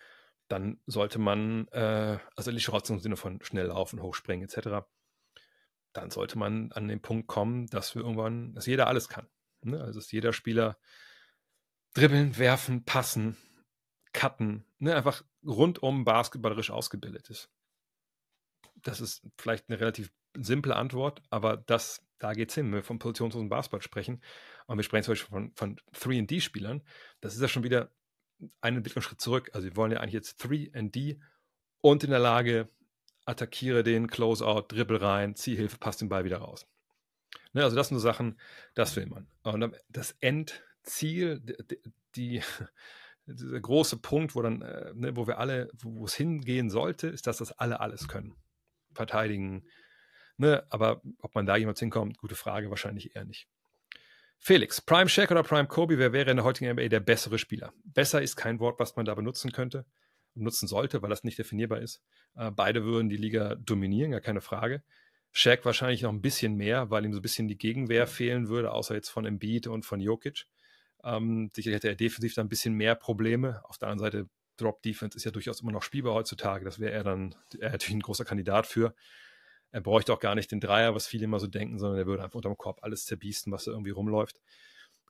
dann sollte man, äh, also nicht Voraussetzungen im Sinne von schnell laufen, hochspringen etc., dann sollte man an den Punkt kommen, dass wir irgendwann, dass jeder alles kann. Ne? Also dass jeder Spieler dribbeln, werfen, passen, cutten, ne? einfach rundum basketballerisch ausgebildet ist. Das ist vielleicht eine relativ simple Antwort, aber das, da es hin, wenn wir von positionslosen Basketball sprechen. Und wir sprechen zum Beispiel von, von 3D-Spielern, das ist ja schon wieder einen Entwicklungsschritt zurück. Also wir wollen ja eigentlich jetzt 3D und in der Lage, attackiere den, close out, Dribbel rein, Zielhilfe, passt den Ball wieder raus. Ne, also das sind so Sachen, das will man. Und das Endziel, die, die dieser große Punkt, wo dann, äh, ne, wo wir alle, wo es hingehen sollte, ist, dass das alle alles können. Verteidigen. Ne, aber ob man da jemals hinkommt, gute Frage, wahrscheinlich eher nicht. Felix, Prime Shaq oder Prime Kobe, wer wäre in der heutigen NBA der bessere Spieler? Besser ist kein Wort, was man da benutzen könnte nutzen sollte, weil das nicht definierbar ist. Äh, beide würden die Liga dominieren, gar keine Frage. Shaq wahrscheinlich noch ein bisschen mehr, weil ihm so ein bisschen die Gegenwehr fehlen würde, außer jetzt von Embiid und von Jokic. Ähm, sicherlich hätte er defensiv da ein bisschen mehr Probleme. Auf der anderen Seite, Drop Defense ist ja durchaus immer noch spielbar heutzutage. Das wäre er dann er natürlich ein großer Kandidat für. Er bräuchte auch gar nicht den Dreier, was viele immer so denken, sondern er würde einfach unterm Korb alles zerbiesten, was da irgendwie rumläuft.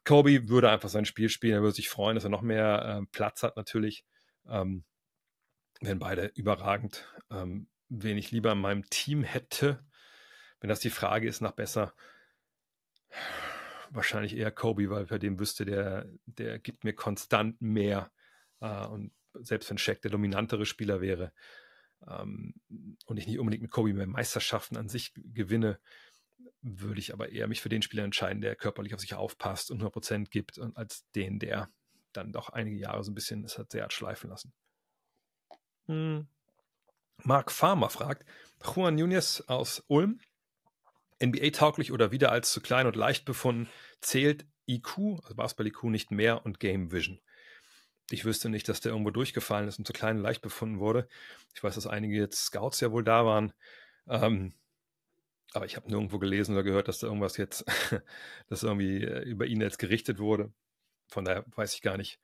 Kobe würde einfach sein Spiel spielen. Er würde sich freuen, dass er noch mehr äh, Platz hat, natürlich. Ähm, Wären beide überragend. Ähm, wen ich lieber in meinem Team hätte, wenn das die Frage ist nach besser, wahrscheinlich eher Kobe, weil bei dem wüsste, der, der gibt mir konstant mehr. Äh, und selbst wenn Shaq der dominantere Spieler wäre ähm, und ich nicht unbedingt mit Kobe mehr Meisterschaften an sich gewinne, würde ich aber eher mich für den Spieler entscheiden, der körperlich auf sich aufpasst und 100% gibt, und als den, der dann doch einige Jahre so ein bisschen es hat sehr hart schleifen lassen. Hm. Mark Farmer fragt, Juan Nunez aus Ulm, NBA-tauglich oder wieder als zu klein und leicht befunden, zählt IQ, also Basketball-IQ nicht mehr und Game Vision. Ich wüsste nicht, dass der irgendwo durchgefallen ist und zu klein und leicht befunden wurde. Ich weiß, dass einige jetzt Scouts ja wohl da waren. Ähm, aber ich habe nirgendwo gelesen oder gehört, dass da irgendwas jetzt, dass irgendwie äh, über ihn jetzt gerichtet wurde. Von daher weiß ich gar nicht,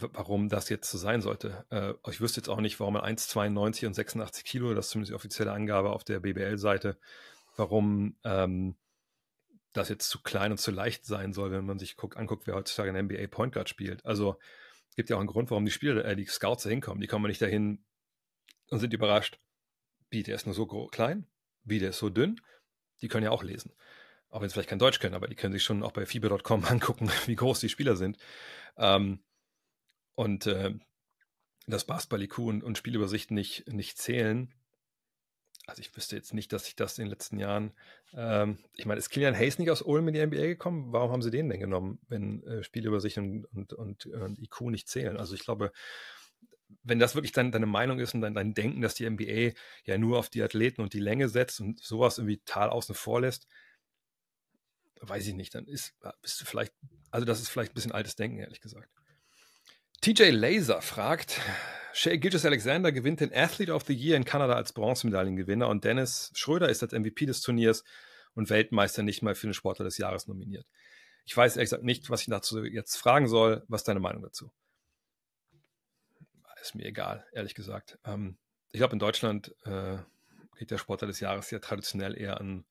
warum das jetzt so sein sollte. Äh, ich wüsste jetzt auch nicht, warum man 1,92 und 86 Kilo, das ist zumindest die offizielle Angabe auf der BBL-Seite, warum ähm, das jetzt zu klein und zu leicht sein soll, wenn man sich guck, anguckt, wer heutzutage in NBA Point Guard spielt. Also gibt ja auch einen Grund, warum die Spieler, äh, die Scouts da hinkommen. Die kommen nicht dahin und sind überrascht, wie der ist nur so klein, wie der ist so dünn. Die können ja auch lesen. Auch wenn sie vielleicht kein Deutsch können, aber die können sich schon auch bei FIBE.com angucken, wie groß die Spieler sind. Ähm, und äh, dass Basketball-IQ und, und Spielübersicht nicht, nicht zählen. Also ich wüsste jetzt nicht, dass ich das in den letzten Jahren. Ähm, ich meine, ist Kilian Hayes nicht aus Ulm in die NBA gekommen? Warum haben sie den denn genommen, wenn äh, Spielübersicht und, und, und, und, IQ nicht zählen? Also ich glaube, wenn das wirklich dein, deine Meinung ist und dein, dein Denken, dass die NBA ja nur auf die Athleten und die Länge setzt und sowas irgendwie total außen vor lässt, weiß ich nicht, dann ist, bist du vielleicht, also das ist vielleicht ein bisschen altes Denken, ehrlich gesagt. TJ Laser fragt, Shay Gilgis Alexander gewinnt den Athlete of the Year in Kanada als Bronzemedaillengewinner und Dennis Schröder ist als MVP des Turniers und Weltmeister nicht mal für den Sportler des Jahres nominiert. Ich weiß ehrlich gesagt nicht, was ich dazu jetzt fragen soll. Was ist deine Meinung dazu? Ist mir egal, ehrlich gesagt. Ähm, ich glaube, in Deutschland äh, geht der Sportler des Jahres ja traditionell eher an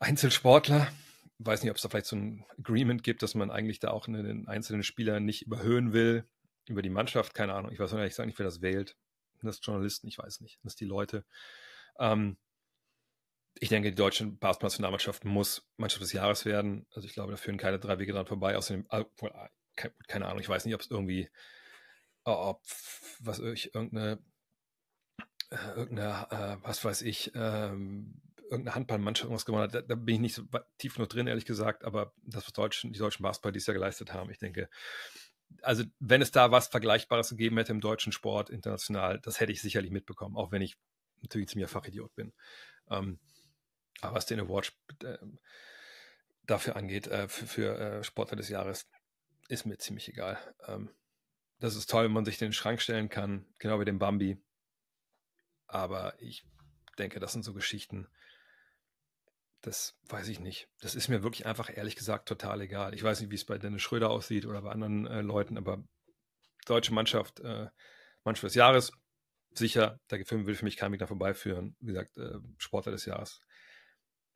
Einzelsportler weiß nicht, ob es da vielleicht so ein Agreement gibt, dass man eigentlich da auch einen einzelnen Spieler nicht überhöhen will, über die Mannschaft, keine Ahnung. Ich weiß noch nicht, wer das wählt. Das Journalisten, ich weiß nicht. Das sind die Leute. Ähm, ich denke, die deutsche Basketball-Nationalmannschaft muss Mannschaft des Jahres werden. Also ich glaube, da führen keine drei Wege dran vorbei. Außerdem, ah, ah, keine Ahnung, ich weiß nicht, ob es irgendwie, ob, was ich, irgendeine, äh, irgendeine, äh, was weiß ich, ähm, irgendeine Handballmannschaft irgendwas gewonnen hat, da, da, bin ich nicht so tief noch drin, ehrlich gesagt, aber das, was Deutschen, die deutschen Basketball dies Jahr geleistet haben, ich denke, also wenn es da was Vergleichbares gegeben hätte im deutschen Sport international, das hätte ich sicherlich mitbekommen, auch wenn ich natürlich ziemlich Fachidiot bin. Ähm, aber was den Award äh, dafür angeht, äh, für, für äh, Sportler des Jahres, ist mir ziemlich egal. Ähm, das ist toll, wenn man sich den Schrank stellen kann, genau wie dem Bambi. Aber ich denke, das sind so Geschichten, das weiß ich nicht. Das ist mir wirklich einfach ehrlich gesagt total egal. Ich weiß nicht, wie es bei Dennis Schröder aussieht oder bei anderen äh, Leuten, aber deutsche Mannschaft, äh, Mannschaft des Jahres, sicher, da will für mich kein Weg da vorbeiführen. Wie gesagt, äh, Sportler des Jahres.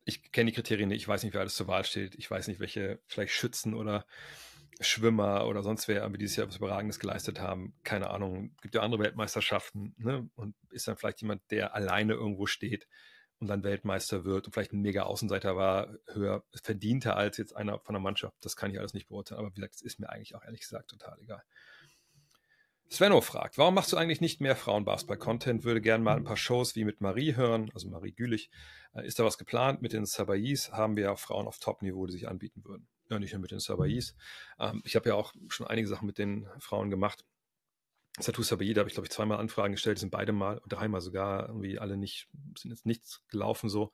Ich kenne die Kriterien nicht, ich weiß nicht, wer alles zur Wahl steht. Ich weiß nicht, welche vielleicht Schützen oder Schwimmer oder sonst wer aber dieses Jahr was Überragendes geleistet haben. Keine Ahnung. Gibt ja andere Weltmeisterschaften ne? und ist dann vielleicht jemand, der alleine irgendwo steht und dann Weltmeister wird und vielleicht ein mega Außenseiter war, höher verdienter als jetzt einer von der Mannschaft. Das kann ich alles nicht beurteilen. Aber wie gesagt, es ist mir eigentlich auch ehrlich gesagt total egal. Svenno fragt, warum machst du eigentlich nicht mehr Frauenbasketball-Content? Würde gerne mal ein paar Shows wie mit Marie hören, also Marie Gülich. Äh, ist da was geplant? Mit den Sabayis haben wir ja Frauen auf Top-Niveau, die sich anbieten würden. Ja, nicht nur mit den Sabayis. Ähm, ich habe ja auch schon einige Sachen mit den Frauen gemacht. Satu jeder, habe ich, glaube ich, zweimal Anfragen gestellt, sind beide mal und dreimal sogar irgendwie alle nicht, sind jetzt nichts gelaufen so.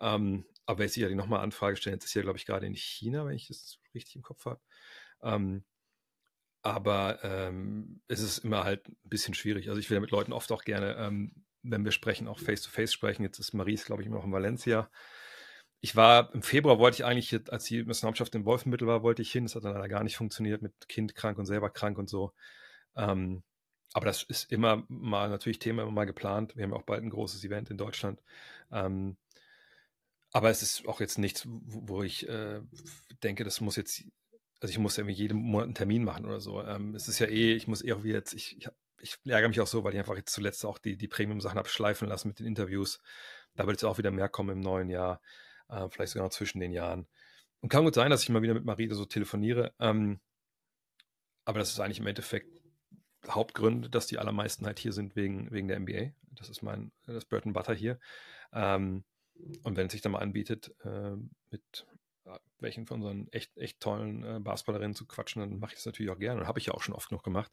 Ähm, aber jetzt sicherlich nochmal Anfrage stellen, jetzt ist ja, glaube ich, gerade in China, wenn ich das richtig im Kopf habe. Ähm, aber ähm, es ist immer halt ein bisschen schwierig. Also ich will ja mit Leuten oft auch gerne, ähm, wenn wir sprechen, auch face-to-face -face sprechen. Jetzt ist Maries, glaube ich, immer noch in Valencia. Ich war im Februar, wollte ich eigentlich, als die Nationalmannschaft in Wolfenmittel war, wollte ich hin. Das hat dann leider gar nicht funktioniert mit Kind krank und selber krank und so. Ähm, aber das ist immer mal natürlich Thema, immer mal geplant. Wir haben auch bald ein großes Event in Deutschland. Ähm, aber es ist auch jetzt nichts, wo ich äh, denke, das muss jetzt, also ich muss ja jeden Monat einen Termin machen oder so. Ähm, es ist ja eh, ich muss eh auch jetzt, ich, ich, ich ärgere mich auch so, weil ich einfach jetzt zuletzt auch die, die Premium-Sachen abschleifen lassen mit den Interviews. Da wird es auch wieder mehr kommen im neuen Jahr, äh, vielleicht sogar noch zwischen den Jahren. Und kann gut sein, dass ich mal wieder mit Marie so telefoniere. Ähm, aber das ist eigentlich im Endeffekt Hauptgründe, dass die allermeisten halt hier sind wegen, wegen der NBA. Das ist mein, das Bread Butter hier. Ähm, und wenn es sich dann mal anbietet, ähm, äh, mit welchen von unseren echt, echt tollen äh, Basketballerinnen zu quatschen, dann mache ich das natürlich auch gerne und habe ich ja auch schon oft genug gemacht.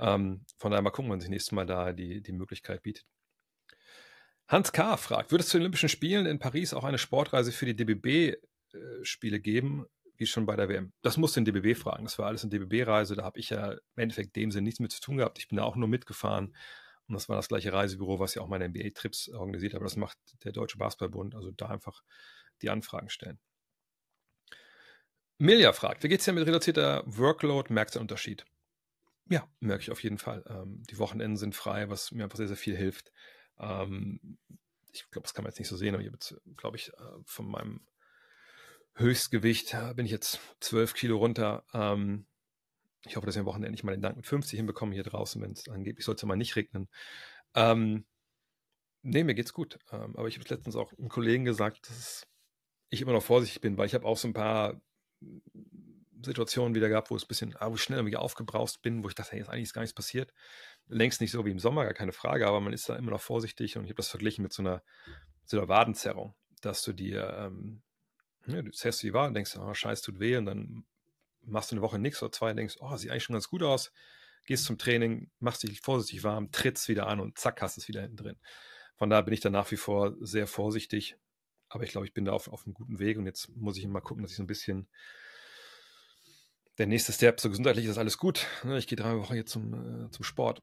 Ähm, von daher mal gucken, wenn sich nächstes Mal da die, die Möglichkeit bietet. Hans K. fragt, würde es zu den Olympischen Spielen in Paris auch eine Sportreise für die DBB-Spiele äh, geben? wie schon bei der WM. Das musste den DBB fragen. Das war alles eine DBB-Reise. Da habe ich ja im Endeffekt dem Sinn nichts mit zu tun gehabt. Ich bin da auch nur mitgefahren. Und das war das gleiche Reisebüro, was ja auch meine NBA-Trips organisiert hat. Aber das macht der Deutsche Basketballbund. Also da einfach die Anfragen stellen. Milja fragt, wie geht es dir mit reduzierter Workload? Merkst du einen Unterschied? Ja, merke ich auf jeden Fall. Ähm, die Wochenenden sind frei, was mir einfach sehr, sehr viel hilft. Ähm, ich glaube, das kann man jetzt nicht so sehen, aber ich habe, glaube ich, äh, von meinem Höchstgewicht äh, bin ich jetzt 12 Kilo runter. Ähm, ich hoffe, dass wir am Wochenende nicht mal den Dank mit 50 hinbekommen hier draußen, wenn es angeblich sollte mal nicht regnen. Ähm, nee, mir geht's gut. Ähm, aber ich habe letztens auch einem Kollegen gesagt, dass ich immer noch vorsichtig bin, weil ich habe auch so ein paar Situationen wieder gehabt, wo es ein bisschen, ah, wo ich schnell irgendwie aufgebraust bin, wo ich dachte, hey, ist eigentlich gar nichts passiert. Längst nicht so wie im Sommer, gar keine Frage, aber man ist da immer noch vorsichtig und ich habe das verglichen mit so einer, so einer Wadenzerrung, dass du dir ähm, ja, du testest die Wahl, denkst, oh, Scheiß tut weh und dann machst du eine Woche nichts oder zwei, und denkst, oh, sieht eigentlich schon ganz gut aus, gehst zum Training, machst dich vorsichtig warm, trittst wieder an und zack, hast es wieder hinten drin. Von daher bin ich da nach wie vor sehr vorsichtig, aber ich glaube, ich bin da auf, auf einem guten Weg und jetzt muss ich mal gucken, dass ich so ein bisschen der nächste Step, so gesundheitlich ist alles gut. Ne? Ich gehe drei Wochen jetzt zum, äh, zum Sport.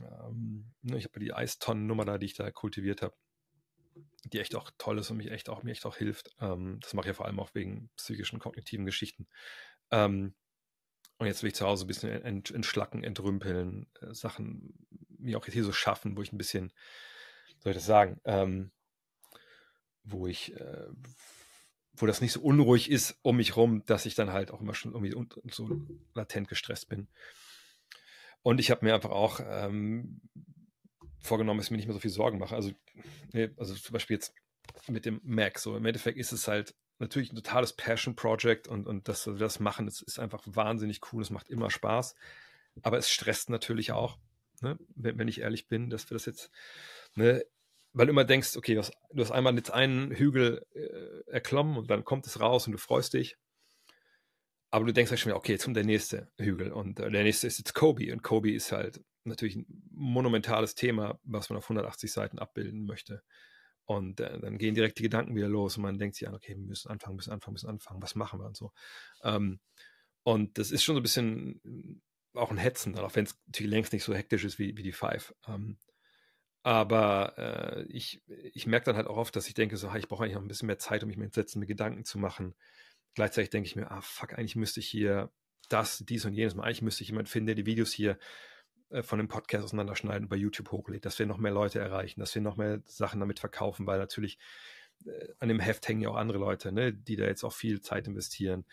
Ähm, ne, ich habe die Eistonnen-Nummer da, die ich da kultiviert habe die echt auch toll ist und mich echt auch, mir echt auch hilft. Ähm, das mache ich ja vor allem auch wegen psychischen, kognitiven Geschichten. Ähm, und jetzt will ich zu Hause ein bisschen ent, entschlacken, entrümpeln, äh, Sachen mir auch jetzt hier so schaffen, wo ich ein bisschen, soll ich das sagen, ähm, wo ich, äh, wo das nicht so unruhig ist um mich rum, dass ich dann halt auch immer schon irgendwie so latent gestresst bin. Und ich habe mir einfach auch ähm, vorgenommen, dass ich mir nicht mehr so viel Sorgen mache. Also, nee, also zum Beispiel jetzt mit dem Mac. So im Endeffekt ist es halt natürlich ein totales Passion-Project und, und dass also wir das machen, das ist einfach wahnsinnig cool. Es macht immer Spaß. Aber es stresst natürlich auch, ne? wenn, wenn, ich ehrlich bin, dass wir das jetzt, ne? weil du immer denkst, okay, du hast, du hast einmal jetzt einen Hügel äh, erklommen und dann kommt es raus und du freust dich. Aber du denkst halt schon wieder, okay, jetzt kommt der nächste Hügel und äh, der nächste ist jetzt Kobe und Kobe ist halt natürlich ein monumentales Thema, was man auf 180 Seiten abbilden möchte. Und äh, dann gehen direkt die Gedanken wieder los und man denkt sich an, okay, wir müssen anfangen, müssen anfangen, müssen anfangen, was machen wir und so. Ähm, und das ist schon so ein bisschen mm, auch ein Hetzen, auch wenn es natürlich längst nicht so hektisch ist wie, wie die Five. Ähm, aber äh, ich, ich merke dann halt auch oft, dass ich denke, so, ich brauche eigentlich noch ein bisschen mehr Zeit, um mich mit Sätzen mir Gedanken zu machen. Gleichzeitig denke ich mir, ah, fuck, eigentlich müsste ich hier das, dies und jenes mal, eigentlich müsste ich jemanden finden, der die Videos hier äh, von dem Podcast auseinanderschneiden und bei YouTube hochlädt, dass wir noch mehr Leute erreichen, dass wir noch mehr Sachen damit verkaufen, weil natürlich äh, an dem Heft hängen ja auch andere Leute, ne, die da jetzt auch viel Zeit investieren,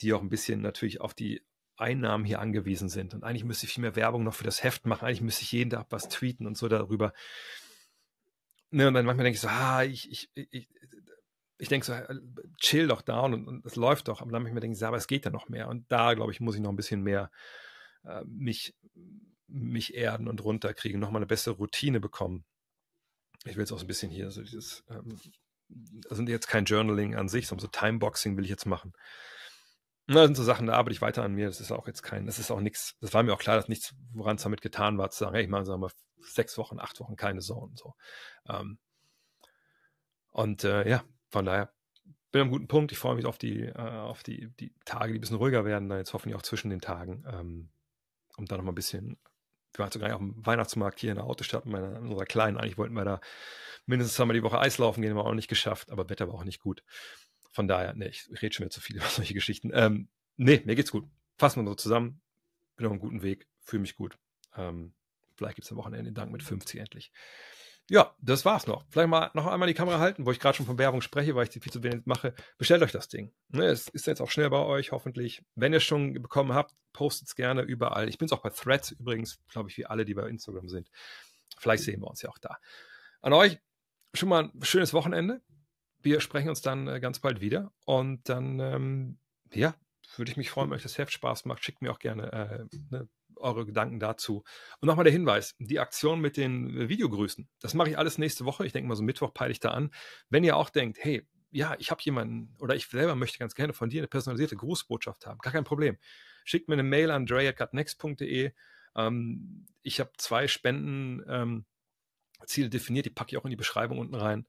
die auch ein bisschen natürlich auf die Einnahmen hier angewiesen sind. Und eigentlich müsste ich viel mehr Werbung noch für das Heft machen, eigentlich müsste ich jeden Tag was tweeten und so darüber. Ne, und dann manchmal denke ich so, ah, ich, ich, ich, ich denke so, äh, chill doch down und, und es läuft doch. Aber dann manchmal denke ich so, aber es geht ja noch mehr. Und da, glaube ich, muss ich noch ein bisschen mehr äh, mich mich erden und runterkriegen, nochmal eine bessere Routine bekommen. Ich will jetzt auch so ein bisschen hier, so dieses, ähm, sind jetzt kein Journaling an sich, sondern so Timeboxing will ich jetzt machen. Na, das sind so Sachen, da arbeite ich weiter an mir. Das ist auch jetzt kein, das ist auch nichts, das war mir auch klar, dass nichts, woran es damit getan war, zu sagen, hey, ich mache, sagen wir sechs Wochen, acht Wochen keine Zone. So. Ähm, und äh, ja, von daher bin am guten Punkt. Ich freue mich auf die, äh, auf die, die Tage, die ein bisschen ruhiger werden, dann jetzt hoffentlich auch zwischen den Tagen, ähm, um da nochmal ein bisschen wir waren sogar auf dem Weihnachtsmarkt hier in der Autostadt mit meiner, unserer Kleinen. Eigentlich wollten wir da mindestens einmal die Woche Eislaufen gehen, haben wir auch nicht geschafft, aber Wetter war auch nicht gut. Von daher, nee, ich, rede schon wieder zu viel über solche Geschichten. Ähm, nee, mir geht's gut. Fassen wir so zusammen. Bin auf einem guten Weg, fühle mich gut. Ähm, vielleicht gibt es am Wochenende den Dank mit 50 endlich. Ja, das war's noch. Vielleicht mal noch einmal die Kamera halten, wo ich gerade schon von Werbung spreche, weil ich sie viel zu wenig mache. Bestellt euch das Ding. Ne, es ist jetzt auch schnell bei euch, hoffentlich. Wenn ihr es schon bekommen habt, postet es gerne überall. Ich bin es auch bei Threads übrigens, glaube ich, wie alle, die bei Instagram sind. Vielleicht sehen wir uns ja auch da. An euch schon mal ein schönes Wochenende. Wir sprechen uns dann äh, ganz bald wieder. Und dann, ähm, ja, würde ich mich freuen, wenn euch das Heft Spaß macht. Schickt mir auch gerne äh, eine eure Gedanken dazu. Und nochmal der Hinweis, die Aktion mit den äh, Videogrüßen, das mache ich alles nächste Woche. Ich denke mal, so Mittwoch peile ich da an. Wenn ihr auch denkt, hey, ja, ich habe jemanden oder ich selber möchte ganz gerne von dir eine personalisierte Grußbotschaft haben, gar kein Problem. Schickt mir eine Mail an dre.next.de. Ähm, ich habe zwei Spendenziele ähm, definiert, die packe ich auch in die Beschreibung unten rein.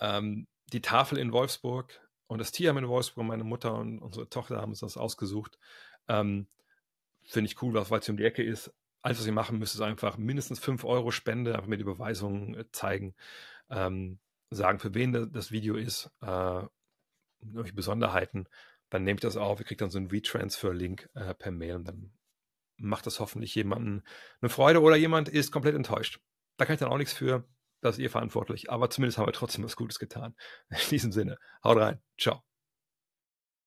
Ähm, die Tafel in Wolfsburg und das Tierheim in Wolfsburg, meine Mutter und unsere Tochter haben uns das ausgesucht. Ähm, Finde ich cool, weil es um die Ecke ist. Alles, was ihr machen müsst, ist einfach mindestens 5 Euro Spende, einfach mir die Überweisung äh, zeigen, ähm, sagen, für wen das Video ist, äh, irgendwelche Besonderheiten. Dann nehmt ich das auf, ihr kriegt dann so einen Retransfer-Link äh, per Mail und dann macht das hoffentlich jemanden eine Freude oder jemand ist komplett enttäuscht. Da kann ich dann auch nichts für, das ist ihr verantwortlich. Aber zumindest haben wir trotzdem was Gutes getan. In diesem Sinne, haut rein, ciao.